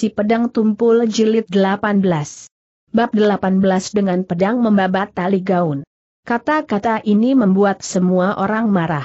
Si Pedang Tumpul Jilid 18 Bab 18 dengan pedang membabat tali gaun Kata-kata ini membuat semua orang marah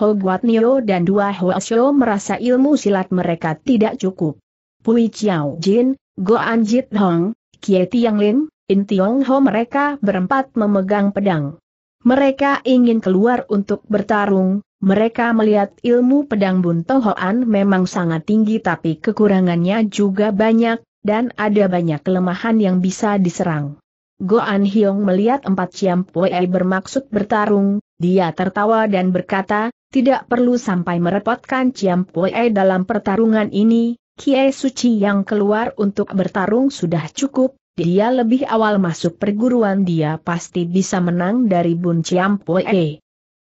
Ho Guat Nio dan dua Hoasyo merasa ilmu silat mereka tidak cukup Pui Chiao Jin, Go An Jit Hong, Kie Tiang Lin, In Tiong Ho mereka berempat memegang pedang mereka ingin keluar untuk bertarung, mereka melihat ilmu pedang Bun Tohoan memang sangat tinggi tapi kekurangannya juga banyak, dan ada banyak kelemahan yang bisa diserang. Goan Hyong melihat empat Ciam Pue bermaksud bertarung, dia tertawa dan berkata, tidak perlu sampai merepotkan Ciam Pue dalam pertarungan ini, Kiai Suci yang keluar untuk bertarung sudah cukup, dia lebih awal masuk perguruan dia pasti bisa menang dari Bun Ciam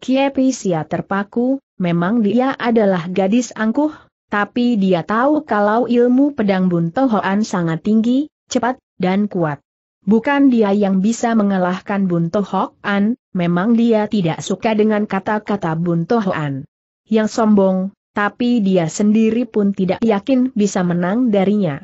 Kiepisia terpaku, memang dia adalah gadis angkuh, tapi dia tahu kalau ilmu pedang Buntohoan sangat tinggi, cepat, dan kuat. Bukan dia yang bisa mengalahkan Buntohoan, memang dia tidak suka dengan kata-kata Buntohoan. Yang sombong, tapi dia sendiri pun tidak yakin bisa menang darinya.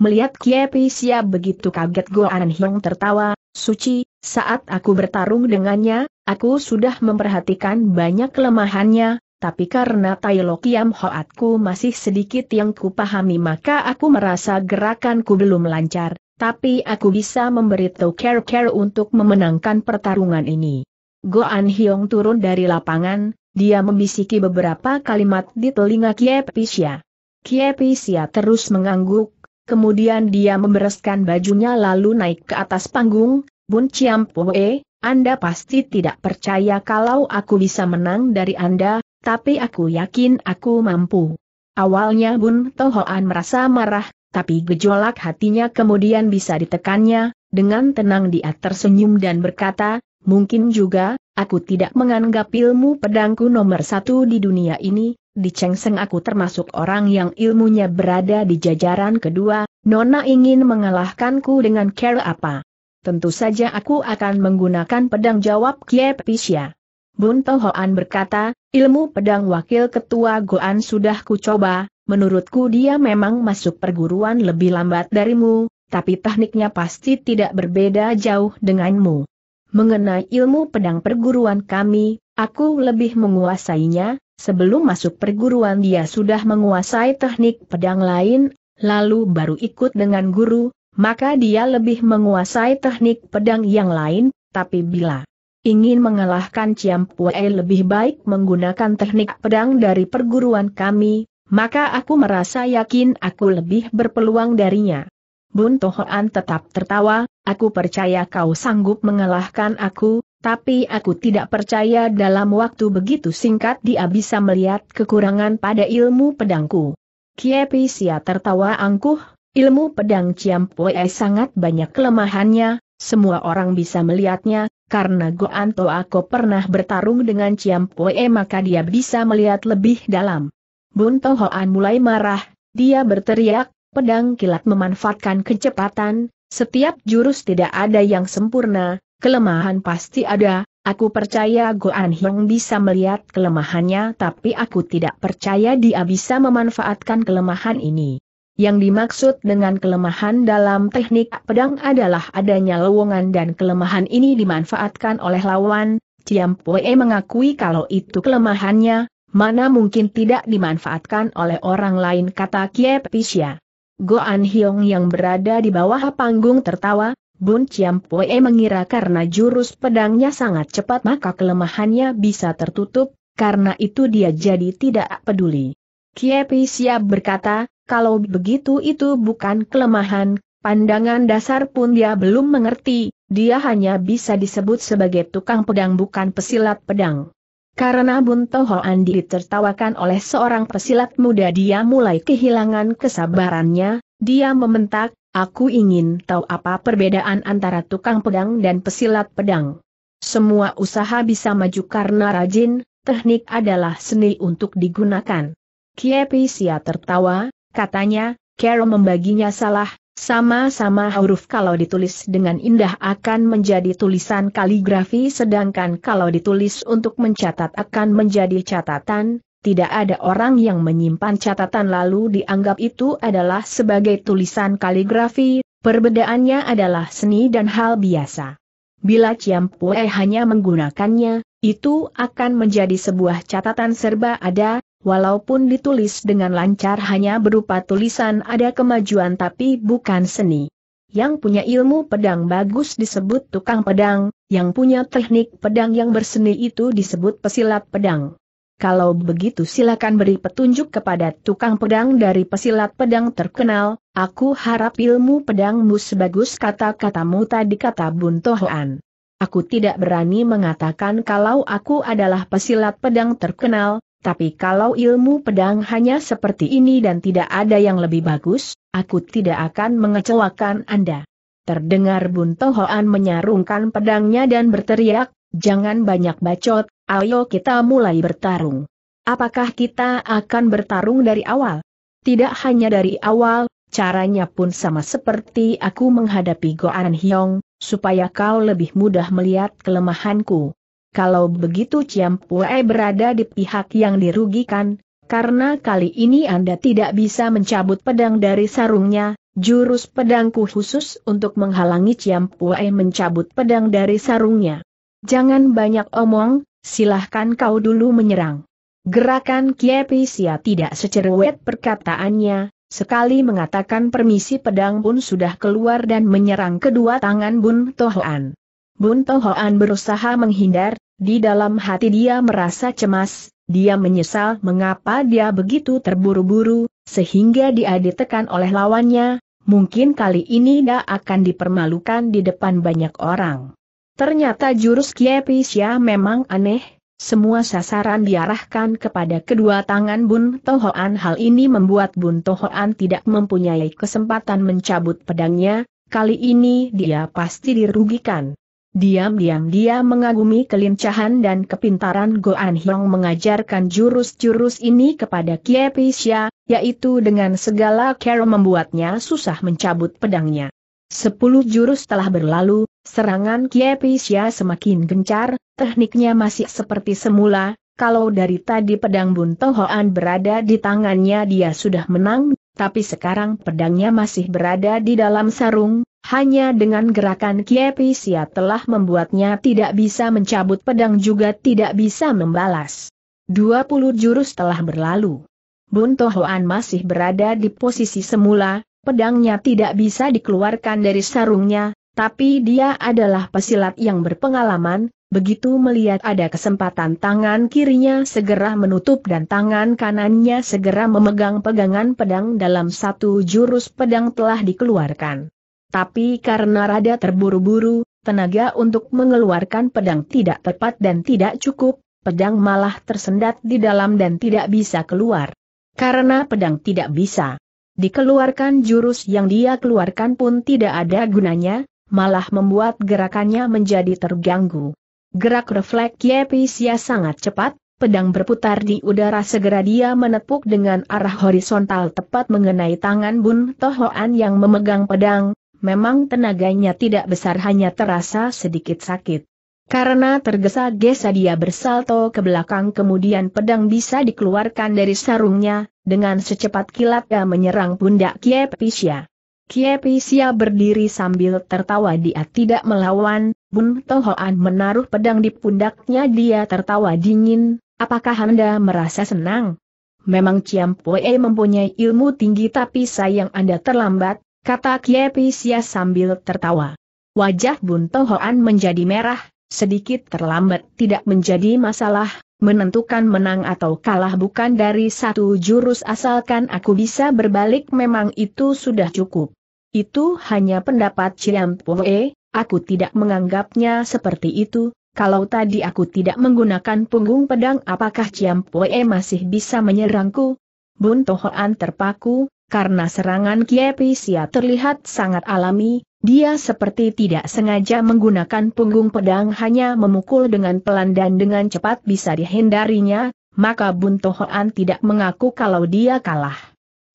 Melihat Kiepisia begitu kaget Goan Hyong tertawa, Suci, saat aku bertarung dengannya, Aku sudah memperhatikan banyak kelemahannya, tapi karena Tai Hoatku masih sedikit yang kupahami maka aku merasa gerakanku belum lancar, tapi aku bisa memberitahu Care Care untuk memenangkan pertarungan ini. Goan Hyong turun dari lapangan, dia membisiki beberapa kalimat di telinga Kiepisya. Kiepisya terus mengangguk, kemudian dia membereskan bajunya lalu naik ke atas panggung, Bun Chiam Poe, anda pasti tidak percaya kalau aku bisa menang dari Anda, tapi aku yakin aku mampu. Awalnya Bun Tohoan merasa marah, tapi gejolak hatinya kemudian bisa ditekannya, dengan tenang dia tersenyum dan berkata, mungkin juga, aku tidak menganggap ilmu pedangku nomor satu di dunia ini, di cengseng aku termasuk orang yang ilmunya berada di jajaran kedua, Nona ingin mengalahkanku dengan care apa? tentu saja aku akan menggunakan pedang jawab Kie Pisya. Bun Tohoan berkata, ilmu pedang wakil ketua Goan sudah kucoba, menurutku dia memang masuk perguruan lebih lambat darimu, tapi tekniknya pasti tidak berbeda jauh denganmu. Mengenai ilmu pedang perguruan kami, aku lebih menguasainya, sebelum masuk perguruan dia sudah menguasai teknik pedang lain, lalu baru ikut dengan guru, maka dia lebih menguasai teknik pedang yang lain, tapi bila ingin mengalahkan Ciam Pue lebih baik menggunakan teknik pedang dari perguruan kami, maka aku merasa yakin aku lebih berpeluang darinya. Bun Tohoan tetap tertawa, aku percaya kau sanggup mengalahkan aku, tapi aku tidak percaya dalam waktu begitu singkat dia bisa melihat kekurangan pada ilmu pedangku. Kiepi tertawa angkuh, Ilmu pedang Ciam Pue sangat banyak kelemahannya, semua orang bisa melihatnya, karena Goan Ako pernah bertarung dengan Ciam Pue maka dia bisa melihat lebih dalam. Bun Tohoan mulai marah, dia berteriak, pedang kilat memanfaatkan kecepatan, setiap jurus tidak ada yang sempurna, kelemahan pasti ada, Aku percaya Goan Hyong bisa melihat kelemahannya tapi aku tidak percaya dia bisa memanfaatkan kelemahan ini. Yang dimaksud dengan kelemahan dalam teknik pedang adalah adanya lowongan dan kelemahan ini dimanfaatkan oleh lawan, Ciam Pue mengakui kalau itu kelemahannya, mana mungkin tidak dimanfaatkan oleh orang lain kata Kie Pisya. Goan Hiong yang berada di bawah panggung tertawa, Bun Ciam Pue mengira karena jurus pedangnya sangat cepat maka kelemahannya bisa tertutup, karena itu dia jadi tidak peduli. Kie Pisya berkata, kalau begitu itu bukan kelemahan, pandangan dasar pun dia belum mengerti, dia hanya bisa disebut sebagai tukang pedang bukan pesilat pedang. Karena Toho Andi ditertawakan oleh seorang pesilat muda dia mulai kehilangan kesabarannya, dia membentak, aku ingin tahu apa perbedaan antara tukang pedang dan pesilat pedang. Semua usaha bisa maju karena rajin, teknik adalah seni untuk digunakan. Kiepi Sia tertawa, katanya, Carol membaginya salah, sama-sama huruf kalau ditulis dengan indah akan menjadi tulisan kaligrafi sedangkan kalau ditulis untuk mencatat akan menjadi catatan, tidak ada orang yang menyimpan catatan lalu dianggap itu adalah sebagai tulisan kaligrafi, perbedaannya adalah seni dan hal biasa. Bila Ciampue hanya menggunakannya, itu akan menjadi sebuah catatan serba ada, Walaupun ditulis dengan lancar hanya berupa tulisan ada kemajuan tapi bukan seni. Yang punya ilmu pedang bagus disebut tukang pedang, yang punya teknik pedang yang berseni itu disebut pesilat pedang. Kalau begitu silakan beri petunjuk kepada tukang pedang dari pesilat pedang terkenal, aku harap ilmu pedangmu sebagus kata-katamu tadi kata Bun Tohoan. Aku tidak berani mengatakan kalau aku adalah pesilat pedang terkenal, tapi kalau ilmu pedang hanya seperti ini dan tidak ada yang lebih bagus, aku tidak akan mengecewakan Anda. Terdengar Bun Tohoan menyarungkan pedangnya dan berteriak, jangan banyak bacot, ayo kita mulai bertarung. Apakah kita akan bertarung dari awal? Tidak hanya dari awal, caranya pun sama seperti aku menghadapi Goan Hyong, supaya kau lebih mudah melihat kelemahanku kalau begitu Ciam Pue berada di pihak yang dirugikan, karena kali ini Anda tidak bisa mencabut pedang dari sarungnya, jurus pedangku khusus untuk menghalangi Ciam Pue mencabut pedang dari sarungnya. Jangan banyak omong, silahkan kau dulu menyerang. Gerakan Kiepisia tidak secerwet perkataannya, sekali mengatakan permisi pedang pun sudah keluar dan menyerang kedua tangan Bun Tohoan. Bun Tohoan berusaha menghindar, di dalam hati dia merasa cemas, dia menyesal mengapa dia begitu terburu-buru, sehingga dia ditekan oleh lawannya, mungkin kali ini dia akan dipermalukan di depan banyak orang. Ternyata jurus Kiepisya memang aneh, semua sasaran diarahkan kepada kedua tangan Bun Tohoan hal ini membuat Bun Tohoan tidak mempunyai kesempatan mencabut pedangnya, kali ini dia pasti dirugikan. Diam-diam dia mengagumi kelincahan dan kepintaran Goan Hyong mengajarkan jurus-jurus ini kepada Xia, yaitu dengan segala cara membuatnya susah mencabut pedangnya. Sepuluh jurus telah berlalu, serangan Xia semakin gencar, tekniknya masih seperti semula, kalau dari tadi pedang Buntohoan berada di tangannya dia sudah menang, tapi sekarang pedangnya masih berada di dalam sarung, hanya dengan gerakan Sia telah membuatnya tidak bisa mencabut pedang juga tidak bisa membalas. 20 jurus telah berlalu. Bun Tohoan masih berada di posisi semula, pedangnya tidak bisa dikeluarkan dari sarungnya, tapi dia adalah pesilat yang berpengalaman, begitu melihat ada kesempatan tangan kirinya segera menutup dan tangan kanannya segera memegang pegangan pedang dalam satu jurus pedang telah dikeluarkan. Tapi karena rada terburu-buru, tenaga untuk mengeluarkan pedang tidak tepat dan tidak cukup, pedang malah tersendat di dalam dan tidak bisa keluar. Karena pedang tidak bisa dikeluarkan jurus yang dia keluarkan pun tidak ada gunanya, malah membuat gerakannya menjadi terganggu. Gerak refleks Yepisya sangat cepat, pedang berputar di udara segera dia menepuk dengan arah horizontal tepat mengenai tangan Bun Tohoan yang memegang pedang, Memang tenaganya tidak besar hanya terasa sedikit sakit. Karena tergesa-gesa dia bersalto ke belakang kemudian pedang bisa dikeluarkan dari sarungnya, dengan secepat kilat dia menyerang pundak Kiepisya. Kiepisya berdiri sambil tertawa dia tidak melawan, Bun Tohoan menaruh pedang di pundaknya dia tertawa dingin, apakah Anda merasa senang? Memang Ciampoe mempunyai ilmu tinggi tapi sayang Anda terlambat, kata Kiepisia sambil tertawa. Wajah Bun Tohoan menjadi merah, sedikit terlambat tidak menjadi masalah, menentukan menang atau kalah bukan dari satu jurus asalkan aku bisa berbalik memang itu sudah cukup. Itu hanya pendapat Ciam Poe, aku tidak menganggapnya seperti itu, kalau tadi aku tidak menggunakan punggung pedang apakah Ciam Poe masih bisa menyerangku? Bun Tohoan terpaku, karena serangan Kiepisia terlihat sangat alami, dia seperti tidak sengaja menggunakan punggung pedang hanya memukul dengan pelan dan dengan cepat bisa dihindarinya, maka Bun Tohoan tidak mengaku kalau dia kalah.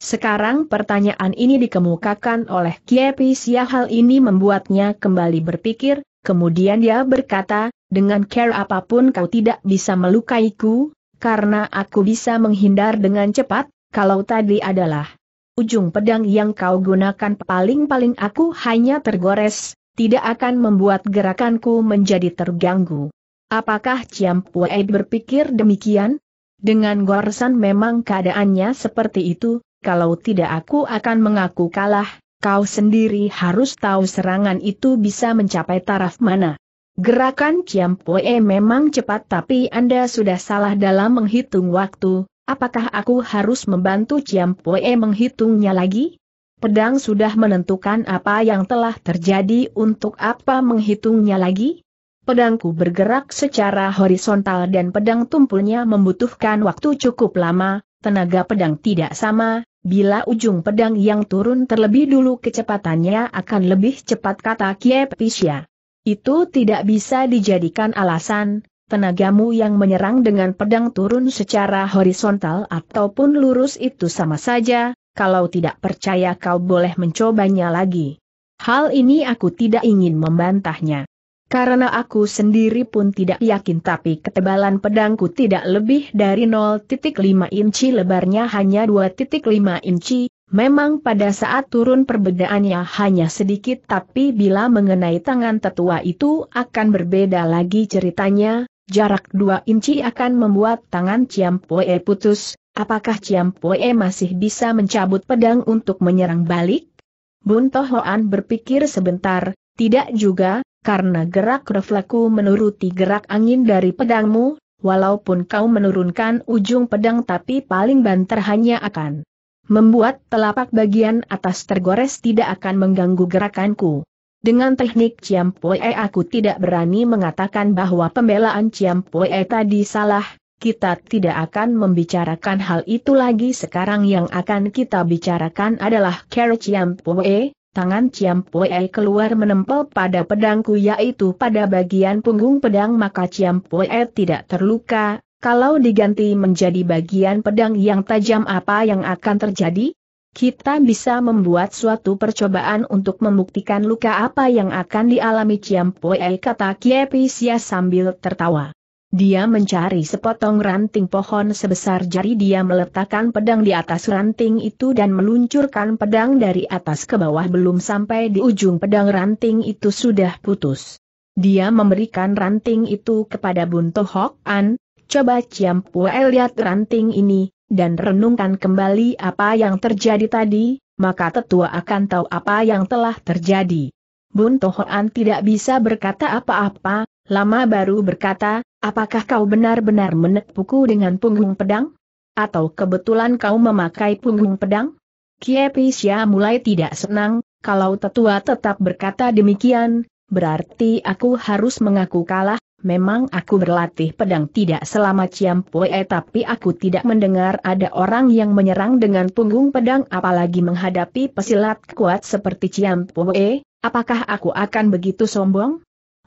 Sekarang pertanyaan ini dikemukakan oleh Kiepisia hal ini membuatnya kembali berpikir, kemudian dia berkata, dengan care apapun kau tidak bisa melukaiku, karena aku bisa menghindar dengan cepat, kalau tadi adalah Ujung pedang yang kau gunakan paling-paling aku hanya tergores, tidak akan membuat gerakanku menjadi terganggu. Apakah Ciam Pue berpikir demikian? Dengan goresan memang keadaannya seperti itu, kalau tidak aku akan mengaku kalah, kau sendiri harus tahu serangan itu bisa mencapai taraf mana. Gerakan Ciam Pue memang cepat tapi Anda sudah salah dalam menghitung waktu, Apakah aku harus membantu Ciampue menghitungnya lagi? Pedang sudah menentukan apa yang telah terjadi untuk apa menghitungnya lagi? Pedangku bergerak secara horizontal dan pedang tumpulnya membutuhkan waktu cukup lama, tenaga pedang tidak sama, bila ujung pedang yang turun terlebih dulu kecepatannya akan lebih cepat kata Kiepisya. Itu tidak bisa dijadikan alasan, Tenagamu yang menyerang dengan pedang turun secara horizontal ataupun lurus itu sama saja, kalau tidak percaya kau boleh mencobanya lagi. Hal ini aku tidak ingin membantahnya. Karena aku sendiri pun tidak yakin tapi ketebalan pedangku tidak lebih dari 0.5 inci lebarnya hanya 2.5 inci, memang pada saat turun perbedaannya hanya sedikit tapi bila mengenai tangan tetua itu akan berbeda lagi ceritanya, Jarak dua inci akan membuat tangan Ciam Poe putus, apakah Ciam Poe masih bisa mencabut pedang untuk menyerang balik? Bun Tohoan berpikir sebentar, tidak juga, karena gerak refleku menuruti gerak angin dari pedangmu, walaupun kau menurunkan ujung pedang tapi paling banter hanya akan membuat telapak bagian atas tergores tidak akan mengganggu gerakanku. Dengan teknik Ciam Poe aku tidak berani mengatakan bahwa pembelaan Ciam Poe tadi salah, kita tidak akan membicarakan hal itu lagi sekarang yang akan kita bicarakan adalah cara Ciam Poe, tangan Ciam Poe keluar menempel pada pedangku yaitu pada bagian punggung pedang maka Ciam Poe tidak terluka, kalau diganti menjadi bagian pedang yang tajam apa yang akan terjadi? kita bisa membuat suatu percobaan untuk membuktikan luka apa yang akan dialami Ciampoe kata Kiepisia sambil tertawa. Dia mencari sepotong ranting pohon sebesar jari dia meletakkan pedang di atas ranting itu dan meluncurkan pedang dari atas ke bawah belum sampai di ujung pedang ranting itu sudah putus. Dia memberikan ranting itu kepada Buntohok An, coba Ciampue lihat ranting ini, dan renungkan kembali apa yang terjadi tadi, maka tetua akan tahu apa yang telah terjadi. Bun Tohoan tidak bisa berkata apa-apa, lama baru berkata, apakah kau benar-benar menepukku dengan punggung pedang? Atau kebetulan kau memakai punggung pedang? Kiepisya mulai tidak senang, kalau tetua tetap berkata demikian, berarti aku harus mengaku kalah, Memang aku berlatih pedang tidak selama Ciampue tapi aku tidak mendengar ada orang yang menyerang dengan punggung pedang apalagi menghadapi pesilat kuat seperti Ciampue, apakah aku akan begitu sombong?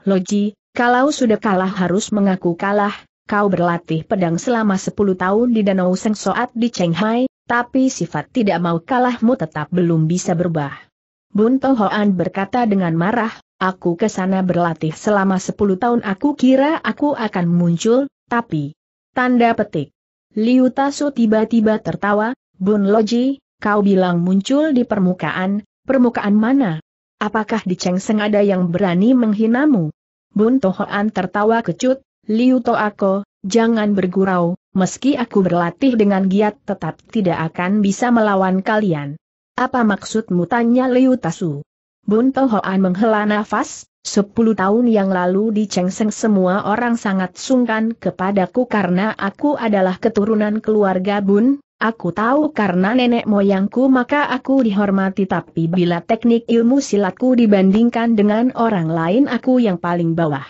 Loji, kalau sudah kalah harus mengaku kalah, kau berlatih pedang selama 10 tahun di Danau Soat di Shanghai, tapi sifat tidak mau kalahmu tetap belum bisa berubah. Bun Tohoan berkata dengan marah, Aku ke sana berlatih selama 10 tahun aku kira aku akan muncul, tapi... Tanda petik. Liu Tasu tiba-tiba tertawa, Bun Loji, kau bilang muncul di permukaan, permukaan mana? Apakah di Chengseng ada yang berani menghinamu? Bun Tohoan tertawa kecut, Liu Toako, jangan bergurau, meski aku berlatih dengan giat tetap tidak akan bisa melawan kalian. Apa maksudmu tanya Liu Tasu? Bun Tohoan menghela nafas, Sepuluh tahun yang lalu di Chengseng semua orang sangat sungkan kepadaku karena aku adalah keturunan keluarga Bun, aku tahu karena nenek moyangku maka aku dihormati tapi bila teknik ilmu silatku dibandingkan dengan orang lain aku yang paling bawah.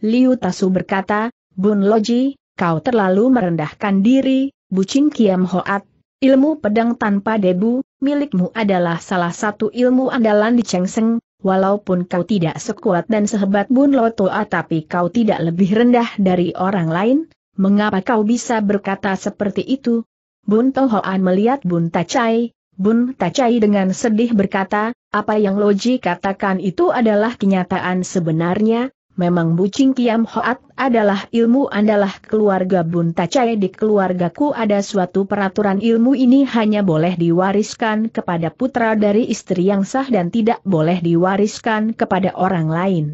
Liu Tasu berkata, Bun Loji, kau terlalu merendahkan diri, bucin Kiam Hoat, ilmu pedang tanpa debu, milikmu adalah salah satu ilmu andalan di Chengseng, walaupun kau tidak sekuat dan sehebat Bun Lotoa tapi kau tidak lebih rendah dari orang lain, mengapa kau bisa berkata seperti itu? Bun Tohoan melihat Bun Tacai, Bun Tacai dengan sedih berkata, apa yang Loji katakan itu adalah kenyataan sebenarnya, Memang bucing Kiam Hoat adalah ilmu andalah keluarga Bun Tacai di keluargaku ada suatu peraturan ilmu ini hanya boleh diwariskan kepada putra dari istri yang sah dan tidak boleh diwariskan kepada orang lain.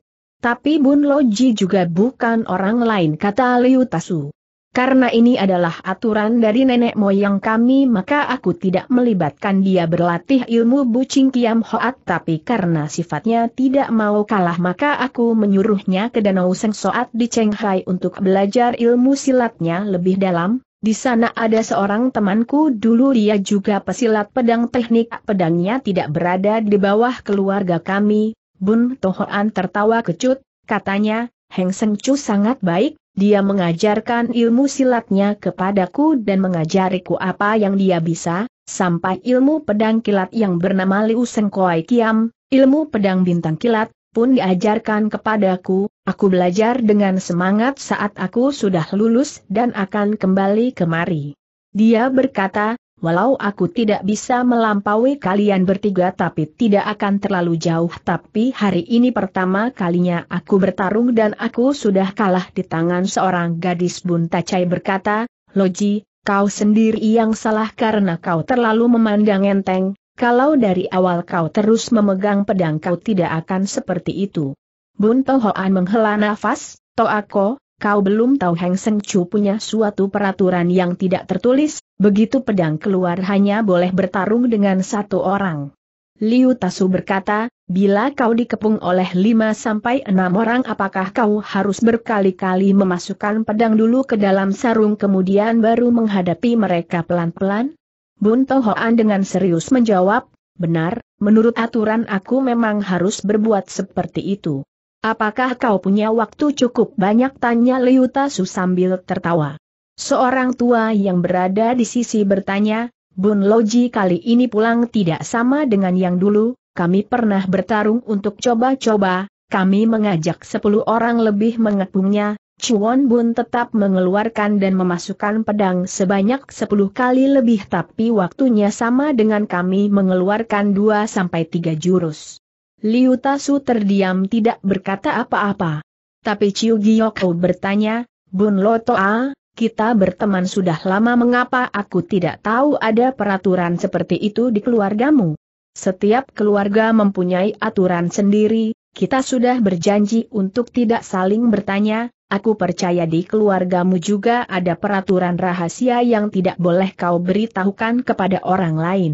Tapi Bun Loji juga bukan orang lain kata Liu Tasu. Karena ini adalah aturan dari nenek moyang kami maka aku tidak melibatkan dia berlatih ilmu bucing kiam hoat tapi karena sifatnya tidak mau kalah maka aku menyuruhnya ke Danau Seng Soat di Shanghai untuk belajar ilmu silatnya lebih dalam. Di sana ada seorang temanku dulu dia juga pesilat pedang teknik pedangnya tidak berada di bawah keluarga kami. Bun Tohoan tertawa kecut, katanya, Heng Seng Chu sangat baik, dia mengajarkan ilmu silatnya kepadaku dan mengajariku apa yang dia bisa, sampai ilmu pedang kilat yang bernama Liu Kuai Kiam, ilmu pedang bintang kilat, pun diajarkan kepadaku, aku belajar dengan semangat saat aku sudah lulus dan akan kembali kemari. Dia berkata, Walau aku tidak bisa melampaui kalian bertiga tapi tidak akan terlalu jauh tapi hari ini pertama kalinya aku bertarung dan aku sudah kalah di tangan seorang gadis buntacai berkata, Loji, kau sendiri yang salah karena kau terlalu memandang enteng, kalau dari awal kau terus memegang pedang kau tidak akan seperti itu. Bun Tohoan menghela nafas, Toako, kau belum tahu Heng Seng Chu punya suatu peraturan yang tidak tertulis, begitu pedang keluar hanya boleh bertarung dengan satu orang. Liu Tasu berkata, bila kau dikepung oleh lima sampai enam orang apakah kau harus berkali-kali memasukkan pedang dulu ke dalam sarung kemudian baru menghadapi mereka pelan-pelan? Bun Hoan dengan serius menjawab, benar, menurut aturan aku memang harus berbuat seperti itu. Apakah kau punya waktu cukup banyak tanya Liu Tasu sambil tertawa. Seorang tua yang berada di sisi bertanya, Bun Loji kali ini pulang tidak sama dengan yang dulu, kami pernah bertarung untuk coba-coba, kami mengajak sepuluh orang lebih mengepungnya, Chuan Bun tetap mengeluarkan dan memasukkan pedang sebanyak sepuluh kali lebih tapi waktunya sama dengan kami mengeluarkan dua sampai tiga jurus. Liu Tasu terdiam tidak berkata apa-apa. Tapi Chiu Giyoko bertanya, Bun Lotoa, kita berteman sudah lama mengapa aku tidak tahu ada peraturan seperti itu di keluargamu? Setiap keluarga mempunyai aturan sendiri, kita sudah berjanji untuk tidak saling bertanya, aku percaya di keluargamu juga ada peraturan rahasia yang tidak boleh kau beritahukan kepada orang lain.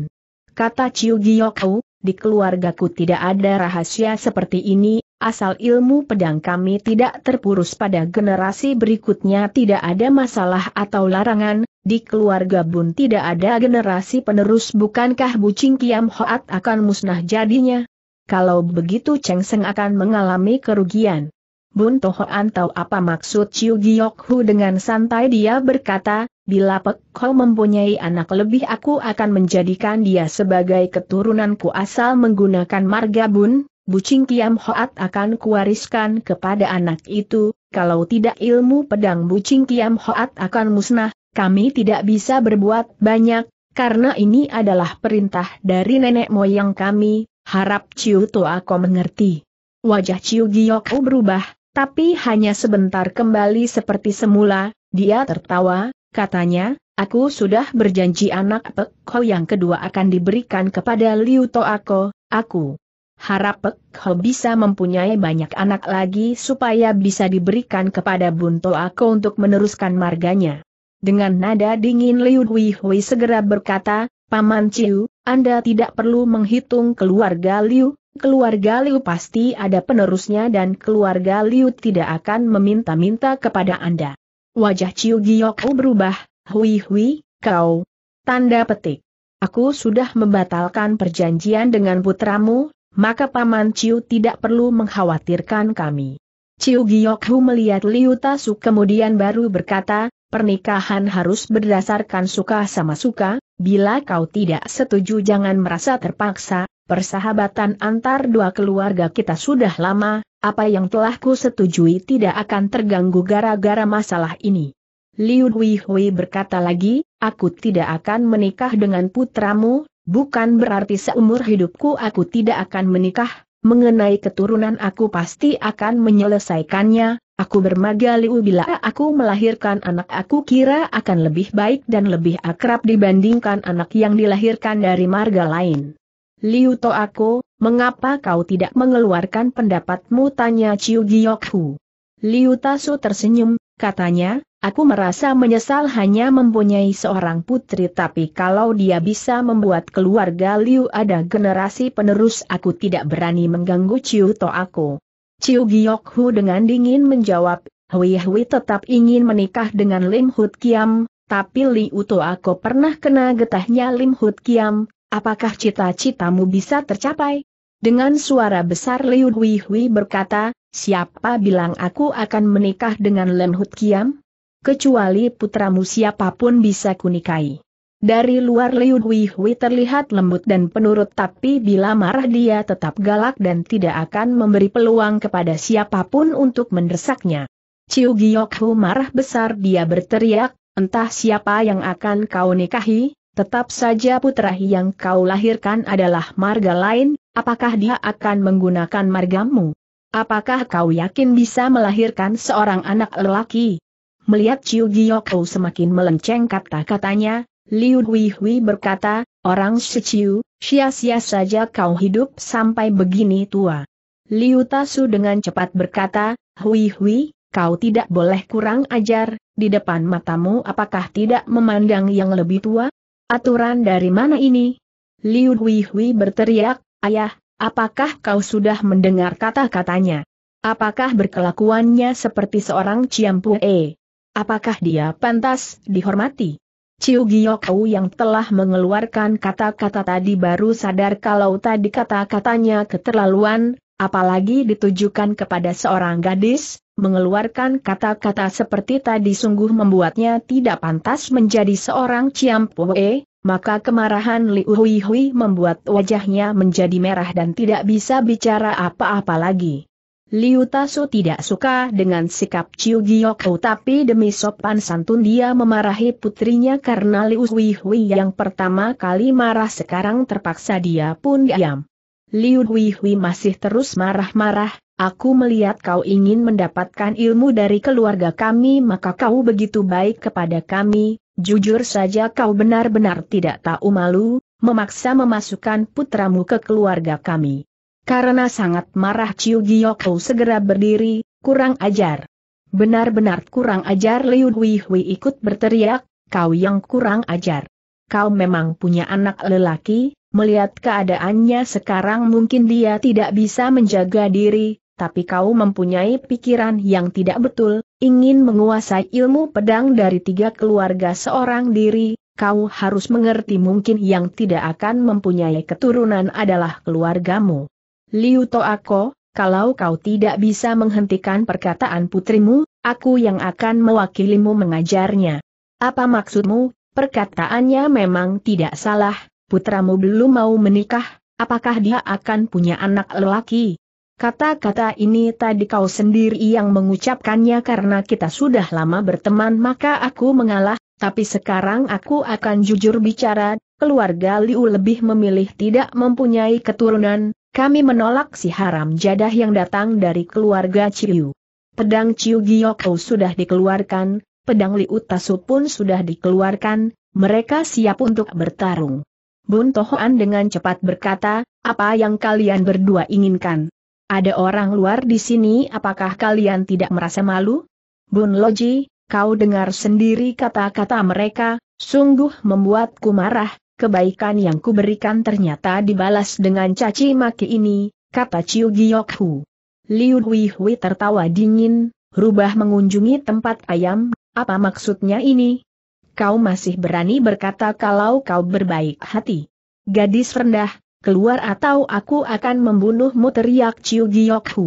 Kata Chiu Giyoko, di keluargaku tidak ada rahasia seperti ini, asal ilmu pedang kami tidak terpurus pada generasi berikutnya tidak ada masalah atau larangan, di keluarga Bun tidak ada generasi penerus bukankah Bucing Kiam Hoat akan musnah jadinya? Kalau begitu Cheng Seng akan mengalami kerugian. Bun Tohoan tahu apa maksud Chiu Giok Hu dengan santai dia berkata, Bila Pek Kau mempunyai anak lebih aku akan menjadikan dia sebagai keturunanku asal menggunakan marga bun, bucing kiam hoat akan kuwariskan kepada anak itu, kalau tidak ilmu pedang bucing kiam hoat akan musnah, kami tidak bisa berbuat banyak, karena ini adalah perintah dari nenek moyang kami, harap Ciu Toa kau mengerti. Wajah Ciu Giyok berubah, tapi hanya sebentar kembali seperti semula, dia tertawa, Katanya, aku sudah berjanji anak Pek Ho yang kedua akan diberikan kepada Liu Toako, aku. Harap Pek Ho bisa mempunyai banyak anak lagi supaya bisa diberikan kepada Bun Toako untuk meneruskan marganya. Dengan nada dingin Liu Hui Hui segera berkata, Paman Ciu, Anda tidak perlu menghitung keluarga Liu, keluarga Liu pasti ada penerusnya dan keluarga Liu tidak akan meminta-minta kepada Anda. Wajah Ciu Giyok berubah, hui hui, kau. Tanda petik. Aku sudah membatalkan perjanjian dengan putramu, maka Paman Ciu tidak perlu mengkhawatirkan kami. Ciu Giyokhu melihat Liu Tasu kemudian baru berkata, pernikahan harus berdasarkan suka sama suka, bila kau tidak setuju jangan merasa terpaksa, Persahabatan antar dua keluarga kita sudah lama, apa yang telah ku setujui tidak akan terganggu gara-gara masalah ini. Liu Hui berkata lagi, aku tidak akan menikah dengan putramu, bukan berarti seumur hidupku aku tidak akan menikah, mengenai keturunan aku pasti akan menyelesaikannya, aku bermaga Liu bila aku melahirkan anak aku kira akan lebih baik dan lebih akrab dibandingkan anak yang dilahirkan dari marga lain. Liu Toako, mengapa kau tidak mengeluarkan pendapatmu? Tanya Chiu Hu. Liu Tasu tersenyum, katanya, aku merasa menyesal hanya mempunyai seorang putri tapi kalau dia bisa membuat keluarga Liu ada generasi penerus aku tidak berani mengganggu Chiu Toako. Chiu Hu dengan dingin menjawab, Hui Hui tetap ingin menikah dengan Lim Hut Kiam, tapi Liu aku pernah kena getahnya Lim Hut Kiam, apakah cita-citamu bisa tercapai? Dengan suara besar Liu Hui berkata, siapa bilang aku akan menikah dengan Len Hut Kiam? Kecuali putramu siapapun bisa kunikahi. Dari luar Liu Hui terlihat lembut dan penurut tapi bila marah dia tetap galak dan tidak akan memberi peluang kepada siapapun untuk mendesaknya. Ciu Giok marah besar dia berteriak, entah siapa yang akan kau nikahi, Tetap saja putra yang kau lahirkan adalah marga lain, apakah dia akan menggunakan margamu? Apakah kau yakin bisa melahirkan seorang anak lelaki? Melihat Chiu Giyoko semakin melenceng kata-katanya, Liu Hui Hui berkata, orang seciu, sia-sia saja kau hidup sampai begini tua. Liu Tasu dengan cepat berkata, Hui Hui, kau tidak boleh kurang ajar, di depan matamu apakah tidak memandang yang lebih tua? Aturan dari mana ini? Liu Huihui berteriak, Ayah, apakah kau sudah mendengar kata-katanya? Apakah berkelakuannya seperti seorang Ciampue? Apakah dia pantas dihormati? Ciu Giokau yang telah mengeluarkan kata-kata tadi baru sadar kalau tadi kata-katanya keterlaluan, apalagi ditujukan kepada seorang gadis, Mengeluarkan kata-kata seperti tadi sungguh membuatnya tidak pantas menjadi seorang Ciampue, maka kemarahan Liu Hui Hui membuat wajahnya menjadi merah dan tidak bisa bicara apa-apa lagi. Liu Tasu tidak suka dengan sikap Chiu Giokho tapi demi sopan santun dia memarahi putrinya karena Liu Hui Hui yang pertama kali marah sekarang terpaksa dia pun diam. Liu Hui Hui masih terus marah-marah, Aku melihat kau ingin mendapatkan ilmu dari keluarga kami maka kau begitu baik kepada kami, jujur saja kau benar-benar tidak tahu malu, memaksa memasukkan putramu ke keluarga kami. Karena sangat marah Ciu kau segera berdiri, kurang ajar. Benar-benar kurang ajar Liu Hui ikut berteriak, kau yang kurang ajar. Kau memang punya anak lelaki, Melihat keadaannya sekarang mungkin dia tidak bisa menjaga diri, tapi kau mempunyai pikiran yang tidak betul, ingin menguasai ilmu pedang dari tiga keluarga seorang diri, kau harus mengerti mungkin yang tidak akan mempunyai keturunan adalah keluargamu. Liu Toako, kalau kau tidak bisa menghentikan perkataan putrimu, aku yang akan mewakilimu mengajarnya. Apa maksudmu? Perkataannya memang tidak salah, putramu belum mau menikah, apakah dia akan punya anak lelaki? Kata-kata ini tadi kau sendiri yang mengucapkannya karena kita sudah lama berteman maka aku mengalah, tapi sekarang aku akan jujur bicara, keluarga Liu lebih memilih tidak mempunyai keturunan, kami menolak si haram jadah yang datang dari keluarga Ciu. Pedang Ciu Kau sudah dikeluarkan, pedang Liu Tasu pun sudah dikeluarkan, mereka siap untuk bertarung. Bun Tohoan dengan cepat berkata, apa yang kalian berdua inginkan? Ada orang luar di sini apakah kalian tidak merasa malu? Bun Loji, kau dengar sendiri kata-kata mereka, sungguh membuatku marah, kebaikan yang kuberikan ternyata dibalas dengan caci maki ini, kata Chiu Giok Hu. Liu Hui Hui tertawa dingin, rubah mengunjungi tempat ayam, apa maksudnya ini? Kau masih berani berkata kalau kau berbaik hati. Gadis rendah, keluar atau aku akan membunuhmu teriak Chiu Giok Hu.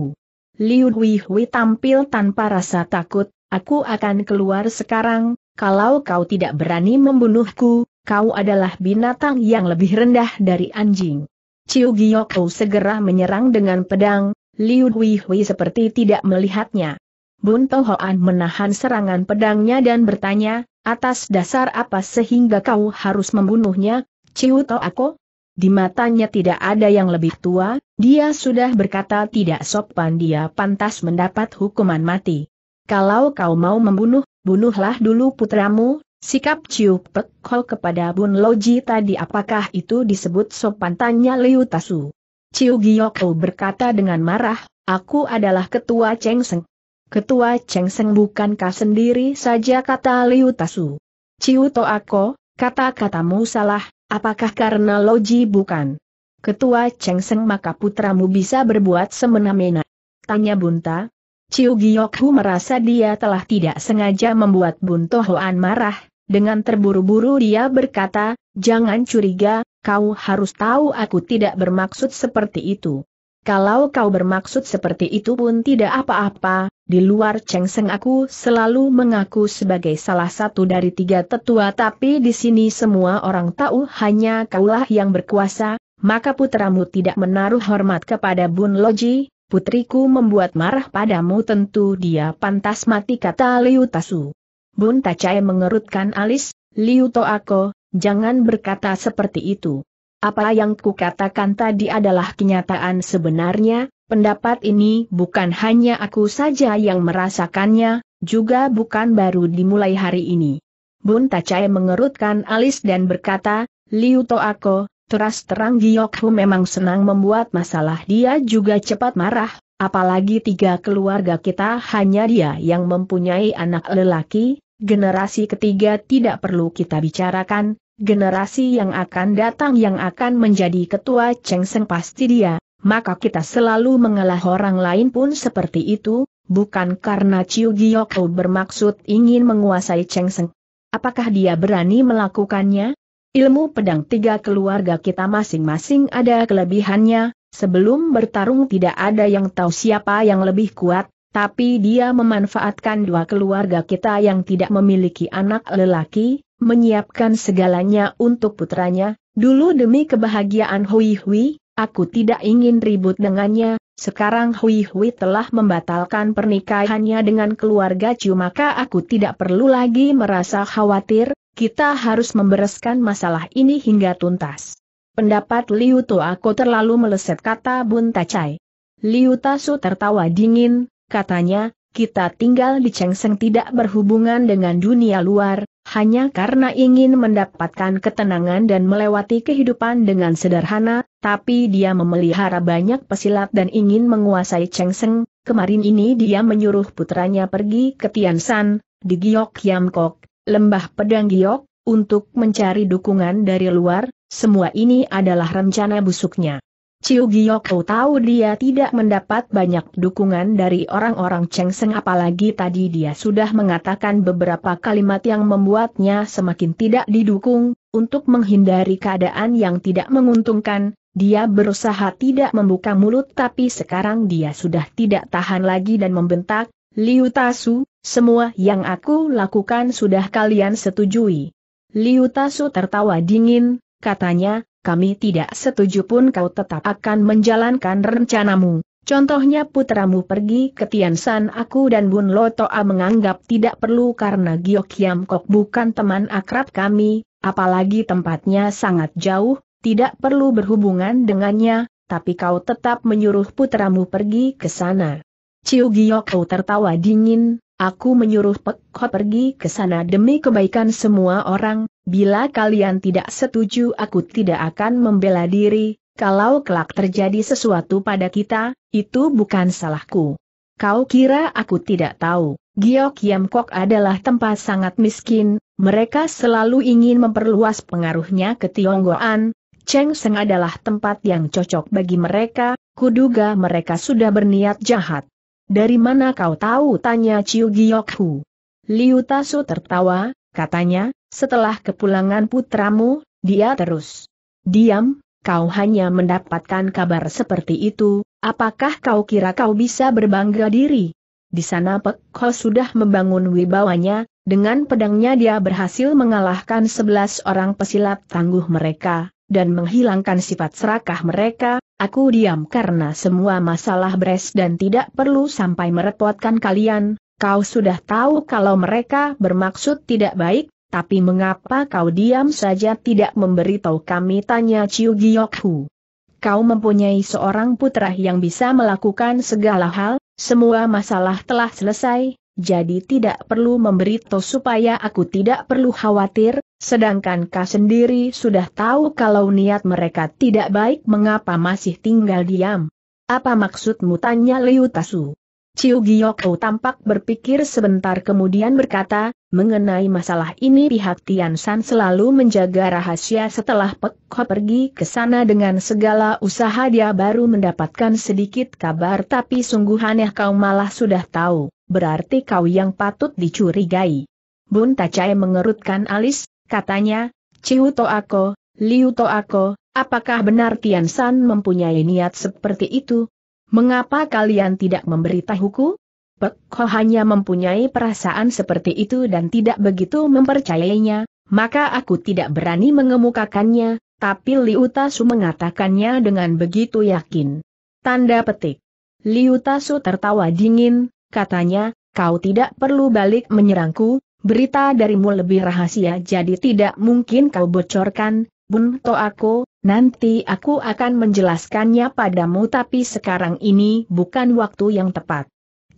Liu Hui Hui tampil tanpa rasa takut, aku akan keluar sekarang, kalau kau tidak berani membunuhku, kau adalah binatang yang lebih rendah dari anjing. Chiu Giok Hu segera menyerang dengan pedang, Liu Hui Hui seperti tidak melihatnya. Bun Tohoan menahan serangan pedangnya dan bertanya, atas dasar apa sehingga kau harus membunuhnya, Ciu Toako? Di matanya tidak ada yang lebih tua, dia sudah berkata tidak sopan dia pantas mendapat hukuman mati. Kalau kau mau membunuh, bunuhlah dulu putramu, sikap Ciu Pekol kepada Bun Loji tadi apakah itu disebut sopan tanya Liu Tasu. Ciu Giyoko berkata dengan marah, aku adalah ketua Cheng Seng. Ketua Cheng Seng bukankah sendiri saja kata Liu Tasu. Ciu Toako, kata-katamu salah, Apakah karena loji bukan? Ketua Cheng Seng maka putramu bisa berbuat semena-mena. Tanya Bunta. Ciu Hu merasa dia telah tidak sengaja membuat Bunto Hoan marah, dengan terburu-buru dia berkata, jangan curiga, kau harus tahu aku tidak bermaksud seperti itu. Kalau kau bermaksud seperti itu pun tidak apa-apa, di luar Cheng Seng aku selalu mengaku sebagai salah satu dari tiga tetua tapi di sini semua orang tahu hanya kaulah yang berkuasa, maka putramu tidak menaruh hormat kepada Bun Loji, putriku membuat marah padamu tentu dia pantas mati kata Liu Tasu. Bun Tacai mengerutkan alis, Liu Toako, jangan berkata seperti itu. Apa yang kukatakan tadi adalah kenyataan sebenarnya, pendapat ini bukan hanya aku saja yang merasakannya, juga bukan baru dimulai hari ini. Bun Tacai mengerutkan alis dan berkata, Liu Toako, teras terang Giyokhu memang senang membuat masalah dia juga cepat marah, apalagi tiga keluarga kita hanya dia yang mempunyai anak lelaki, generasi ketiga tidak perlu kita bicarakan, generasi yang akan datang yang akan menjadi ketua Chengseng pasti dia, maka kita selalu mengalah orang lain pun seperti itu, bukan karena Chiu Giyoko bermaksud ingin menguasai Chengseng. Apakah dia berani melakukannya? Ilmu pedang tiga keluarga kita masing-masing ada kelebihannya, sebelum bertarung tidak ada yang tahu siapa yang lebih kuat, tapi dia memanfaatkan dua keluarga kita yang tidak memiliki anak lelaki, menyiapkan segalanya untuk putranya, dulu demi kebahagiaan Hui Hui, aku tidak ingin ribut dengannya, sekarang Hui Hui telah membatalkan pernikahannya dengan keluarga Chu maka aku tidak perlu lagi merasa khawatir, kita harus membereskan masalah ini hingga tuntas. Pendapat Liu To aku terlalu meleset kata Bun Tacai. Liu Tasu tertawa dingin, katanya, kita tinggal di Seng tidak berhubungan dengan dunia luar, hanya karena ingin mendapatkan ketenangan dan melewati kehidupan dengan sederhana, tapi dia memelihara banyak pesilat dan ingin menguasai Cheng Seng, kemarin ini dia menyuruh putranya pergi ke Tiansan, di Giok Yamkok, lembah pedang Giok, untuk mencari dukungan dari luar, semua ini adalah rencana busuknya. Ciu Giyoko tahu dia tidak mendapat banyak dukungan dari orang-orang Cheng Seng apalagi tadi dia sudah mengatakan beberapa kalimat yang membuatnya semakin tidak didukung, untuk menghindari keadaan yang tidak menguntungkan, dia berusaha tidak membuka mulut tapi sekarang dia sudah tidak tahan lagi dan membentak, Liu Tasu, semua yang aku lakukan sudah kalian setujui. Liu Tasu tertawa dingin, katanya, kami tidak setuju pun kau tetap akan menjalankan rencanamu. Contohnya putramu pergi ke Tiansan aku dan Bun Lotoa menganggap tidak perlu karena Gyokiam Kok bukan teman akrab kami, apalagi tempatnya sangat jauh, tidak perlu berhubungan dengannya, tapi kau tetap menyuruh putramu pergi ke sana. Ciu Giokau tertawa dingin, Aku menyuruh Pekho pergi ke sana demi kebaikan semua orang, bila kalian tidak setuju aku tidak akan membela diri, kalau kelak terjadi sesuatu pada kita, itu bukan salahku. Kau kira aku tidak tahu, Giok Yam Kok adalah tempat sangat miskin, mereka selalu ingin memperluas pengaruhnya ke Tionggoan, Cheng Seng adalah tempat yang cocok bagi mereka, kuduga mereka sudah berniat jahat. Dari mana kau tahu? Tanya Chiu Giok Hu. Liu Tasu tertawa, katanya, setelah kepulangan putramu, dia terus. Diam, kau hanya mendapatkan kabar seperti itu, apakah kau kira kau bisa berbangga diri? Di sana Pek Ho sudah membangun wibawanya, dengan pedangnya dia berhasil mengalahkan sebelas orang pesilat tangguh mereka, dan menghilangkan sifat serakah mereka, Aku diam karena semua masalah beres dan tidak perlu sampai merepotkan kalian, kau sudah tahu kalau mereka bermaksud tidak baik, tapi mengapa kau diam saja tidak memberitahu kami tanya Chiu Hu. Kau mempunyai seorang putra yang bisa melakukan segala hal, semua masalah telah selesai, jadi tidak perlu memberitahu supaya aku tidak perlu khawatir, sedangkan kau sendiri sudah tahu kalau niat mereka tidak baik mengapa masih tinggal diam. Apa maksudmu tanya Liu Tasu? Ciu Giyoko tampak berpikir sebentar kemudian berkata, mengenai masalah ini pihak Tian San selalu menjaga rahasia setelah Pek Ho pergi ke sana dengan segala usaha dia baru mendapatkan sedikit kabar tapi sungguh aneh kau malah sudah tahu, berarti kau yang patut dicurigai. Bun Tacai mengerutkan alis, katanya, Ciu Toako, Liu Toako, apakah benar Tian San mempunyai niat seperti itu, Mengapa kalian tidak memberitahuku? Pek Ho hanya mempunyai perasaan seperti itu dan tidak begitu mempercayainya, maka aku tidak berani mengemukakannya, tapi Liu Tasu mengatakannya dengan begitu yakin. Tanda petik. Liu Tasu tertawa dingin, katanya, kau tidak perlu balik menyerangku, berita darimu lebih rahasia jadi tidak mungkin kau bocorkan, Bun to aku, nanti aku akan menjelaskannya padamu tapi sekarang ini bukan waktu yang tepat.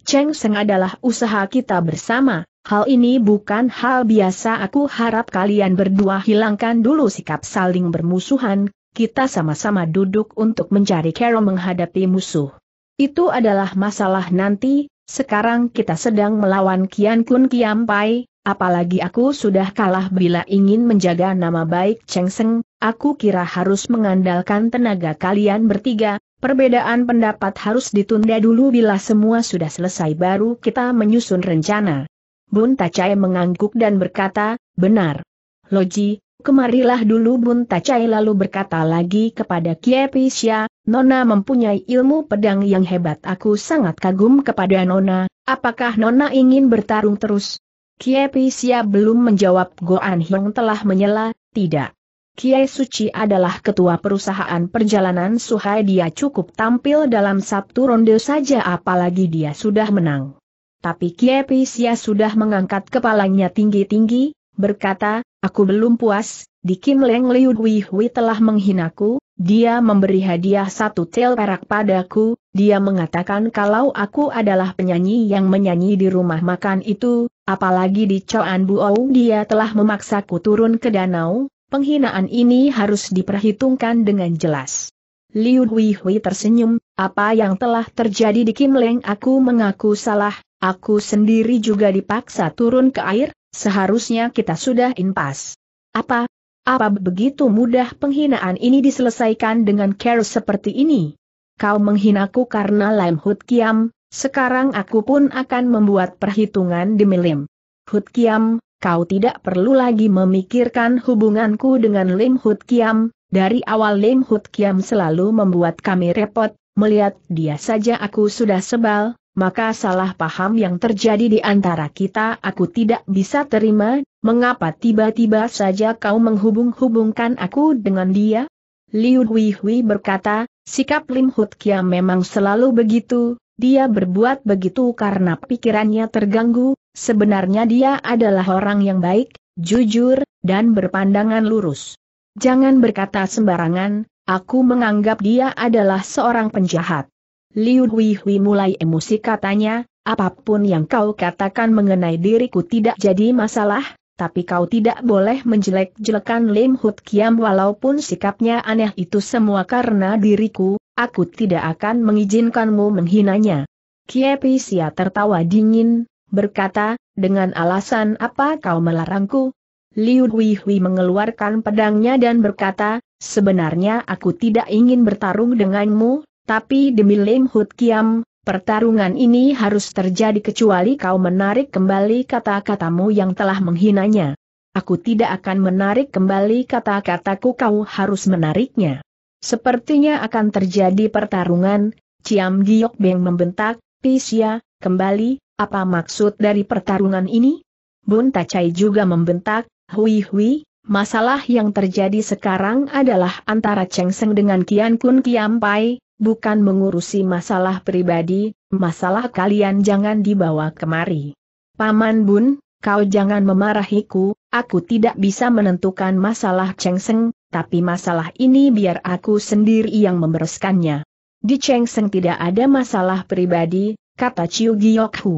Cheng Seng adalah usaha kita bersama, hal ini bukan hal biasa aku harap kalian berdua hilangkan dulu sikap saling bermusuhan, kita sama-sama duduk untuk mencari cara menghadapi musuh. Itu adalah masalah nanti, sekarang kita sedang melawan Kian Kun Kiam Pai, Apalagi aku sudah kalah bila ingin menjaga nama baik Cheng Seng, aku kira harus mengandalkan tenaga kalian bertiga, perbedaan pendapat harus ditunda dulu bila semua sudah selesai baru kita menyusun rencana. Bun Tacai mengangguk dan berkata, benar. Loji, kemarilah dulu Bun Tacai lalu berkata lagi kepada Kie Pisya, Nona mempunyai ilmu pedang yang hebat aku sangat kagum kepada Nona, apakah Nona ingin bertarung terus? Kiai Pisia belum menjawab Goan Hiong telah menyela, tidak. Kiai Suci adalah ketua perusahaan perjalanan Suhai dia cukup tampil dalam Sabtu ronde saja apalagi dia sudah menang. Tapi Kiai Pisia sudah mengangkat kepalanya tinggi-tinggi, berkata, aku belum puas, di Kim Leng Liu Hui Hui telah menghinaku, dia memberi hadiah satu tel perak padaku, dia mengatakan kalau aku adalah penyanyi yang menyanyi di rumah makan itu, apalagi di Coan Buou dia telah memaksaku turun ke danau, penghinaan ini harus diperhitungkan dengan jelas. Liu Hui Hui tersenyum, apa yang telah terjadi di Kim Leng aku mengaku salah, aku sendiri juga dipaksa turun ke air, seharusnya kita sudah impas. Apa? Apa begitu mudah penghinaan ini diselesaikan dengan care seperti ini? Kau menghinaku karena Lam Hut Kiam, sekarang aku pun akan membuat perhitungan di Lim. Hut Kiam, kau tidak perlu lagi memikirkan hubunganku dengan Lim Hut Kiam, dari awal Lim Hut Kiam selalu membuat kami repot, melihat dia saja aku sudah sebal, maka salah paham yang terjadi di antara kita aku tidak bisa terima, mengapa tiba-tiba saja kau menghubung-hubungkan aku dengan dia? Liu Hui Hui berkata, sikap Lim Hut Kiam memang selalu begitu, dia berbuat begitu karena pikirannya terganggu, sebenarnya dia adalah orang yang baik, jujur, dan berpandangan lurus. Jangan berkata sembarangan, aku menganggap dia adalah seorang penjahat. Liu Hui mulai emosi katanya, apapun yang kau katakan mengenai diriku tidak jadi masalah, tapi kau tidak boleh menjelek-jelekan Lim Hut Kiam walaupun sikapnya aneh itu semua karena diriku, Aku tidak akan mengizinkanmu menghinanya. Kiepi Pisia tertawa dingin, berkata, dengan alasan apa kau melarangku? Liu Huihui mengeluarkan pedangnya dan berkata, sebenarnya aku tidak ingin bertarung denganmu, tapi demi Lim Hut Kiam, pertarungan ini harus terjadi kecuali kau menarik kembali kata-katamu yang telah menghinanya. Aku tidak akan menarik kembali kata-kataku kau harus menariknya. Sepertinya akan terjadi pertarungan, Ciam Giok Beng membentak, Pisya, kembali, apa maksud dari pertarungan ini? Bun Tacai juga membentak, Hui Hui, masalah yang terjadi sekarang adalah antara Cheng Seng dengan Kian Kun Kiam Pai, bukan mengurusi masalah pribadi, masalah kalian jangan dibawa kemari. Paman Bun, kau jangan memarahiku, aku tidak bisa menentukan masalah Cheng Seng, tapi masalah ini biar aku sendiri yang membereskannya. Di Chengsen tidak ada masalah pribadi, kata Chiu Giok Hu.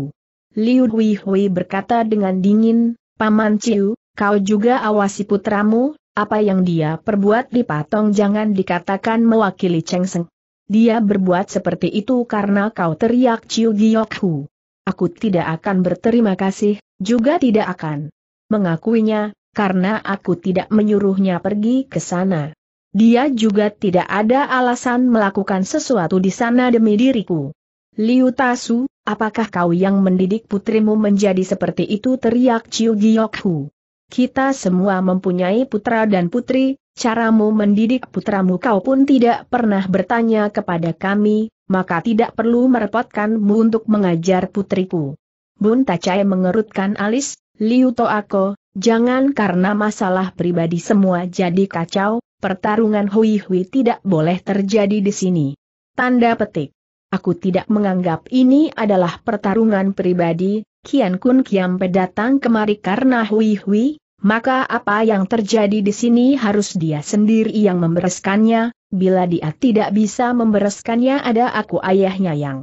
Liu Hui Hui berkata dengan dingin, Paman Chiu, kau juga awasi putramu, apa yang dia perbuat di Patong jangan dikatakan mewakili Chengsen. Dia berbuat seperti itu karena kau teriak Chiu Giok Hu. Aku tidak akan berterima kasih, juga tidak akan mengakuinya, karena aku tidak menyuruhnya pergi ke sana. Dia juga tidak ada alasan melakukan sesuatu di sana demi diriku. Liu Tasu, apakah kau yang mendidik putrimu menjadi seperti itu teriak Chiu Giokhu. Kita semua mempunyai putra dan putri, caramu mendidik putramu kau pun tidak pernah bertanya kepada kami, maka tidak perlu merepotkanmu untuk mengajar putriku. Bun Tacai mengerutkan alis, Liu Toako, Jangan karena masalah pribadi semua jadi kacau, pertarungan hui-hui tidak boleh terjadi di sini. Tanda petik. Aku tidak menganggap ini adalah pertarungan pribadi, Kian Kun Kiam pedatang kemari karena hui-hui, maka apa yang terjadi di sini harus dia sendiri yang membereskannya, bila dia tidak bisa membereskannya ada aku ayahnya yang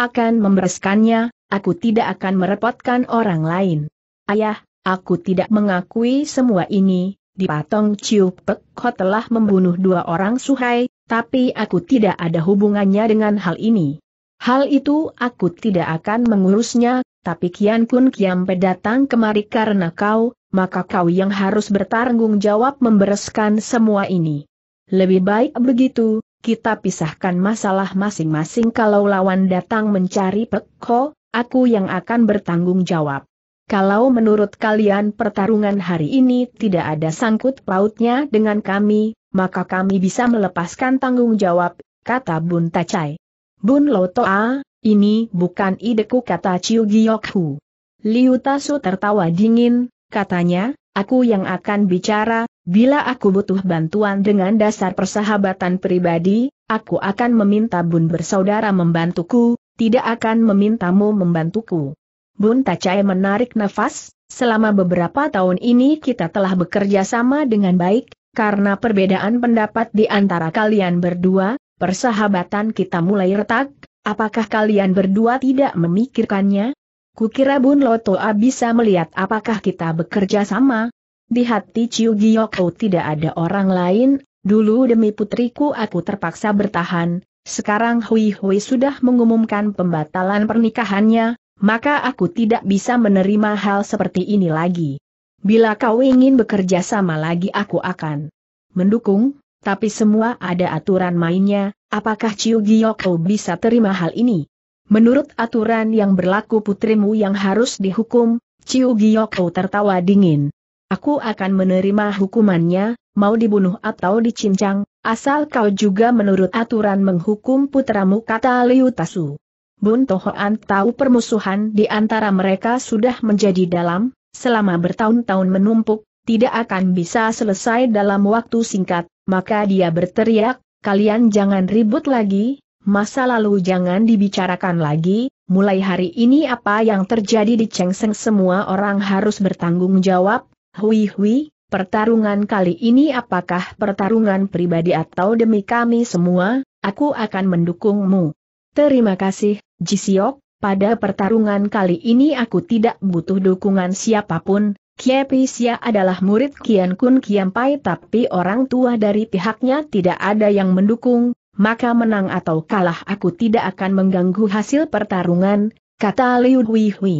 akan membereskannya, aku tidak akan merepotkan orang lain. Ayah, Aku tidak mengakui semua ini, di Patong Chiu Pek Ho telah membunuh dua orang suhai, tapi aku tidak ada hubungannya dengan hal ini. Hal itu aku tidak akan mengurusnya, tapi Kian Kun kian pedatang kemari karena kau, maka kau yang harus bertanggung jawab membereskan semua ini. Lebih baik begitu, kita pisahkan masalah masing-masing kalau lawan datang mencari Pek Ho, aku yang akan bertanggung jawab. Kalau menurut kalian pertarungan hari ini tidak ada sangkut pautnya dengan kami, maka kami bisa melepaskan tanggung jawab, kata Bun Tacai. Bun Lotoa, ini bukan ideku kata Chiu Giyokhu. Liu Tasu tertawa dingin, katanya, aku yang akan bicara, bila aku butuh bantuan dengan dasar persahabatan pribadi, aku akan meminta Bun bersaudara membantuku, tidak akan memintamu membantuku. Bun Tacai menarik nafas, selama beberapa tahun ini kita telah bekerja sama dengan baik, karena perbedaan pendapat di antara kalian berdua, persahabatan kita mulai retak, apakah kalian berdua tidak memikirkannya? Kukira Bun Lotoa bisa melihat apakah kita bekerja sama. Di hati Ciu Giyoko tidak ada orang lain, dulu demi putriku aku terpaksa bertahan, sekarang Hui Hui sudah mengumumkan pembatalan pernikahannya, maka aku tidak bisa menerima hal seperti ini lagi. Bila kau ingin bekerja sama lagi aku akan mendukung, tapi semua ada aturan mainnya, apakah Chiu Giyoko bisa terima hal ini? Menurut aturan yang berlaku putrimu yang harus dihukum, Chiu Giyoko tertawa dingin. Aku akan menerima hukumannya, mau dibunuh atau dicincang, asal kau juga menurut aturan menghukum putramu kata Liu Tasu. Bun Tohoan tahu permusuhan di antara mereka sudah menjadi dalam, selama bertahun-tahun menumpuk, tidak akan bisa selesai dalam waktu singkat, maka dia berteriak, kalian jangan ribut lagi, masa lalu jangan dibicarakan lagi, mulai hari ini apa yang terjadi di Chengseng semua orang harus bertanggung jawab, hui hui, pertarungan kali ini apakah pertarungan pribadi atau demi kami semua, aku akan mendukungmu. Terima kasih, Jisiok, pada pertarungan kali ini aku tidak butuh dukungan siapapun, Kiepisia adalah murid Kian Kun Kiam Pai tapi orang tua dari pihaknya tidak ada yang mendukung, maka menang atau kalah aku tidak akan mengganggu hasil pertarungan, kata Liu Hui Hui.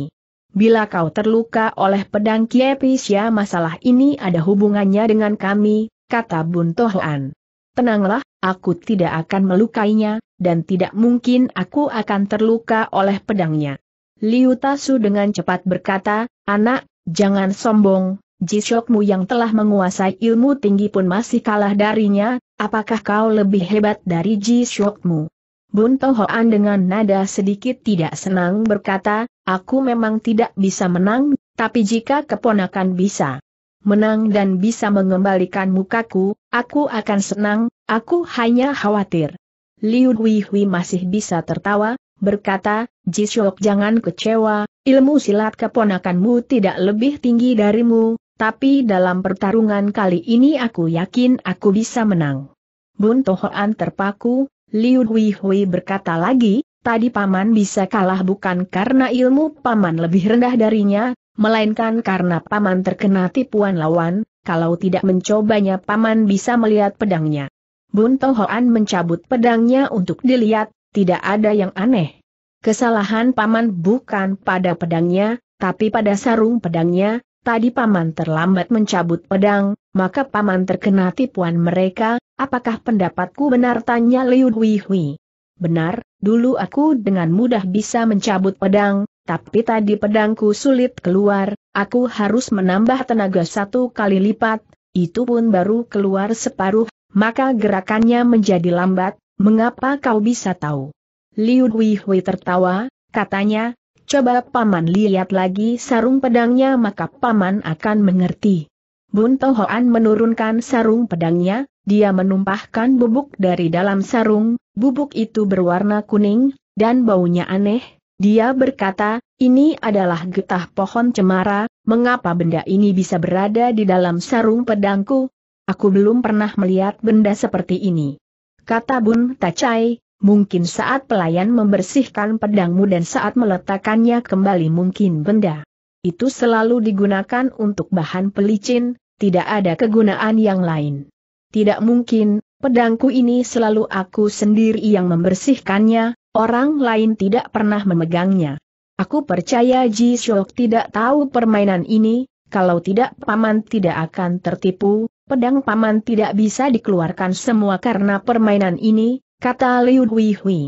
Bila kau terluka oleh pedang Kiepisia masalah ini ada hubungannya dengan kami, kata Bun Tohuan. Tenanglah, Aku tidak akan melukainya, dan tidak mungkin aku akan terluka oleh pedangnya. Liu Tasu dengan cepat berkata, anak, jangan sombong, Jisokmu yang telah menguasai ilmu tinggi pun masih kalah darinya, apakah kau lebih hebat dari Jisokmu? Bun Tohoan dengan nada sedikit tidak senang berkata, aku memang tidak bisa menang, tapi jika keponakan bisa menang dan bisa mengembalikan mukaku, Aku akan senang, aku hanya khawatir. Liu Wihui masih bisa tertawa, berkata, Jishok jangan kecewa, ilmu silat keponakanmu tidak lebih tinggi darimu, tapi dalam pertarungan kali ini aku yakin aku bisa menang. Bun Tohoan terpaku, Liu Wihui berkata lagi, tadi paman bisa kalah bukan karena ilmu paman lebih rendah darinya, melainkan karena paman terkena tipuan lawan, kalau tidak mencobanya paman bisa melihat pedangnya. Bun Tohoan mencabut pedangnya untuk dilihat, tidak ada yang aneh. Kesalahan paman bukan pada pedangnya, tapi pada sarung pedangnya, tadi paman terlambat mencabut pedang, maka paman terkena tipuan mereka, apakah pendapatku benar tanya Liu Hui Hui. Benar, dulu aku dengan mudah bisa mencabut pedang, tapi tadi pedangku sulit keluar, aku harus menambah tenaga satu kali lipat, itu pun baru keluar separuh, maka gerakannya menjadi lambat, mengapa kau bisa tahu? Liu Huihui tertawa, katanya, coba paman lihat lagi sarung pedangnya maka paman akan mengerti. Bun Tohoan menurunkan sarung pedangnya, dia menumpahkan bubuk dari dalam sarung, bubuk itu berwarna kuning, dan baunya aneh, dia berkata, ini adalah getah pohon cemara, mengapa benda ini bisa berada di dalam sarung pedangku? Aku belum pernah melihat benda seperti ini. Kata Bun Tacai, mungkin saat pelayan membersihkan pedangmu dan saat meletakkannya kembali mungkin benda. Itu selalu digunakan untuk bahan pelicin, tidak ada kegunaan yang lain. Tidak mungkin, pedangku ini selalu aku sendiri yang membersihkannya, Orang lain tidak pernah memegangnya. Aku percaya Ji Shok tidak tahu permainan ini, kalau tidak paman tidak akan tertipu, pedang paman tidak bisa dikeluarkan semua karena permainan ini, kata Liu Hui Hui.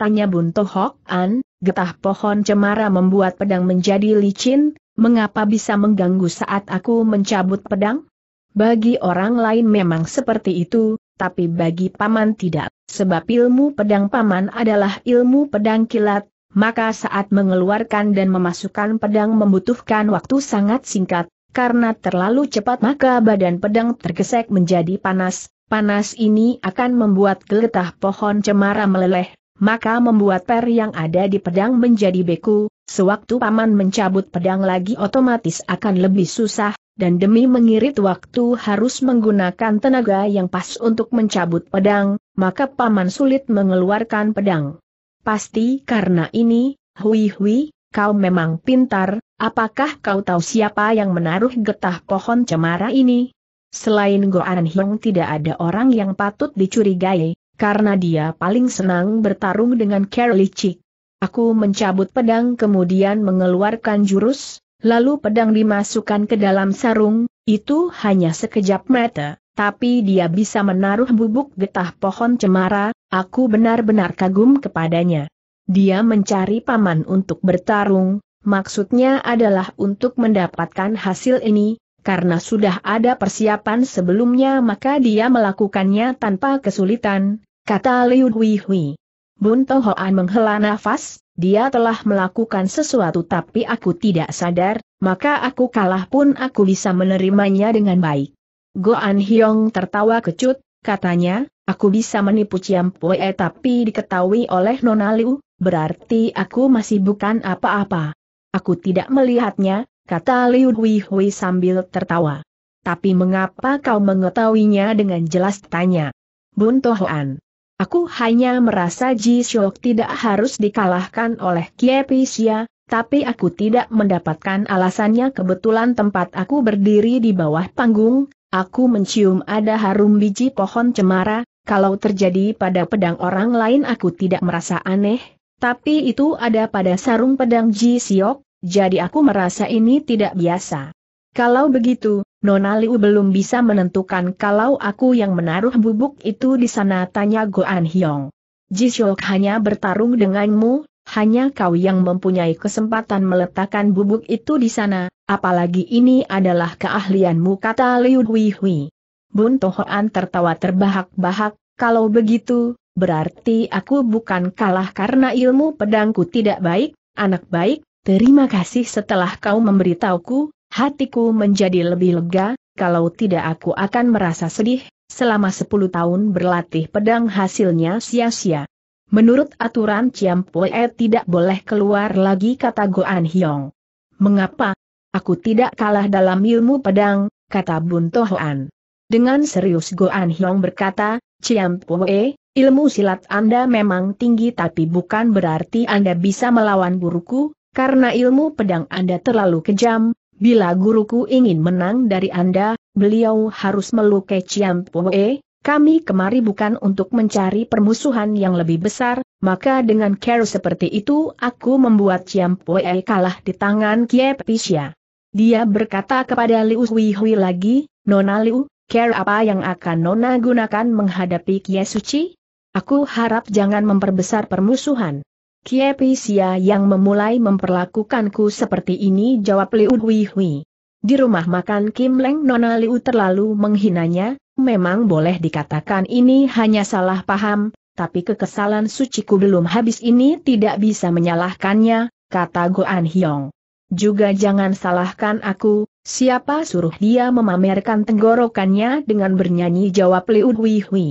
Tanya Bun Tohok An, getah pohon cemara membuat pedang menjadi licin, mengapa bisa mengganggu saat aku mencabut pedang? Bagi orang lain memang seperti itu, tapi bagi paman tidak, sebab ilmu pedang paman adalah ilmu pedang kilat, maka saat mengeluarkan dan memasukkan pedang membutuhkan waktu sangat singkat, karena terlalu cepat maka badan pedang tergesek menjadi panas, panas ini akan membuat geletah pohon cemara meleleh, maka membuat per yang ada di pedang menjadi beku, sewaktu paman mencabut pedang lagi otomatis akan lebih susah, dan demi mengirit waktu harus menggunakan tenaga yang pas untuk mencabut pedang, maka paman sulit mengeluarkan pedang. Pasti karena ini, Hui Hui, kau memang pintar, apakah kau tahu siapa yang menaruh getah pohon cemara ini? Selain Goan Hiong tidak ada orang yang patut dicurigai, karena dia paling senang bertarung dengan Kerlicik. Aku mencabut pedang kemudian mengeluarkan jurus, Lalu pedang dimasukkan ke dalam sarung, itu hanya sekejap mata, tapi dia bisa menaruh bubuk getah pohon cemara, aku benar-benar kagum kepadanya. Dia mencari paman untuk bertarung, maksudnya adalah untuk mendapatkan hasil ini, karena sudah ada persiapan sebelumnya maka dia melakukannya tanpa kesulitan, kata Liu Hui Hui. Bun Tohoan menghela nafas, dia telah melakukan sesuatu tapi aku tidak sadar, maka aku kalah pun aku bisa menerimanya dengan baik. Goan Hyong tertawa kecut, katanya, aku bisa menipu Ciam Pue tapi diketahui oleh Nona Liu, berarti aku masih bukan apa-apa. Aku tidak melihatnya, kata Liu Hui Hui sambil tertawa. Tapi mengapa kau mengetahuinya dengan jelas tanya? Bun Tohoan. Aku hanya merasa Ji Shok tidak harus dikalahkan oleh Kiepisia, tapi aku tidak mendapatkan alasannya kebetulan tempat aku berdiri di bawah panggung, aku mencium ada harum biji pohon cemara, kalau terjadi pada pedang orang lain aku tidak merasa aneh, tapi itu ada pada sarung pedang Ji Shok, jadi aku merasa ini tidak biasa. Kalau begitu, Nona Liu belum bisa menentukan kalau aku yang menaruh bubuk itu di sana tanya Goan Hyong. Jishok hanya bertarung denganmu, hanya kau yang mempunyai kesempatan meletakkan bubuk itu di sana, apalagi ini adalah keahlianmu kata Liu Hui Hui. Bun Tohoan tertawa terbahak-bahak, kalau begitu, berarti aku bukan kalah karena ilmu pedangku tidak baik, anak baik, terima kasih setelah kau memberitahuku, Hatiku menjadi lebih lega, kalau tidak aku akan merasa sedih, selama 10 tahun berlatih pedang hasilnya sia-sia. Menurut aturan Ciampue tidak boleh keluar lagi kata Goan Hyong. Mengapa? Aku tidak kalah dalam ilmu pedang, kata Bun Tohoan. Dengan serius Goan Hyong berkata, Ciampue, ilmu silat Anda memang tinggi tapi bukan berarti Anda bisa melawan buruku, karena ilmu pedang Anda terlalu kejam, Bila guruku ingin menang dari Anda, beliau harus melukai Po'e. kami kemari bukan untuk mencari permusuhan yang lebih besar, maka dengan care seperti itu aku membuat Ciampoe kalah di tangan Kiepisya. Dia berkata kepada Liu Hui Hui lagi, Nona Liu, care apa yang akan Nona gunakan menghadapi Kie Suci? Aku harap jangan memperbesar permusuhan. Kiepisia yang memulai memperlakukanku seperti ini jawab Liu Hui Hui. Di rumah makan Kim Leng Nona Liu terlalu menghinanya, memang boleh dikatakan ini hanya salah paham, tapi kekesalan suciku belum habis ini tidak bisa menyalahkannya, kata Goan Hyong. Juga jangan salahkan aku, siapa suruh dia memamerkan tenggorokannya dengan bernyanyi jawab Liu Hui Hui.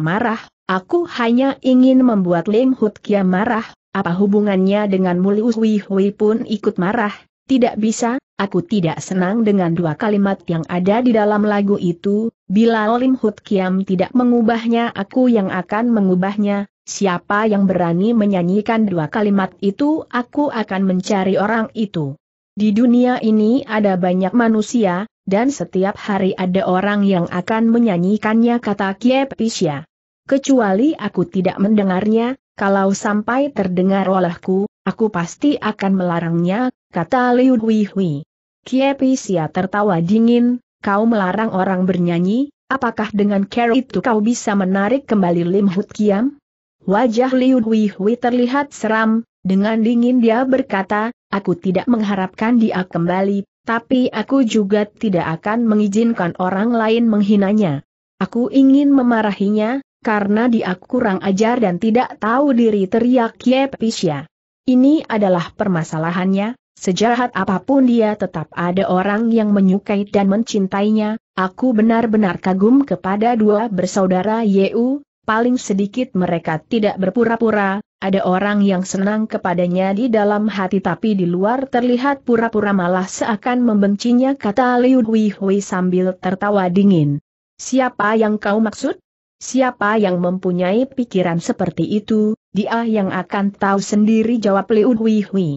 marah, Aku hanya ingin membuat Lim Hut Kia marah, apa hubungannya dengan Mulius Hui Hui pun ikut marah, tidak bisa, aku tidak senang dengan dua kalimat yang ada di dalam lagu itu, bila Lim Hut Kiam tidak mengubahnya aku yang akan mengubahnya, siapa yang berani menyanyikan dua kalimat itu aku akan mencari orang itu. Di dunia ini ada banyak manusia, dan setiap hari ada orang yang akan menyanyikannya kata Kie Pisya kecuali aku tidak mendengarnya, kalau sampai terdengar olehku, aku pasti akan melarangnya, kata Liu Hui Hui. Kiepisia tertawa dingin, kau melarang orang bernyanyi, apakah dengan cara itu kau bisa menarik kembali Lim Hut Kiam? Wajah Liu Hui Hui terlihat seram, dengan dingin dia berkata, aku tidak mengharapkan dia kembali, tapi aku juga tidak akan mengizinkan orang lain menghinanya. Aku ingin memarahinya, karena dia kurang ajar dan tidak tahu diri teriak Ye Pisya. Ini adalah permasalahannya, sejahat apapun dia tetap ada orang yang menyukai dan mencintainya, aku benar-benar kagum kepada dua bersaudara Yeu, paling sedikit mereka tidak berpura-pura, ada orang yang senang kepadanya di dalam hati tapi di luar terlihat pura-pura malah seakan membencinya kata Liu Hui sambil tertawa dingin. Siapa yang kau maksud? Siapa yang mempunyai pikiran seperti itu, dia yang akan tahu sendiri jawab Liu Hui Hui.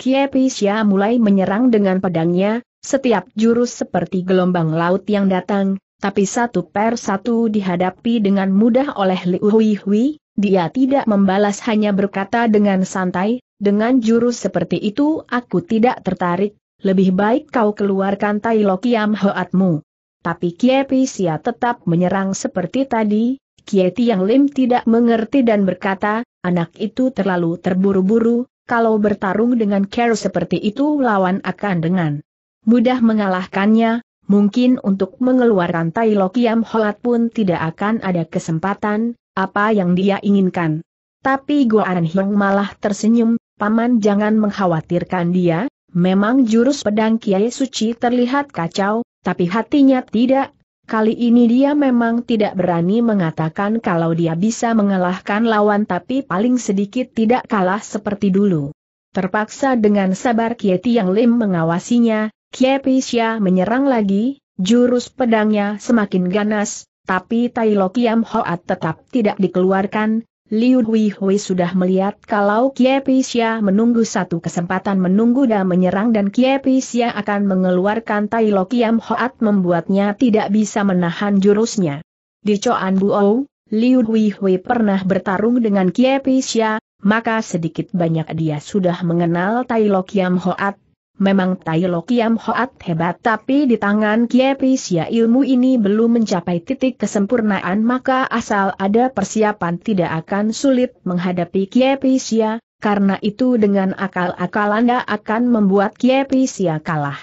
Kiepisya mulai menyerang dengan pedangnya, setiap jurus seperti gelombang laut yang datang, tapi satu per satu dihadapi dengan mudah oleh Liu Hui dia tidak membalas hanya berkata dengan santai, dengan jurus seperti itu aku tidak tertarik, lebih baik kau keluarkan Tai Lo Kiam Hoatmu. Tapi Kiai Sia tetap menyerang seperti tadi, Kiai Tiang Lim tidak mengerti dan berkata, anak itu terlalu terburu-buru, kalau bertarung dengan care seperti itu lawan akan dengan mudah mengalahkannya, mungkin untuk mengeluarkan Tai Lokiam Holat pun tidak akan ada kesempatan, apa yang dia inginkan. Tapi Goan Hiong malah tersenyum, paman jangan mengkhawatirkan dia, memang jurus pedang Kiai Suci terlihat kacau, tapi hatinya tidak. Kali ini dia memang tidak berani mengatakan kalau dia bisa mengalahkan lawan tapi paling sedikit tidak kalah seperti dulu. Terpaksa dengan sabar Kieti Yang Lim mengawasinya, Kiepisya menyerang lagi, jurus pedangnya semakin ganas, tapi Tai Lo Kiam Hoat tetap tidak dikeluarkan, Liu Hui Hui sudah melihat kalau Kiepisia menunggu satu kesempatan menunggu dan menyerang dan Kiepisia akan mengeluarkan Tai Lo Kiam Hoat membuatnya tidak bisa menahan jurusnya. Di Choan Buo, Liu Hui Hui pernah bertarung dengan Kiepisia, maka sedikit banyak dia sudah mengenal Tai Lo Kiam Hoat, Memang Tai Lo Kiam Hoat hebat tapi di tangan Kiepisia ya ilmu ini belum mencapai titik kesempurnaan maka asal ada persiapan tidak akan sulit menghadapi Kiepisia, ya, karena itu dengan akal-akal Anda akan membuat Kiepisia ya kalah.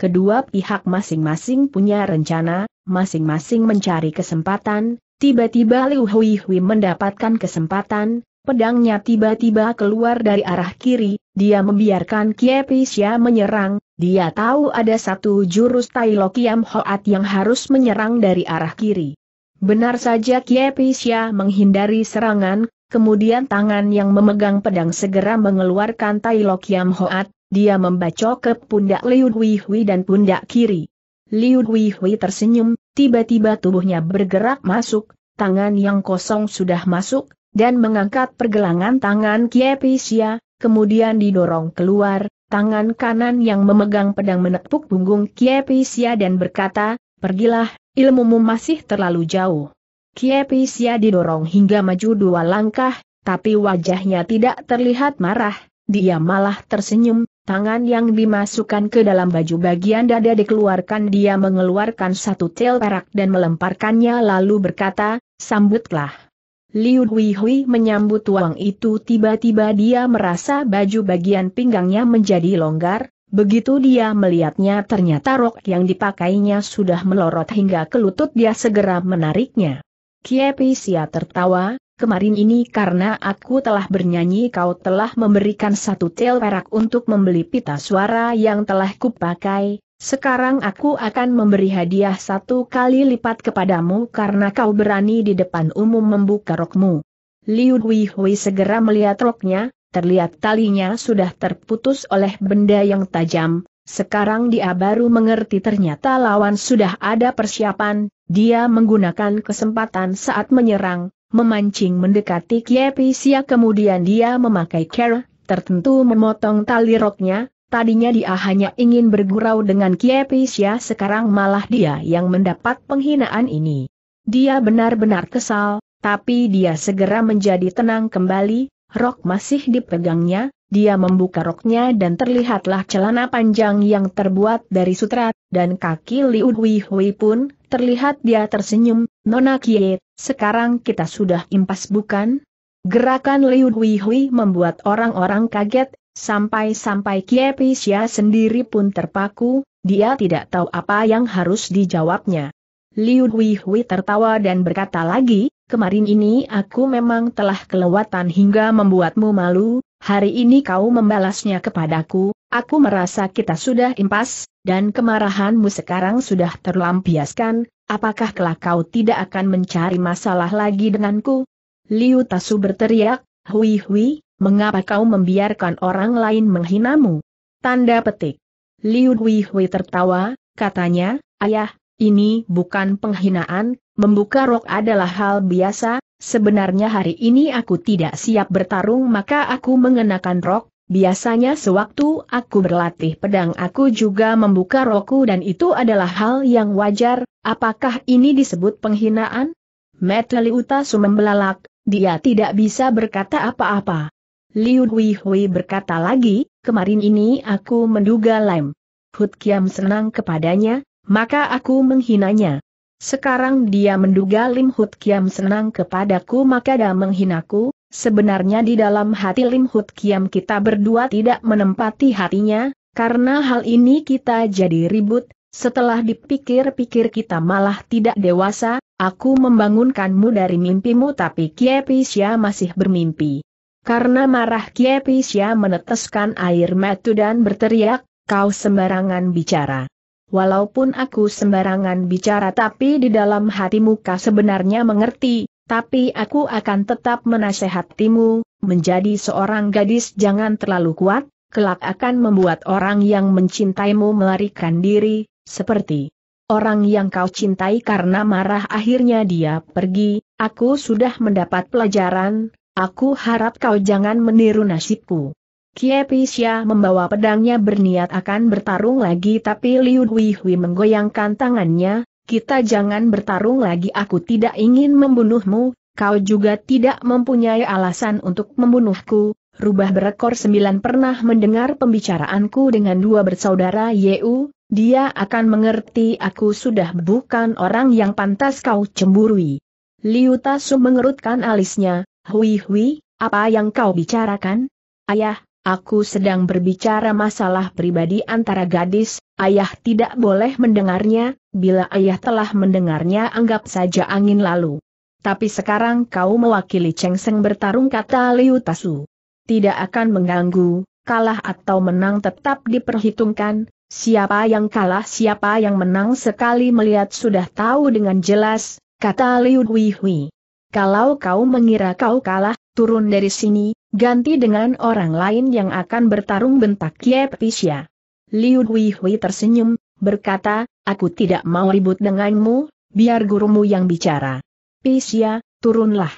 Kedua pihak masing-masing punya rencana, masing-masing mencari kesempatan, tiba-tiba Liu Hui Hui mendapatkan kesempatan, pedangnya tiba-tiba keluar dari arah kiri, dia membiarkan Kiepisya menyerang, dia tahu ada satu jurus Tai Lokiam Hoat yang harus menyerang dari arah kiri. Benar saja Kiepisya menghindari serangan, kemudian tangan yang memegang pedang segera mengeluarkan Tai Lokiam Hoat, dia membacok ke pundak Liu Hui dan pundak kiri. Liu Hui tersenyum, tiba-tiba tubuhnya bergerak masuk, tangan yang kosong sudah masuk, dan mengangkat pergelangan tangan Kiepisia, kemudian didorong keluar, tangan kanan yang memegang pedang menepuk punggung Kiepisia dan berkata, Pergilah, ilmumu masih terlalu jauh. Kiepisia didorong hingga maju dua langkah, tapi wajahnya tidak terlihat marah, dia malah tersenyum, tangan yang dimasukkan ke dalam baju bagian dada dikeluarkan dia mengeluarkan satu tel perak dan melemparkannya lalu berkata, sambutlah. Liu Hui menyambut uang itu tiba-tiba dia merasa baju bagian pinggangnya menjadi longgar, begitu dia melihatnya ternyata rok yang dipakainya sudah melorot hingga ke lutut dia segera menariknya. Kiepi Sia tertawa, kemarin ini karena aku telah bernyanyi kau telah memberikan satu tel perak untuk membeli pita suara yang telah kupakai, sekarang aku akan memberi hadiah satu kali lipat kepadamu karena kau berani di depan umum membuka rokmu. Liu Hui segera melihat roknya, terlihat talinya sudah terputus oleh benda yang tajam. Sekarang dia baru mengerti ternyata lawan sudah ada persiapan, dia menggunakan kesempatan saat menyerang, memancing mendekati Kiepi Sia kemudian dia memakai cara tertentu memotong tali roknya, Tadinya dia hanya ingin bergurau dengan Kiepisya sekarang malah dia yang mendapat penghinaan ini. Dia benar-benar kesal, tapi dia segera menjadi tenang kembali, rok masih dipegangnya, dia membuka roknya dan terlihatlah celana panjang yang terbuat dari sutra, dan kaki Liu Hui pun, terlihat dia tersenyum, Nona Kie, sekarang kita sudah impas bukan? Gerakan Liu Hui membuat orang-orang kaget, Sampai-sampai Kiepisya sendiri pun terpaku, dia tidak tahu apa yang harus dijawabnya. Liu Hui Hui tertawa dan berkata lagi, kemarin ini aku memang telah kelewatan hingga membuatmu malu, hari ini kau membalasnya kepadaku, aku merasa kita sudah impas, dan kemarahanmu sekarang sudah terlampiaskan, apakah kelak kau tidak akan mencari masalah lagi denganku? Liu Tasu berteriak, Hui Hui, Mengapa kau membiarkan orang lain menghinamu? Tanda petik. Liu Weiwei tertawa, katanya, ayah, ini bukan penghinaan, membuka rok adalah hal biasa, sebenarnya hari ini aku tidak siap bertarung maka aku mengenakan rok, biasanya sewaktu aku berlatih pedang aku juga membuka rokku dan itu adalah hal yang wajar, apakah ini disebut penghinaan? Meteliuta membelalak, dia tidak bisa berkata apa-apa. Liu Hui berkata lagi, kemarin ini aku menduga lem. Hut Kiam senang kepadanya, maka aku menghinanya. Sekarang dia menduga Lim Hut Kiam senang kepadaku maka dia menghinaku, sebenarnya di dalam hati Lim Hut Kiam kita berdua tidak menempati hatinya, karena hal ini kita jadi ribut, setelah dipikir-pikir kita malah tidak dewasa, aku membangunkanmu dari mimpimu tapi Kiepisya masih bermimpi. Karena marah Kiepisya meneteskan air mata dan berteriak, kau sembarangan bicara. Walaupun aku sembarangan bicara tapi di dalam hatimu kau sebenarnya mengerti, tapi aku akan tetap menasehatimu, menjadi seorang gadis jangan terlalu kuat, kelak akan membuat orang yang mencintaimu melarikan diri, seperti orang yang kau cintai karena marah akhirnya dia pergi, aku sudah mendapat pelajaran, Aku harap kau jangan meniru nasibku. Kiepisya membawa pedangnya berniat akan bertarung lagi tapi Liu Hui menggoyangkan tangannya, kita jangan bertarung lagi aku tidak ingin membunuhmu, kau juga tidak mempunyai alasan untuk membunuhku, Rubah berekor sembilan pernah mendengar pembicaraanku dengan dua bersaudara Yeu, dia akan mengerti aku sudah bukan orang yang pantas kau cemburui. Liu Tasu mengerutkan alisnya, Hui Hui, apa yang kau bicarakan? Ayah, aku sedang berbicara masalah pribadi antara gadis, ayah tidak boleh mendengarnya, bila ayah telah mendengarnya anggap saja angin lalu. Tapi sekarang kau mewakili Cheng Seng bertarung kata Liu Tasu. Tidak akan mengganggu, kalah atau menang tetap diperhitungkan, siapa yang kalah siapa yang menang sekali melihat sudah tahu dengan jelas, kata Liu Hui Hui kalau kau mengira kau kalah, turun dari sini, ganti dengan orang lain yang akan bertarung bentak Kiep Pisya. Liu Hui tersenyum, berkata, aku tidak mau ribut denganmu, biar gurumu yang bicara. Pisya, turunlah.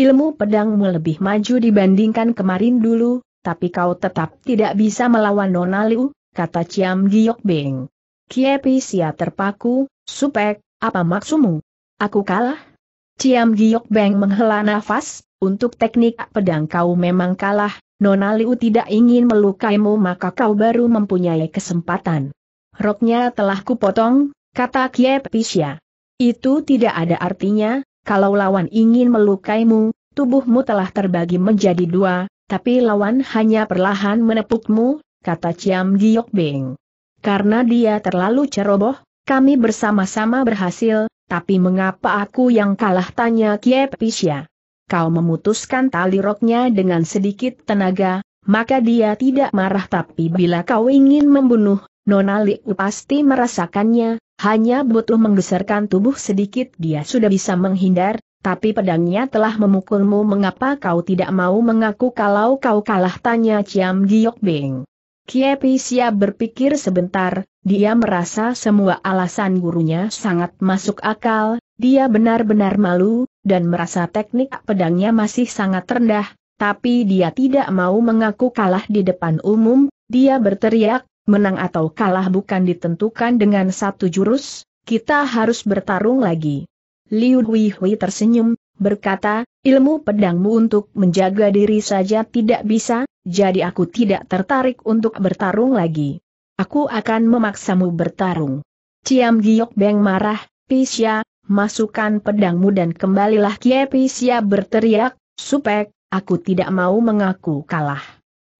Ilmu pedangmu lebih maju dibandingkan kemarin dulu, tapi kau tetap tidak bisa melawan Nona Liu, kata Ciam Giok Beng. Kiep terpaku, Supek, apa maksudmu? Aku kalah? Ciam Giok Beng menghela nafas, untuk teknik pedang kau memang kalah, Nona Liu tidak ingin melukaimu maka kau baru mempunyai kesempatan. Roknya telah kupotong, kata Kiep Pisya. Itu tidak ada artinya, kalau lawan ingin melukaimu, tubuhmu telah terbagi menjadi dua, tapi lawan hanya perlahan menepukmu, kata Ciam Giok Beng. Karena dia terlalu ceroboh, kami bersama-sama berhasil, tapi mengapa aku yang kalah tanya Kiepisya? Kau memutuskan tali roknya dengan sedikit tenaga, maka dia tidak marah tapi bila kau ingin membunuh, Nona Liu pasti merasakannya, hanya butuh menggeserkan tubuh sedikit dia sudah bisa menghindar, tapi pedangnya telah memukulmu mengapa kau tidak mau mengaku kalau kau kalah tanya Ciam Giok Beng. Kiepi siap berpikir sebentar, dia merasa semua alasan gurunya sangat masuk akal, dia benar-benar malu, dan merasa teknik pedangnya masih sangat rendah, tapi dia tidak mau mengaku kalah di depan umum, dia berteriak, menang atau kalah bukan ditentukan dengan satu jurus, kita harus bertarung lagi. Liu Huihui tersenyum, berkata, ilmu pedangmu untuk menjaga diri saja tidak bisa, jadi aku tidak tertarik untuk bertarung lagi. Aku akan memaksamu bertarung. Ciam Giok Beng marah, Pisya, masukkan pedangmu dan kembalilah Kie Pisya berteriak, supek, aku tidak mau mengaku kalah.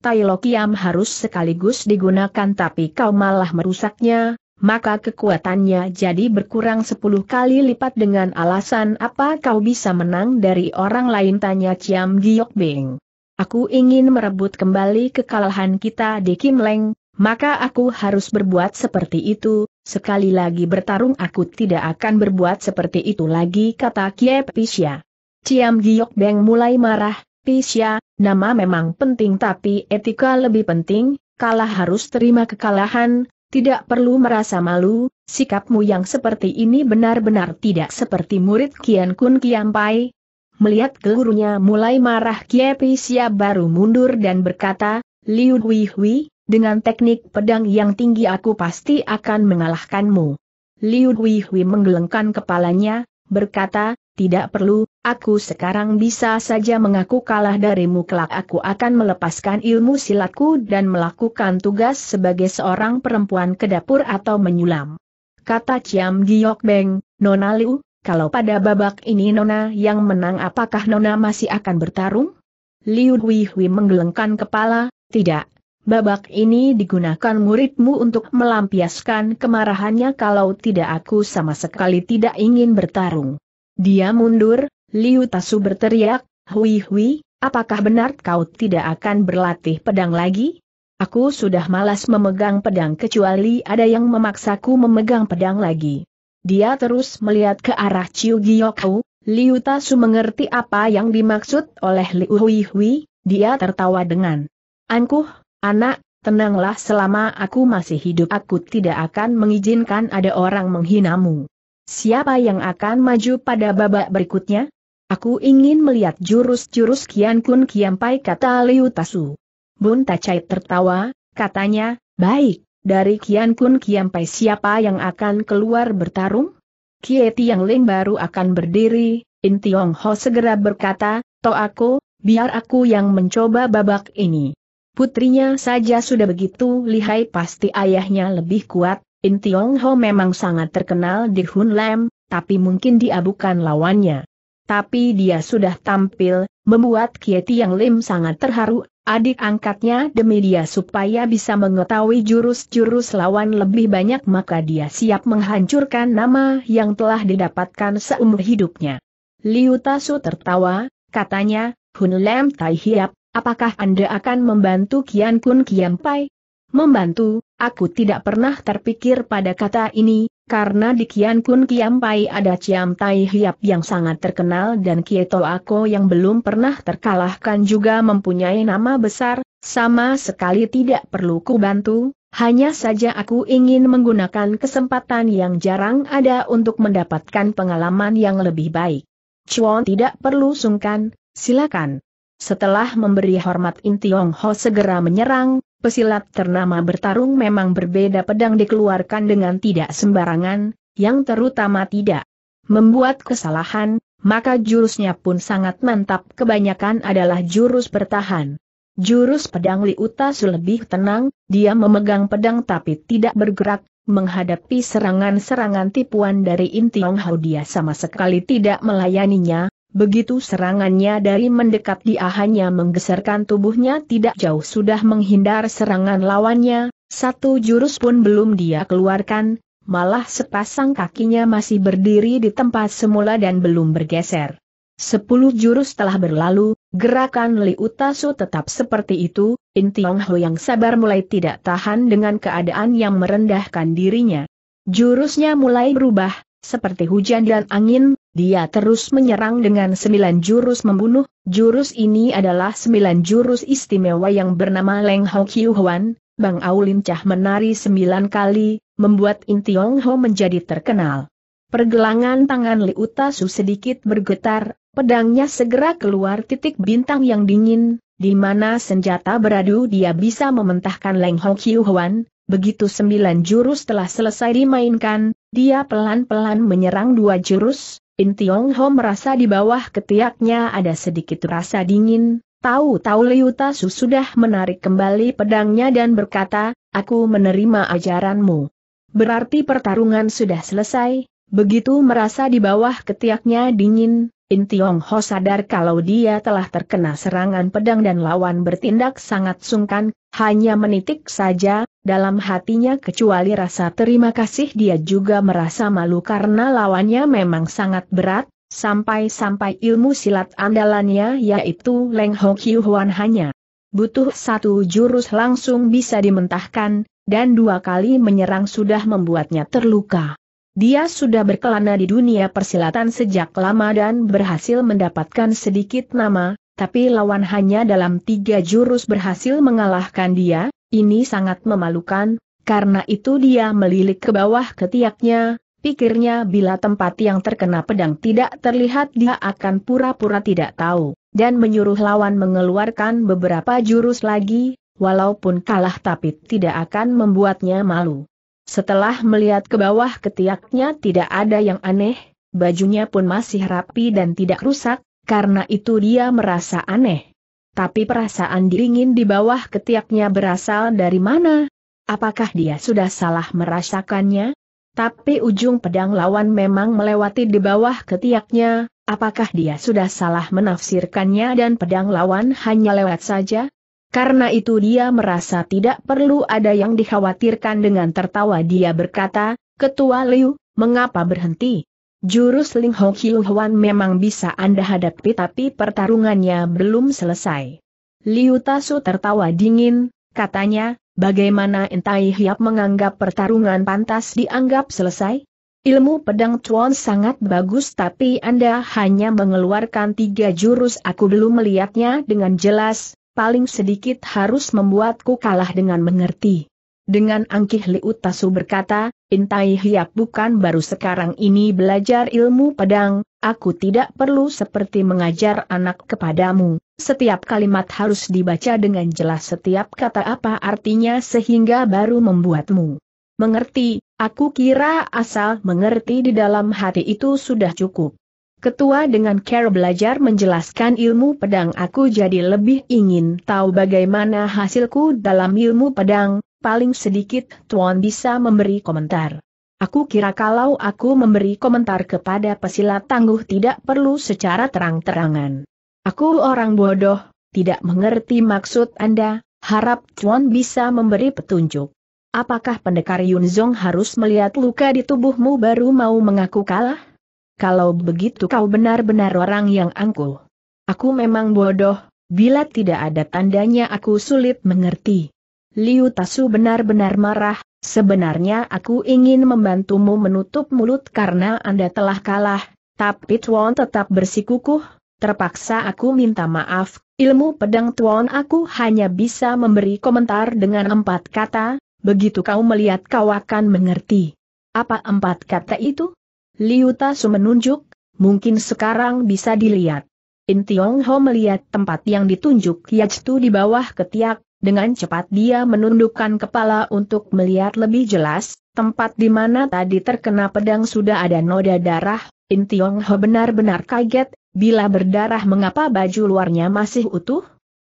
Tailo Kiam harus sekaligus digunakan tapi kau malah merusaknya, maka kekuatannya jadi berkurang sepuluh kali lipat dengan alasan apa kau bisa menang dari orang lain tanya Ciam Giok Beng aku ingin merebut kembali kekalahan kita di Kim Leng, maka aku harus berbuat seperti itu, sekali lagi bertarung aku tidak akan berbuat seperti itu lagi kata Kie Pisya. Ciam Giok Beng mulai marah, Pisya, nama memang penting tapi etika lebih penting, kalah harus terima kekalahan, tidak perlu merasa malu, sikapmu yang seperti ini benar-benar tidak seperti murid Kian Kun Kian Pai, Melihat gurunya mulai marah Kiepi Sia baru mundur dan berkata, Liu Hui dengan teknik pedang yang tinggi aku pasti akan mengalahkanmu. Liu Hui menggelengkan kepalanya, berkata, tidak perlu, aku sekarang bisa saja mengaku kalah darimu kelak aku akan melepaskan ilmu silatku dan melakukan tugas sebagai seorang perempuan ke dapur atau menyulam. Kata Ciam Giok Beng, Nona Liu, kalau pada babak ini Nona yang menang apakah Nona masih akan bertarung? Liu Huihui menggelengkan kepala, tidak. Babak ini digunakan muridmu untuk melampiaskan kemarahannya kalau tidak aku sama sekali tidak ingin bertarung. Dia mundur, Liu Tasu berteriak, Hui Hui, apakah benar kau tidak akan berlatih pedang lagi? Aku sudah malas memegang pedang kecuali ada yang memaksaku memegang pedang lagi. Dia terus melihat ke arah Chiu Giokau, Liu Tasu mengerti apa yang dimaksud oleh Liu Hui Hui, dia tertawa dengan angkuh, anak, tenanglah selama aku masih hidup aku tidak akan mengizinkan ada orang menghinamu. Siapa yang akan maju pada babak berikutnya? Aku ingin melihat jurus-jurus Kian Kun Kiampai kata Liu Tasu. Bun Tachai tertawa, katanya, baik, dari Kian Kun Kian Pai siapa yang akan keluar bertarung? Kie Tiang Ling baru akan berdiri, In Tiong Ho segera berkata, To aku, biar aku yang mencoba babak ini. Putrinya saja sudah begitu lihai pasti ayahnya lebih kuat, In Tiong Ho memang sangat terkenal di Hun Lam, tapi mungkin dia bukan lawannya tapi dia sudah tampil, membuat Kieti Yang Lim sangat terharu, adik angkatnya demi dia supaya bisa mengetahui jurus-jurus lawan lebih banyak maka dia siap menghancurkan nama yang telah didapatkan seumur hidupnya. Liu Tasu tertawa, katanya, Hun Lam Tai Hiap, apakah Anda akan membantu Kian Kun Kiam Pai? Membantu, aku tidak pernah terpikir pada kata ini, karena di Kian Kun Kiam Pai ada Ciam Tai Hiap yang sangat terkenal dan Kieto Ako yang belum pernah terkalahkan juga mempunyai nama besar, sama sekali tidak perlu ku bantu, hanya saja aku ingin menggunakan kesempatan yang jarang ada untuk mendapatkan pengalaman yang lebih baik. Chuan tidak perlu sungkan, silakan. Setelah memberi hormat Intiong Ho segera menyerang, Pesilat ternama bertarung memang berbeda pedang dikeluarkan dengan tidak sembarangan, yang terutama tidak membuat kesalahan, maka jurusnya pun sangat mantap kebanyakan adalah jurus bertahan. Jurus pedang Liutasu lebih tenang, dia memegang pedang tapi tidak bergerak, menghadapi serangan-serangan tipuan dari Intiong Hao dia sama sekali tidak melayaninya, Begitu serangannya dari mendekat dia hanya menggeserkan tubuhnya tidak jauh sudah menghindar serangan lawannya, satu jurus pun belum dia keluarkan, malah sepasang kakinya masih berdiri di tempat semula dan belum bergeser. Sepuluh jurus telah berlalu, gerakan Li Utasu tetap seperti itu, In Tiong Ho yang sabar mulai tidak tahan dengan keadaan yang merendahkan dirinya. Jurusnya mulai berubah, seperti hujan dan angin, dia terus menyerang dengan sembilan jurus membunuh, jurus ini adalah sembilan jurus istimewa yang bernama Leng Ho Qiu Huan, Bang Aulin Cah menari sembilan kali, membuat In Tiong Ho menjadi terkenal. Pergelangan tangan Li Uta Tasu sedikit bergetar, pedangnya segera keluar titik bintang yang dingin, di mana senjata beradu dia bisa mementahkan Leng Ho Qiu Huan, Begitu sembilan jurus telah selesai dimainkan, dia pelan-pelan menyerang dua jurus, In Tiong Ho merasa di bawah ketiaknya ada sedikit rasa dingin, tahu-tahu Liu Tasu sudah menarik kembali pedangnya dan berkata, aku menerima ajaranmu. Berarti pertarungan sudah selesai, begitu merasa di bawah ketiaknya dingin, In Tiong Ho sadar kalau dia telah terkena serangan pedang dan lawan bertindak sangat sungkan, hanya menitik saja, dalam hatinya kecuali rasa terima kasih dia juga merasa malu karena lawannya memang sangat berat, sampai-sampai ilmu silat andalannya yaitu Leng Ho Huan hanya butuh satu jurus langsung bisa dimentahkan, dan dua kali menyerang sudah membuatnya terluka. Dia sudah berkelana di dunia persilatan sejak lama dan berhasil mendapatkan sedikit nama, tapi lawan hanya dalam tiga jurus berhasil mengalahkan dia, ini sangat memalukan, karena itu dia melilit ke bawah ketiaknya, pikirnya bila tempat yang terkena pedang tidak terlihat dia akan pura-pura tidak tahu, dan menyuruh lawan mengeluarkan beberapa jurus lagi, walaupun kalah tapi tidak akan membuatnya malu. Setelah melihat ke bawah ketiaknya tidak ada yang aneh, bajunya pun masih rapi dan tidak rusak, karena itu dia merasa aneh. Tapi perasaan dingin di bawah ketiaknya berasal dari mana? Apakah dia sudah salah merasakannya? Tapi ujung pedang lawan memang melewati di bawah ketiaknya, apakah dia sudah salah menafsirkannya dan pedang lawan hanya lewat saja? Karena itu dia merasa tidak perlu ada yang dikhawatirkan dengan tertawa dia berkata, Ketua Liu, mengapa berhenti? Jurus Ling Hong Hiu Huan memang bisa Anda hadapi tapi pertarungannya belum selesai. Liu Tasu tertawa dingin, katanya, bagaimana Entai Hiap menganggap pertarungan pantas dianggap selesai? Ilmu pedang Chuan sangat bagus tapi Anda hanya mengeluarkan tiga jurus aku belum melihatnya dengan jelas, paling sedikit harus membuatku kalah dengan mengerti. Dengan angkih Liu Tasu berkata, Intai Hiap bukan baru sekarang ini belajar ilmu pedang, aku tidak perlu seperti mengajar anak kepadamu. Setiap kalimat harus dibaca dengan jelas setiap kata apa artinya sehingga baru membuatmu mengerti, aku kira asal mengerti di dalam hati itu sudah cukup. Ketua dengan care belajar menjelaskan ilmu pedang aku jadi lebih ingin tahu bagaimana hasilku dalam ilmu pedang, paling sedikit Tuan bisa memberi komentar. Aku kira kalau aku memberi komentar kepada pesilat tangguh tidak perlu secara terang-terangan. Aku orang bodoh, tidak mengerti maksud Anda, harap Tuan bisa memberi petunjuk. Apakah pendekar Yunzong harus melihat luka di tubuhmu baru mau mengaku kalah? kalau begitu kau benar-benar orang yang angkuh. Aku memang bodoh, bila tidak ada tandanya aku sulit mengerti. Liu Tasu benar-benar marah, sebenarnya aku ingin membantumu menutup mulut karena Anda telah kalah, tapi Tuan tetap bersikukuh, terpaksa aku minta maaf, ilmu pedang Tuan aku hanya bisa memberi komentar dengan empat kata, begitu kau melihat kau akan mengerti. Apa empat kata itu? Liu su menunjuk, mungkin sekarang bisa dilihat. In Tiong Ho melihat tempat yang ditunjuk Yajtu di bawah ketiak, dengan cepat dia menundukkan kepala untuk melihat lebih jelas, tempat di mana tadi terkena pedang sudah ada noda darah, In Tiong Ho benar-benar kaget, bila berdarah mengapa baju luarnya masih utuh?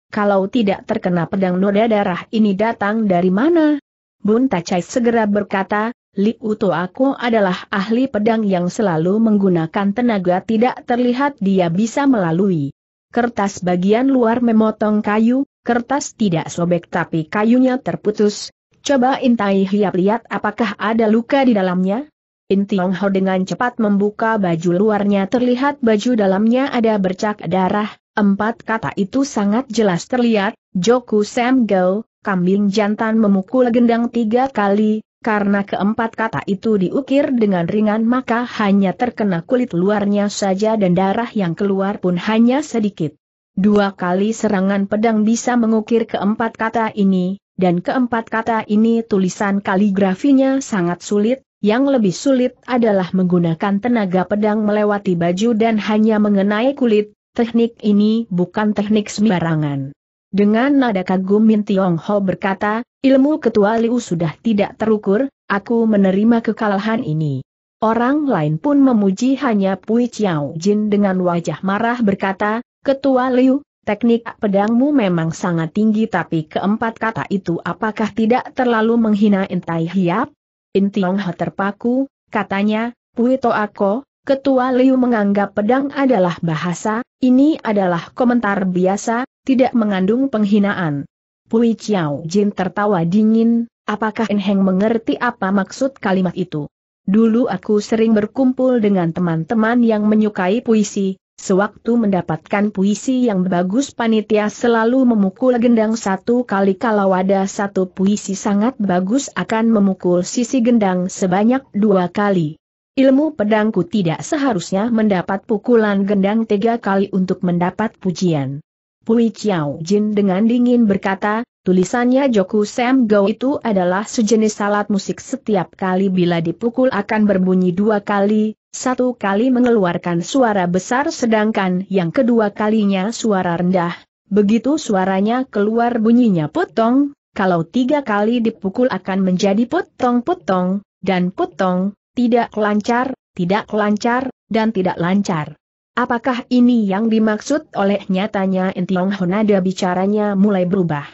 Kalau tidak terkena pedang noda darah ini datang dari mana? Bun Tachai segera berkata, Uto aku adalah ahli pedang yang selalu menggunakan tenaga tidak terlihat dia bisa melalui. Kertas bagian luar memotong kayu, kertas tidak sobek tapi kayunya terputus. Coba Intai Hiap lihat apakah ada luka di dalamnya. Intiong Ho dengan cepat membuka baju luarnya terlihat baju dalamnya ada bercak darah. Empat kata itu sangat jelas terlihat, Joku Sam Go, kambing jantan memukul gendang tiga kali, karena keempat kata itu diukir dengan ringan maka hanya terkena kulit luarnya saja dan darah yang keluar pun hanya sedikit. Dua kali serangan pedang bisa mengukir keempat kata ini, dan keempat kata ini tulisan kaligrafinya sangat sulit, yang lebih sulit adalah menggunakan tenaga pedang melewati baju dan hanya mengenai kulit, teknik ini bukan teknik sembarangan. Dengan nada kagum Min Tiong Ho berkata, ilmu ketua Liu sudah tidak terukur, aku menerima kekalahan ini. Orang lain pun memuji hanya Pui Chiao Jin dengan wajah marah berkata, Ketua Liu, teknik pedangmu memang sangat tinggi tapi keempat kata itu apakah tidak terlalu menghina Intai Hiap? Tiong Ho terpaku, katanya, Pui Toako, Ketua Liu menganggap pedang adalah bahasa, ini adalah komentar biasa, tidak mengandung penghinaan. Pui Chiao Jin tertawa dingin, apakah Enheng mengerti apa maksud kalimat itu? Dulu aku sering berkumpul dengan teman-teman yang menyukai puisi, sewaktu mendapatkan puisi yang bagus panitia selalu memukul gendang satu kali kalau ada satu puisi sangat bagus akan memukul sisi gendang sebanyak dua kali. Ilmu pedangku tidak seharusnya mendapat pukulan gendang tiga kali untuk mendapat pujian. Pui Chiao Jin dengan dingin berkata, tulisannya Joku Sam Go itu adalah sejenis alat musik setiap kali bila dipukul akan berbunyi dua kali, satu kali mengeluarkan suara besar sedangkan yang kedua kalinya suara rendah. Begitu suaranya keluar bunyinya potong, kalau tiga kali dipukul akan menjadi potong-potong, dan potong, tidak lancar, tidak lancar, dan tidak lancar. Apakah ini yang dimaksud olehnya tanya Entiong Honada bicaranya mulai berubah.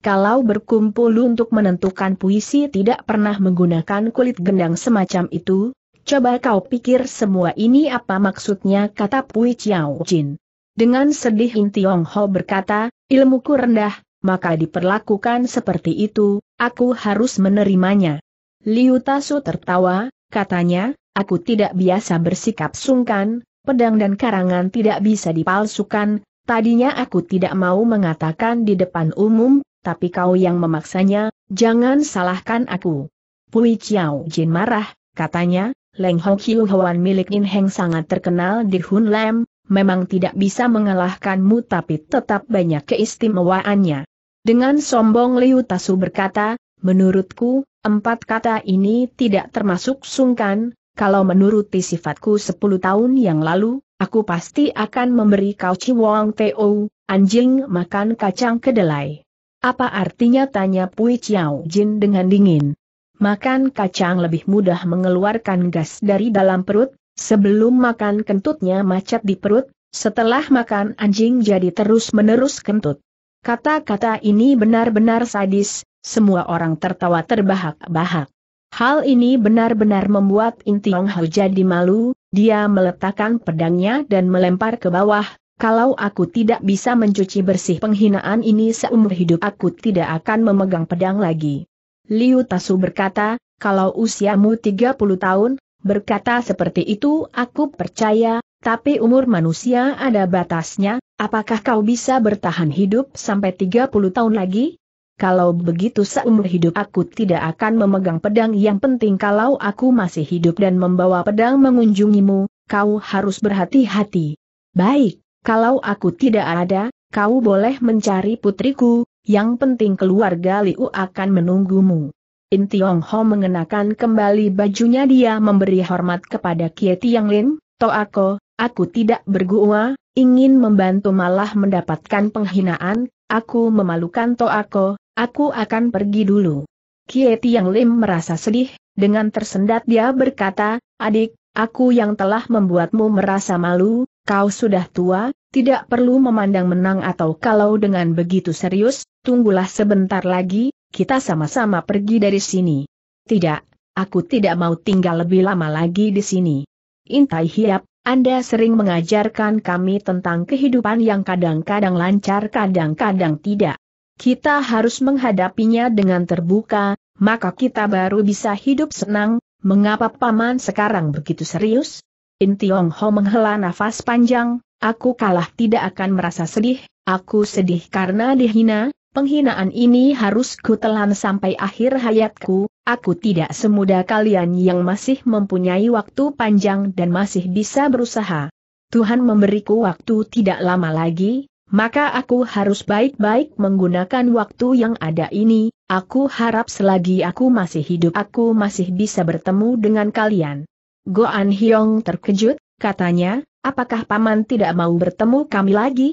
Kalau berkumpul untuk menentukan puisi tidak pernah menggunakan kulit gendang semacam itu, coba kau pikir semua ini apa maksudnya kata Pui Chiao Jin. Dengan sedih Intiong Ho berkata, ilmuku rendah, maka diperlakukan seperti itu, aku harus menerimanya. Liu Tasu tertawa, katanya, aku tidak biasa bersikap sungkan, pedang dan karangan tidak bisa dipalsukan, tadinya aku tidak mau mengatakan di depan umum, tapi kau yang memaksanya, jangan salahkan aku. Pui Chiao Jin marah, katanya, Leng Ho Hiu Hoan milik In Heng sangat terkenal di Hun Lam, memang tidak bisa mengalahkanmu tapi tetap banyak keistimewaannya. Dengan sombong Liu Tasu berkata, menurutku, empat kata ini tidak termasuk sungkan, kalau menuruti sifatku 10 tahun yang lalu, aku pasti akan memberi kau ciwong teo, anjing makan kacang kedelai. Apa artinya tanya Pui Chiao Jin dengan dingin. Makan kacang lebih mudah mengeluarkan gas dari dalam perut, sebelum makan kentutnya macet di perut, setelah makan anjing jadi terus-menerus kentut. Kata-kata ini benar-benar sadis, semua orang tertawa terbahak-bahak. Hal ini benar-benar membuat Intiong Ho jadi malu, dia meletakkan pedangnya dan melempar ke bawah, kalau aku tidak bisa mencuci bersih penghinaan ini seumur hidup aku tidak akan memegang pedang lagi. Liu Tasu berkata, kalau usiamu 30 tahun, berkata seperti itu aku percaya, tapi umur manusia ada batasnya, apakah kau bisa bertahan hidup sampai 30 tahun lagi? kalau begitu seumur hidup aku tidak akan memegang pedang yang penting kalau aku masih hidup dan membawa pedang mengunjungimu, kau harus berhati-hati. Baik, kalau aku tidak ada, kau boleh mencari putriku, yang penting keluarga Liu akan menunggumu. In Tiong Ho mengenakan kembali bajunya dia memberi hormat kepada Kie Tiang Lin, Toako, aku tidak bergua, ingin membantu malah mendapatkan penghinaan, aku memalukan Toako, Aku akan pergi dulu. Kie Tiang Lim merasa sedih, dengan tersendat dia berkata, adik, aku yang telah membuatmu merasa malu, kau sudah tua, tidak perlu memandang menang atau kalau dengan begitu serius, tunggulah sebentar lagi, kita sama-sama pergi dari sini. Tidak, aku tidak mau tinggal lebih lama lagi di sini. Intai Hiap, Anda sering mengajarkan kami tentang kehidupan yang kadang-kadang lancar kadang-kadang tidak kita harus menghadapinya dengan terbuka, maka kita baru bisa hidup senang, mengapa paman sekarang begitu serius? In Tiong Ho menghela nafas panjang, aku kalah tidak akan merasa sedih, aku sedih karena dihina, penghinaan ini harus kutelan sampai akhir hayatku, aku tidak semudah kalian yang masih mempunyai waktu panjang dan masih bisa berusaha. Tuhan memberiku waktu tidak lama lagi, maka aku harus baik-baik menggunakan waktu yang ada ini, aku harap selagi aku masih hidup aku masih bisa bertemu dengan kalian. Goan Hyong terkejut, katanya, apakah Paman tidak mau bertemu kami lagi?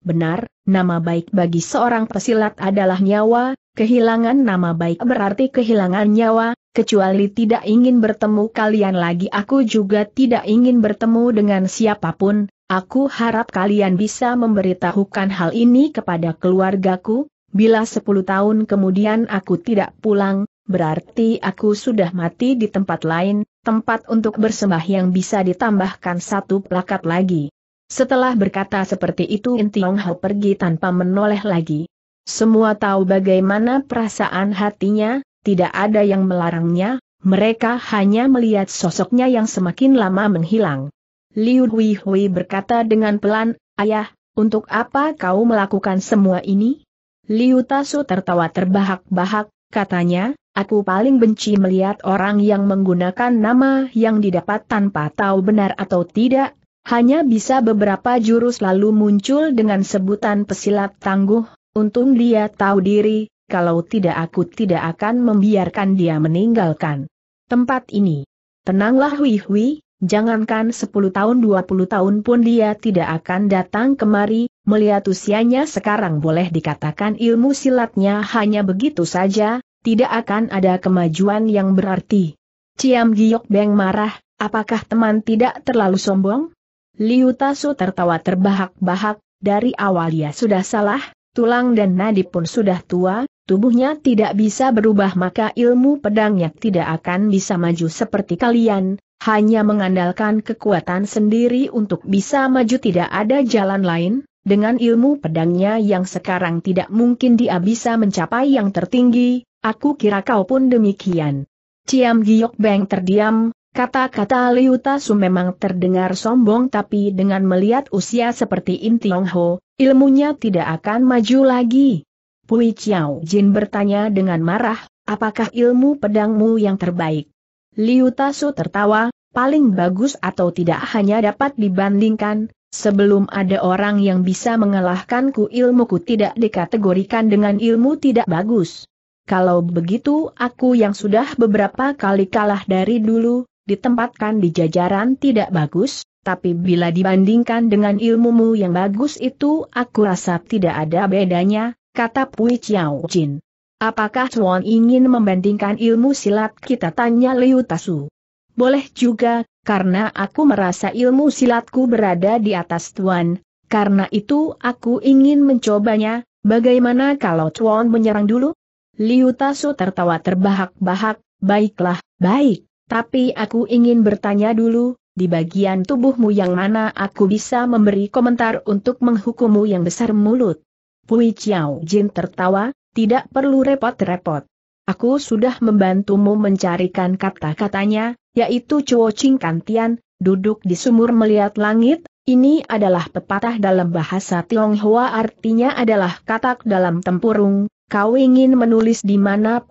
Benar, nama baik bagi seorang pesilat adalah nyawa, kehilangan nama baik berarti kehilangan nyawa, kecuali tidak ingin bertemu kalian lagi aku juga tidak ingin bertemu dengan siapapun, Aku harap kalian bisa memberitahukan hal ini kepada keluargaku, bila 10 tahun kemudian aku tidak pulang, berarti aku sudah mati di tempat lain, tempat untuk bersembah yang bisa ditambahkan satu plakat lagi. Setelah berkata seperti itu Intiong Hao pergi tanpa menoleh lagi. Semua tahu bagaimana perasaan hatinya, tidak ada yang melarangnya, mereka hanya melihat sosoknya yang semakin lama menghilang. Liu Hui Hui berkata dengan pelan, Ayah, untuk apa kau melakukan semua ini? Liu Tasu tertawa terbahak-bahak, katanya, aku paling benci melihat orang yang menggunakan nama yang didapat tanpa tahu benar atau tidak, hanya bisa beberapa jurus lalu muncul dengan sebutan pesilat tangguh, untung dia tahu diri, kalau tidak aku tidak akan membiarkan dia meninggalkan tempat ini. Tenanglah Hui Hui, Jangankan 10 tahun 20 tahun pun dia tidak akan datang kemari, melihat usianya sekarang boleh dikatakan ilmu silatnya hanya begitu saja, tidak akan ada kemajuan yang berarti. Ciam Giok Beng marah, apakah teman tidak terlalu sombong? Liu Tasu tertawa terbahak-bahak, dari awal ya sudah salah, tulang dan nadi pun sudah tua, tubuhnya tidak bisa berubah maka ilmu pedangnya tidak akan bisa maju seperti kalian, hanya mengandalkan kekuatan sendiri untuk bisa maju tidak ada jalan lain, dengan ilmu pedangnya yang sekarang tidak mungkin dia bisa mencapai yang tertinggi, aku kira kau pun demikian. Ciam Giok Beng terdiam, kata-kata Liu Tasu memang terdengar sombong tapi dengan melihat usia seperti In Tiong Ho, ilmunya tidak akan maju lagi. Pui Chiao Jin bertanya dengan marah, apakah ilmu pedangmu yang terbaik? Liu Tasu tertawa, paling bagus atau tidak hanya dapat dibandingkan, sebelum ada orang yang bisa mengalahkanku ilmuku tidak dikategorikan dengan ilmu tidak bagus. Kalau begitu aku yang sudah beberapa kali kalah dari dulu, ditempatkan di jajaran tidak bagus, tapi bila dibandingkan dengan ilmumu yang bagus itu aku rasa tidak ada bedanya, kata Pui Chiao Jin. Apakah Chuan ingin membandingkan ilmu silat kita tanya Liu Tasu? Boleh juga, karena aku merasa ilmu silatku berada di atas Tuan, karena itu aku ingin mencobanya, bagaimana kalau Chuan menyerang dulu? Liu Tasu tertawa terbahak-bahak, baiklah, baik, tapi aku ingin bertanya dulu, di bagian tubuhmu yang mana aku bisa memberi komentar untuk menghukummu yang besar mulut? Pui Chiao Jin tertawa, tidak perlu repot-repot. Aku sudah membantumu mencarikan kata-katanya, yaitu Chuo Ching Kantian, duduk di sumur melihat langit, ini adalah pepatah dalam bahasa Tionghoa artinya adalah katak dalam tempurung, kau ingin menulis di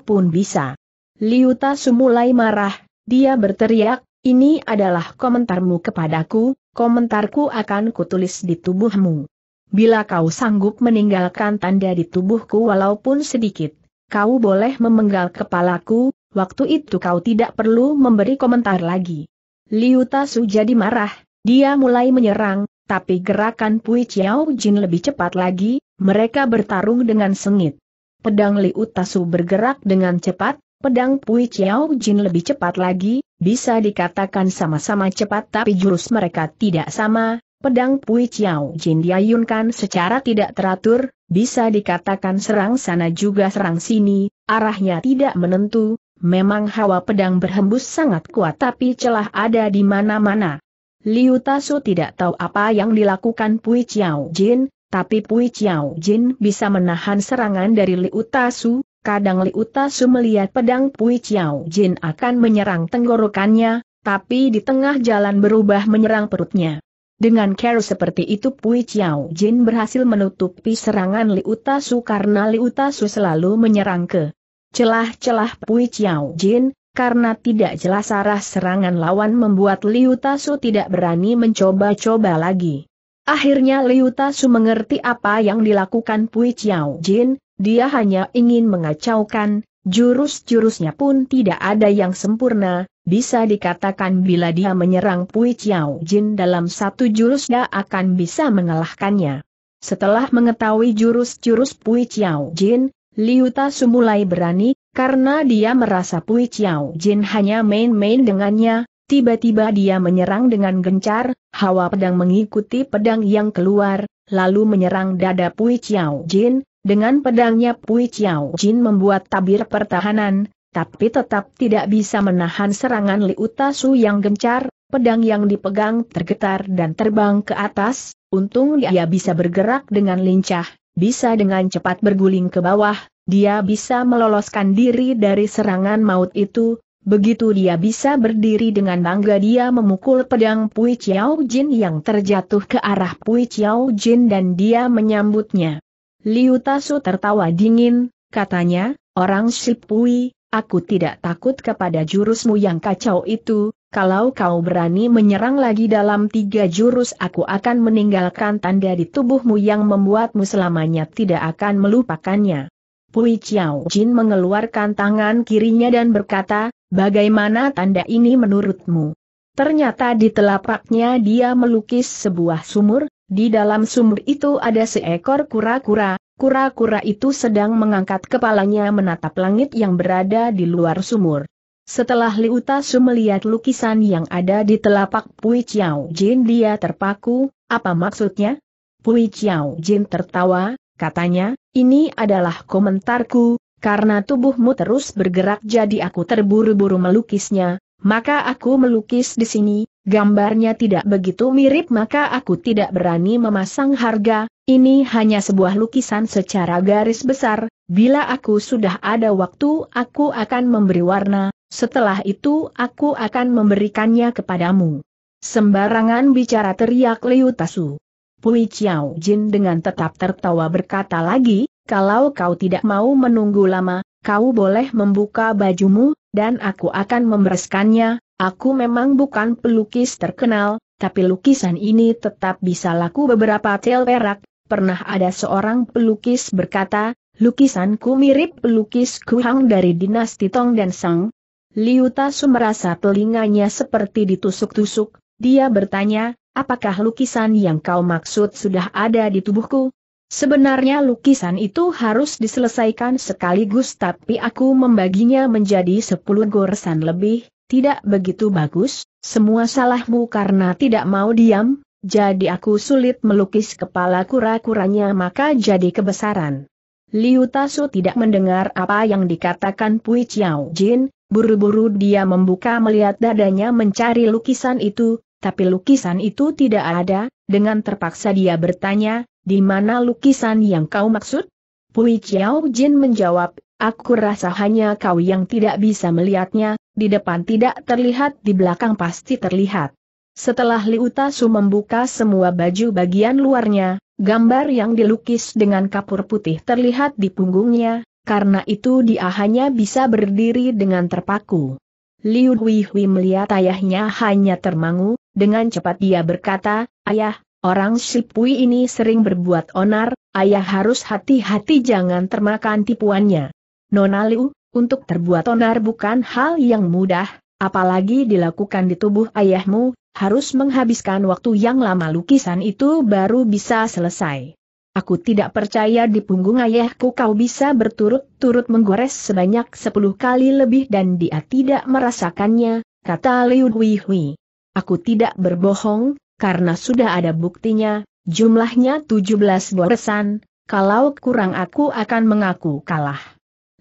pun bisa. Liuta mulai marah, dia berteriak, ini adalah komentarmu kepadaku, komentarku akan kutulis di tubuhmu. Bila kau sanggup meninggalkan tanda di tubuhku walaupun sedikit, kau boleh memenggal kepalaku, waktu itu kau tidak perlu memberi komentar lagi. Liu Tasu jadi marah, dia mulai menyerang, tapi gerakan Pui Chiao Jin lebih cepat lagi, mereka bertarung dengan sengit. Pedang Liu Tasu bergerak dengan cepat, pedang Pui Chiao Jin lebih cepat lagi, bisa dikatakan sama-sama cepat tapi jurus mereka tidak sama, Pedang Pui Chiao Jin diayunkan secara tidak teratur, bisa dikatakan serang sana juga serang sini, arahnya tidak menentu, memang hawa pedang berhembus sangat kuat tapi celah ada di mana-mana. Liu Tasu tidak tahu apa yang dilakukan Pui Chiao Jin, tapi Pui Chiao Jin bisa menahan serangan dari Liu Tasu, kadang Liu Tasu melihat pedang Pui Chiao Jin akan menyerang tenggorokannya, tapi di tengah jalan berubah menyerang perutnya. Dengan cara seperti itu Pui Chiao Jin berhasil menutupi serangan Liu Tasu karena Liu Tasu selalu menyerang ke celah-celah Pui Chiao Jin, karena tidak jelas arah serangan lawan membuat Liu Tasu tidak berani mencoba-coba lagi. Akhirnya Liu Tasu mengerti apa yang dilakukan Pui Chiao Jin, dia hanya ingin mengacaukan, jurus-jurusnya pun tidak ada yang sempurna, bisa dikatakan bila dia menyerang Pui Chiao Jin dalam satu jurus dia akan bisa mengalahkannya. Setelah mengetahui jurus-jurus Pui Chiao Jin, Liu Tasu mulai berani, karena dia merasa Pui Chiao Jin hanya main-main dengannya, tiba-tiba dia menyerang dengan gencar, hawa pedang mengikuti pedang yang keluar, lalu menyerang dada Pui Chiao Jin, dengan pedangnya Pui Chiao Jin membuat tabir pertahanan, tapi tetap tidak bisa menahan serangan Li Utasu yang gencar, pedang yang dipegang tergetar dan terbang ke atas, untung dia bisa bergerak dengan lincah, bisa dengan cepat berguling ke bawah, dia bisa meloloskan diri dari serangan maut itu, begitu dia bisa berdiri dengan bangga dia memukul pedang Pui Chiao Jin yang terjatuh ke arah Pui Chiao Jin dan dia menyambutnya. Liu Tasu tertawa dingin, katanya, orang Shipui, Aku tidak takut kepada jurusmu yang kacau itu, kalau kau berani menyerang lagi dalam tiga jurus aku akan meninggalkan tanda di tubuhmu yang membuatmu selamanya tidak akan melupakannya. Pui Chiao Jin mengeluarkan tangan kirinya dan berkata, bagaimana tanda ini menurutmu? Ternyata di telapaknya dia melukis sebuah sumur, di dalam sumur itu ada seekor kura-kura, kura-kura itu sedang mengangkat kepalanya menatap langit yang berada di luar sumur. Setelah Liu Tasu melihat lukisan yang ada di telapak Pui Chiao Jin dia terpaku, apa maksudnya? Pui Chiao Jin tertawa, katanya, ini adalah komentarku, karena tubuhmu terus bergerak jadi aku terburu-buru melukisnya, maka aku melukis di sini, gambarnya tidak begitu mirip maka aku tidak berani memasang harga, ini hanya sebuah lukisan secara garis besar, bila aku sudah ada waktu aku akan memberi warna, setelah itu aku akan memberikannya kepadamu. Sembarangan bicara teriak Liu Tasu. Pui Chiao Jin dengan tetap tertawa berkata lagi, kalau kau tidak mau menunggu lama, kau boleh membuka bajumu, dan aku akan membereskannya, aku memang bukan pelukis terkenal, tapi lukisan ini tetap bisa laku beberapa tel perak, pernah ada seorang pelukis berkata, lukisanku mirip pelukis Kuhang dari dinasti Tong dan Sang. Liu Tasu merasa telinganya seperti ditusuk-tusuk, dia bertanya, apakah lukisan yang kau maksud sudah ada di tubuhku? Sebenarnya lukisan itu harus diselesaikan sekaligus tapi aku membaginya menjadi sepuluh goresan lebih, tidak begitu bagus, semua salahmu karena tidak mau diam, jadi aku sulit melukis kepala kura-kuranya maka jadi kebesaran. Liu Tasu tidak mendengar apa yang dikatakan Pui Chiao Jin, buru-buru dia membuka melihat dadanya mencari lukisan itu, tapi lukisan itu tidak ada, dengan terpaksa dia bertanya, di mana lukisan yang kau maksud? Pui Chiao Jin menjawab, aku rasa hanya kau yang tidak bisa melihatnya, di depan tidak terlihat di belakang pasti terlihat. Setelah Liu Tasu membuka semua baju bagian luarnya, gambar yang dilukis dengan kapur putih terlihat di punggungnya, karena itu dia hanya bisa berdiri dengan terpaku. Liu Hui melihat ayahnya hanya termangu, dengan cepat dia berkata, Ayah, Orang Sipui ini sering berbuat onar, ayah harus hati-hati jangan termakan tipuannya. Nona Liu, untuk terbuat onar bukan hal yang mudah, apalagi dilakukan di tubuh ayahmu, harus menghabiskan waktu yang lama lukisan itu baru bisa selesai. Aku tidak percaya di punggung ayahku kau bisa berturut-turut menggores sebanyak sepuluh kali lebih dan dia tidak merasakannya, kata Liu Hui Hui. Aku tidak berbohong, karena sudah ada buktinya, jumlahnya 17 boresan, kalau kurang aku akan mengaku kalah.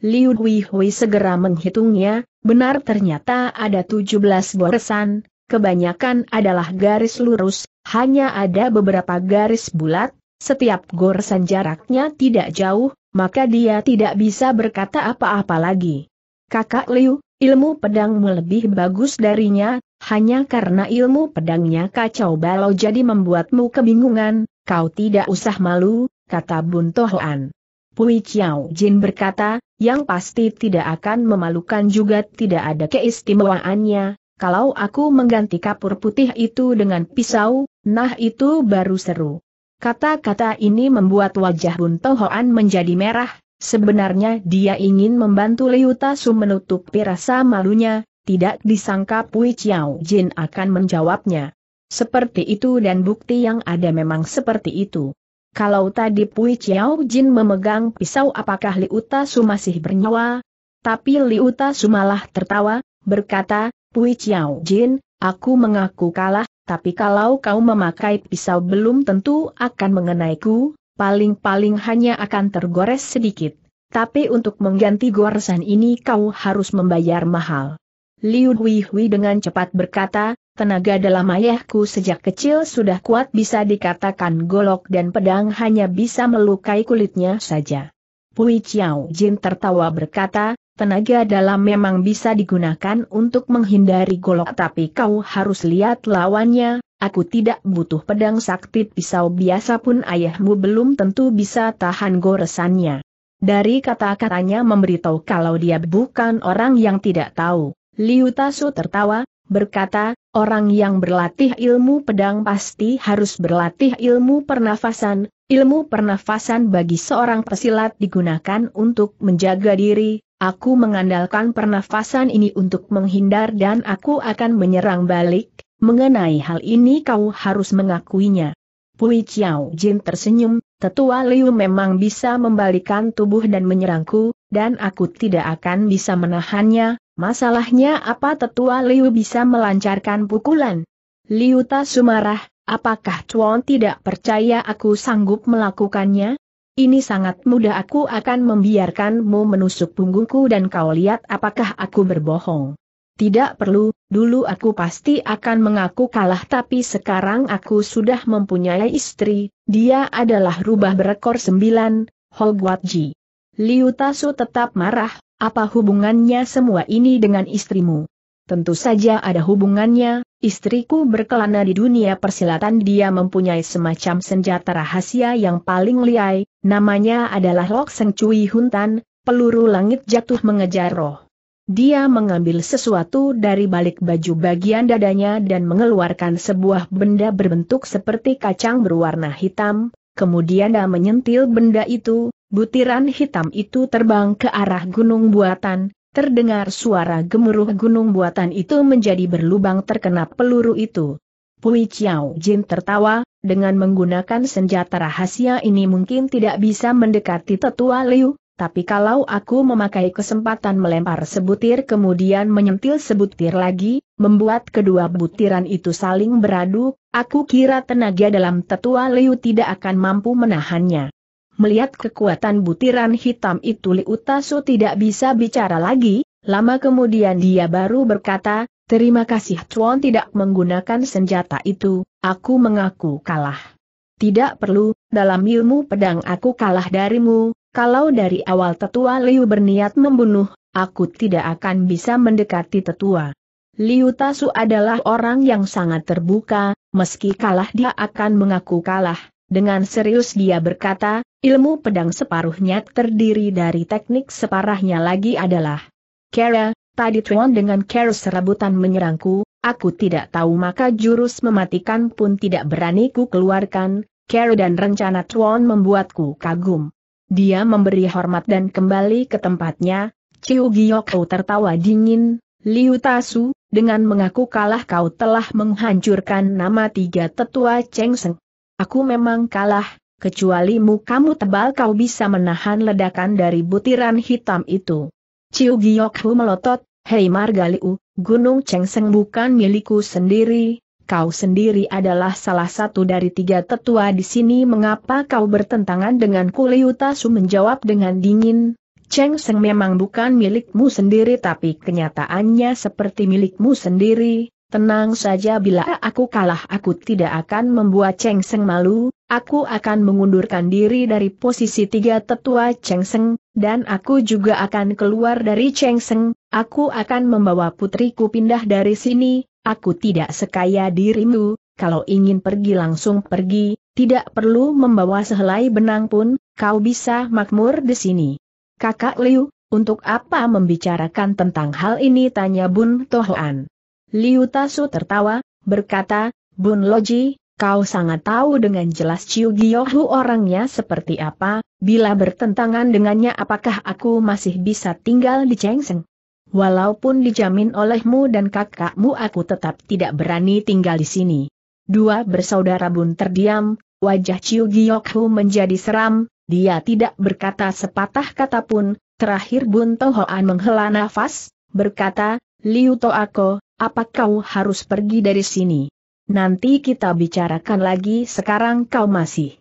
Liu Hui segera menghitungnya, benar ternyata ada 17 boresan, kebanyakan adalah garis lurus, hanya ada beberapa garis bulat, setiap goresan jaraknya tidak jauh, maka dia tidak bisa berkata apa-apa lagi. Kakak Liu, ilmu pedangmu lebih bagus darinya, hanya karena ilmu pedangnya kacau balau jadi membuatmu kebingungan, kau tidak usah malu, kata Bun Tohoan. Pui Chiao Jin berkata, yang pasti tidak akan memalukan juga tidak ada keistimewaannya, kalau aku mengganti kapur putih itu dengan pisau, nah itu baru seru. Kata-kata ini membuat wajah Bun Tohoan menjadi merah, sebenarnya dia ingin membantu Liu Tasu menutupi rasa malunya, tidak disangka Pui Chiao Jin akan menjawabnya. Seperti itu dan bukti yang ada memang seperti itu. Kalau tadi Pui Chiao Jin memegang pisau apakah Liuta Su masih bernyawa? Tapi Liuta Su malah tertawa, berkata, Pui Chiao Jin, aku mengaku kalah, tapi kalau kau memakai pisau belum tentu akan mengenaiku, paling-paling hanya akan tergores sedikit. Tapi untuk mengganti goresan ini kau harus membayar mahal. Liu Hui Hui dengan cepat berkata, tenaga dalam ayahku sejak kecil sudah kuat bisa dikatakan golok dan pedang hanya bisa melukai kulitnya saja. Pui Chiao Jin tertawa berkata, tenaga dalam memang bisa digunakan untuk menghindari golok tapi kau harus lihat lawannya, aku tidak butuh pedang sakti pisau biasa pun ayahmu belum tentu bisa tahan goresannya. Dari kata-katanya memberitahu kalau dia bukan orang yang tidak tahu. Liu Tasu tertawa, berkata, orang yang berlatih ilmu pedang pasti harus berlatih ilmu pernafasan, ilmu pernafasan bagi seorang pesilat digunakan untuk menjaga diri, aku mengandalkan pernafasan ini untuk menghindar dan aku akan menyerang balik, mengenai hal ini kau harus mengakuinya. Pui Chiao Jin tersenyum, tetua Liu memang bisa membalikan tubuh dan menyerangku, dan aku tidak akan bisa menahannya, Masalahnya apa tetua Liu bisa melancarkan pukulan? Liu Ta sumarah, apakah Chuan tidak percaya aku sanggup melakukannya? Ini sangat mudah aku akan membiarkanmu menusuk punggungku dan kau lihat apakah aku berbohong. Tidak perlu, dulu aku pasti akan mengaku kalah tapi sekarang aku sudah mempunyai istri, dia adalah rubah berekor sembilan, Hogwatji. Liu Tasu tetap marah, apa hubungannya semua ini dengan istrimu? Tentu saja ada hubungannya, istriku berkelana di dunia persilatan dia mempunyai semacam senjata rahasia yang paling liai, namanya adalah Lok Seng Cui Huntan, peluru langit jatuh mengejar roh. Dia mengambil sesuatu dari balik baju bagian dadanya dan mengeluarkan sebuah benda berbentuk seperti kacang berwarna hitam, kemudian dia menyentil benda itu, Butiran hitam itu terbang ke arah gunung buatan, terdengar suara gemuruh gunung buatan itu menjadi berlubang terkena peluru itu. Pui Chiao Jin tertawa, dengan menggunakan senjata rahasia ini mungkin tidak bisa mendekati tetua Liu, tapi kalau aku memakai kesempatan melempar sebutir kemudian menyentil sebutir lagi, membuat kedua butiran itu saling beradu, aku kira tenaga dalam tetua Liu tidak akan mampu menahannya. Melihat kekuatan butiran hitam itu Liu Tasu tidak bisa bicara lagi, lama kemudian dia baru berkata, Terima kasih Chuan tidak menggunakan senjata itu, aku mengaku kalah. Tidak perlu, dalam ilmu pedang aku kalah darimu, kalau dari awal tetua Liu berniat membunuh, aku tidak akan bisa mendekati tetua. Liu Tasu adalah orang yang sangat terbuka, meski kalah dia akan mengaku kalah. Dengan serius dia berkata, Ilmu pedang separuhnya terdiri dari teknik separahnya lagi adalah Kera, tadi Tuan dengan Kera serabutan menyerangku, aku tidak tahu maka jurus mematikan pun tidak berani ku keluarkan, Kera dan rencana Tuan membuatku kagum. Dia memberi hormat dan kembali ke tempatnya, Ciu Giyokou tertawa dingin, Liu Tasu, dengan mengaku kalah kau telah menghancurkan nama tiga tetua Cheng Seng. Aku memang kalah, kecuali mukamu tebal kau bisa menahan ledakan dari butiran hitam itu. Ciu Hu melotot, Hei Margaliu, Gunung Chengseng bukan milikku sendiri, kau sendiri adalah salah satu dari tiga tetua di sini mengapa kau bertentangan dengan Kuliu menjawab dengan dingin, Cheng Seng memang bukan milikmu sendiri tapi kenyataannya seperti milikmu sendiri, tenang saja bila aku kalah aku tidak akan membuat Cheng Seng malu, Aku akan mengundurkan diri dari posisi tiga tetua Cheng Seng, dan aku juga akan keluar dari Cheng Seng, aku akan membawa putriku pindah dari sini, aku tidak sekaya dirimu, kalau ingin pergi langsung pergi, tidak perlu membawa sehelai benang pun, kau bisa makmur di sini. Kakak Liu, untuk apa membicarakan tentang hal ini tanya Bun Tohoan. Liu Tasu tertawa, berkata, Bun Loji, Kau sangat tahu dengan jelas Chiu Giyohu orangnya seperti apa, bila bertentangan dengannya apakah aku masih bisa tinggal di Chengseng? Walaupun dijamin olehmu dan kakakmu aku tetap tidak berani tinggal di sini. Dua bersaudara bun terdiam, wajah Chiu Giyohu menjadi seram, dia tidak berkata sepatah kata pun, terakhir bun Tohoan menghela nafas, berkata, Liu Toako, apa kau harus pergi dari sini? nanti kita bicarakan lagi sekarang kau masih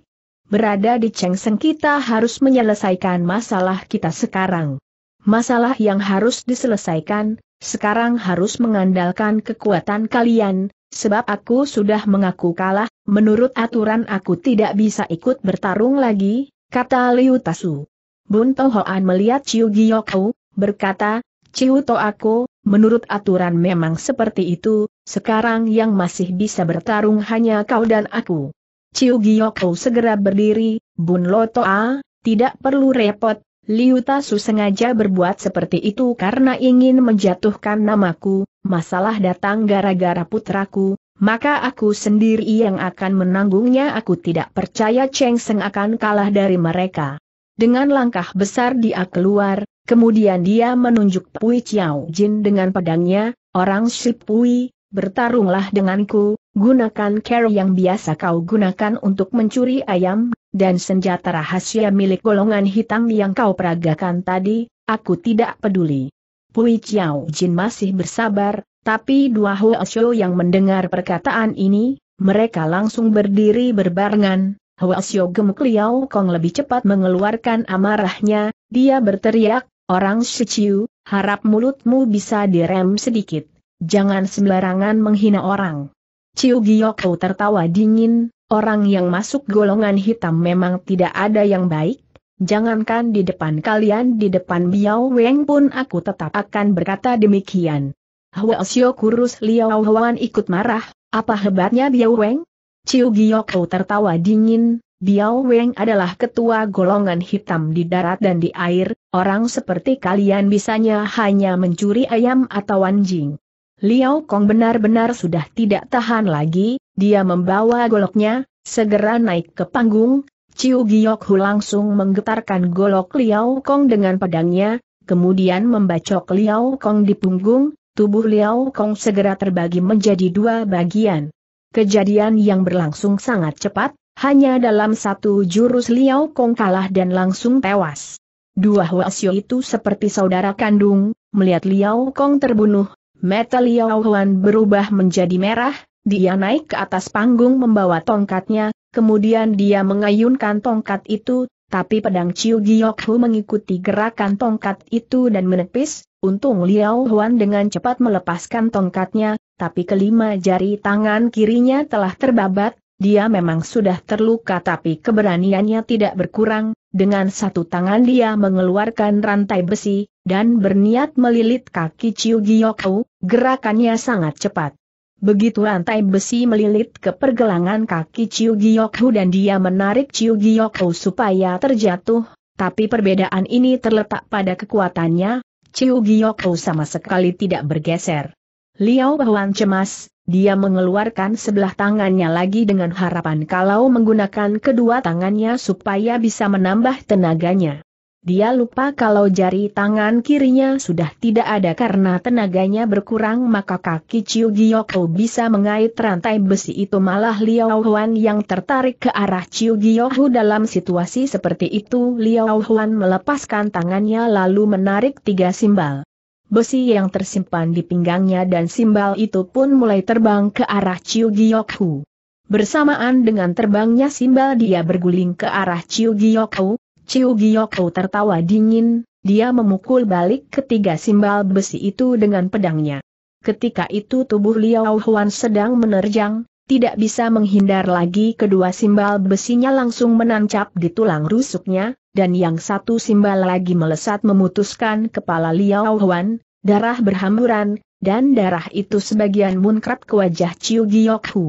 berada di Cengseng kita harus menyelesaikan masalah kita sekarang. Masalah yang harus diselesaikan, sekarang harus mengandalkan kekuatan kalian, sebab aku sudah mengaku kalah, menurut aturan aku tidak bisa ikut bertarung lagi, kata Liu Tasu. Bun Tohoan melihat Chiu Giyokau, berkata, Ciu Toako, menurut aturan memang seperti itu, sekarang yang masih bisa bertarung hanya kau dan aku. Ciu Giyoko segera berdiri, Bun Lotoa, tidak perlu repot, Liu Tasu sengaja berbuat seperti itu karena ingin menjatuhkan namaku, masalah datang gara-gara putraku, maka aku sendiri yang akan menanggungnya aku tidak percaya Cheng Seng akan kalah dari mereka. Dengan langkah besar dia keluar, kemudian dia menunjuk Pui Chiao Jin dengan pedangnya, orang si Pui, bertarunglah denganku, gunakan cara yang biasa kau gunakan untuk mencuri ayam, dan senjata rahasia milik golongan hitam yang kau peragakan tadi, aku tidak peduli. Pui Chiao Jin masih bersabar, tapi dua Hoa Xiu yang mendengar perkataan ini, mereka langsung berdiri berbarengan, Xiao gemuk Liao Kong lebih cepat mengeluarkan amarahnya, dia berteriak, Orang Shiciu, harap mulutmu bisa direm sedikit. Jangan sembarangan menghina orang. Ciu kau tertawa dingin, orang yang masuk golongan hitam memang tidak ada yang baik. Jangankan di depan kalian di depan Biao Weng pun aku tetap akan berkata demikian. Hwa Sio kurus Liao Huan ikut marah, apa hebatnya Biao Weng? Ciu Giyoko tertawa dingin, Biao Weng adalah ketua golongan hitam di darat dan di air, orang seperti kalian bisanya hanya mencuri ayam atau anjing. Liao Kong benar-benar sudah tidak tahan lagi, dia membawa goloknya, segera naik ke panggung, Ciu Giyok langsung menggetarkan golok Liao Kong dengan pedangnya, kemudian membacok Liao Kong di punggung, tubuh Liao Kong segera terbagi menjadi dua bagian. Kejadian yang berlangsung sangat cepat, hanya dalam satu jurus Liao Kong kalah dan langsung tewas. Dua Huasio itu seperti saudara kandung, melihat Liao Kong terbunuh, mata Liao Huan berubah menjadi merah, dia naik ke atas panggung membawa tongkatnya, kemudian dia mengayunkan tongkat itu, tapi pedang Chiu Giok Hu mengikuti gerakan tongkat itu dan menepis, untung Liao Huan dengan cepat melepaskan tongkatnya, tapi kelima jari tangan kirinya telah terbabat, dia memang sudah terluka tapi keberaniannya tidak berkurang, dengan satu tangan dia mengeluarkan rantai besi, dan berniat melilit kaki Chiu Giyokou, gerakannya sangat cepat. Begitu rantai besi melilit ke pergelangan kaki Chiu Giyokou dan dia menarik Chiu Giyokou supaya terjatuh, tapi perbedaan ini terletak pada kekuatannya, Chiu Giyokou sama sekali tidak bergeser. Liao Huan cemas, dia mengeluarkan sebelah tangannya lagi dengan harapan kalau menggunakan kedua tangannya supaya bisa menambah tenaganya. Dia lupa kalau jari tangan kirinya sudah tidak ada karena tenaganya berkurang maka kaki Chiu Giyoko bisa mengait rantai besi itu malah Liao Huan yang tertarik ke arah Chiu Giyoko dalam situasi seperti itu Liao Huan melepaskan tangannya lalu menarik tiga simbal besi yang tersimpan di pinggangnya dan simbal itu pun mulai terbang ke arah Chiu Hu. Bersamaan dengan terbangnya simbal dia berguling ke arah Chiu Hu. Chiu Hu tertawa dingin, dia memukul balik ketiga simbal besi itu dengan pedangnya. Ketika itu tubuh Liao Huan sedang menerjang, tidak bisa menghindar lagi kedua simbal besinya langsung menancap di tulang rusuknya, dan yang satu simbal lagi melesat memutuskan kepala Liao Huan, darah berhamburan, dan darah itu sebagian munkrat ke wajah Chiu Giok Hu.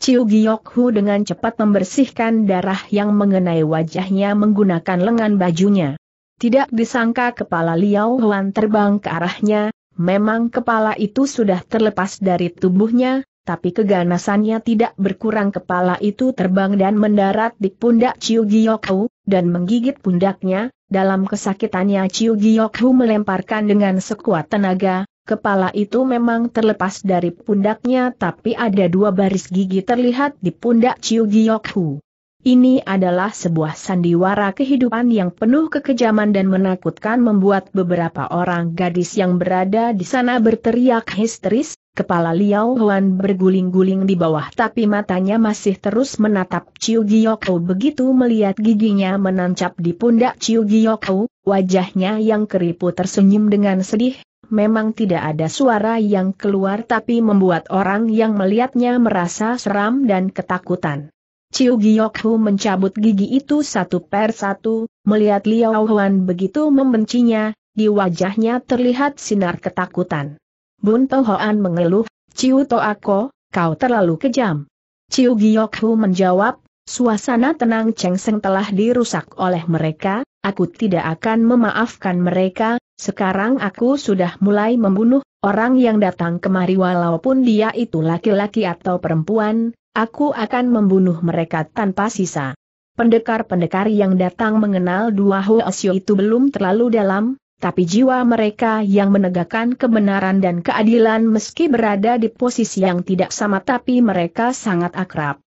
Chiu Giok Hu dengan cepat membersihkan darah yang mengenai wajahnya menggunakan lengan bajunya. Tidak disangka kepala Liao Huan terbang ke arahnya, memang kepala itu sudah terlepas dari tubuhnya, tapi keganasannya tidak berkurang kepala itu terbang dan mendarat di pundak Chiu Giyokhu, dan menggigit pundaknya, dalam kesakitannya Chiu Giyokhu melemparkan dengan sekuat tenaga, kepala itu memang terlepas dari pundaknya tapi ada dua baris gigi terlihat di pundak Chiu Giyokhu. Ini adalah sebuah sandiwara kehidupan yang penuh kekejaman dan menakutkan membuat beberapa orang gadis yang berada di sana berteriak histeris, kepala Liao Huan berguling-guling di bawah tapi matanya masih terus menatap Chiu Giyoko begitu melihat giginya menancap di pundak Chiu Giyoko, wajahnya yang keriput tersenyum dengan sedih, memang tidak ada suara yang keluar tapi membuat orang yang melihatnya merasa seram dan ketakutan. Ciu Hu mencabut gigi itu satu per satu, melihat Liao Huan begitu membencinya, di wajahnya terlihat sinar ketakutan. Bun Tohoan mengeluh, Ciu Toako, kau terlalu kejam. Ciu Hu menjawab, suasana tenang Cheng Seng telah dirusak oleh mereka, aku tidak akan memaafkan mereka, sekarang aku sudah mulai membunuh orang yang datang kemari walaupun dia itu laki-laki atau perempuan, Aku akan membunuh mereka tanpa sisa. Pendekar-pendekar yang datang mengenal dua Hoesyo itu belum terlalu dalam, tapi jiwa mereka yang menegakkan kebenaran dan keadilan meski berada di posisi yang tidak sama tapi mereka sangat akrab.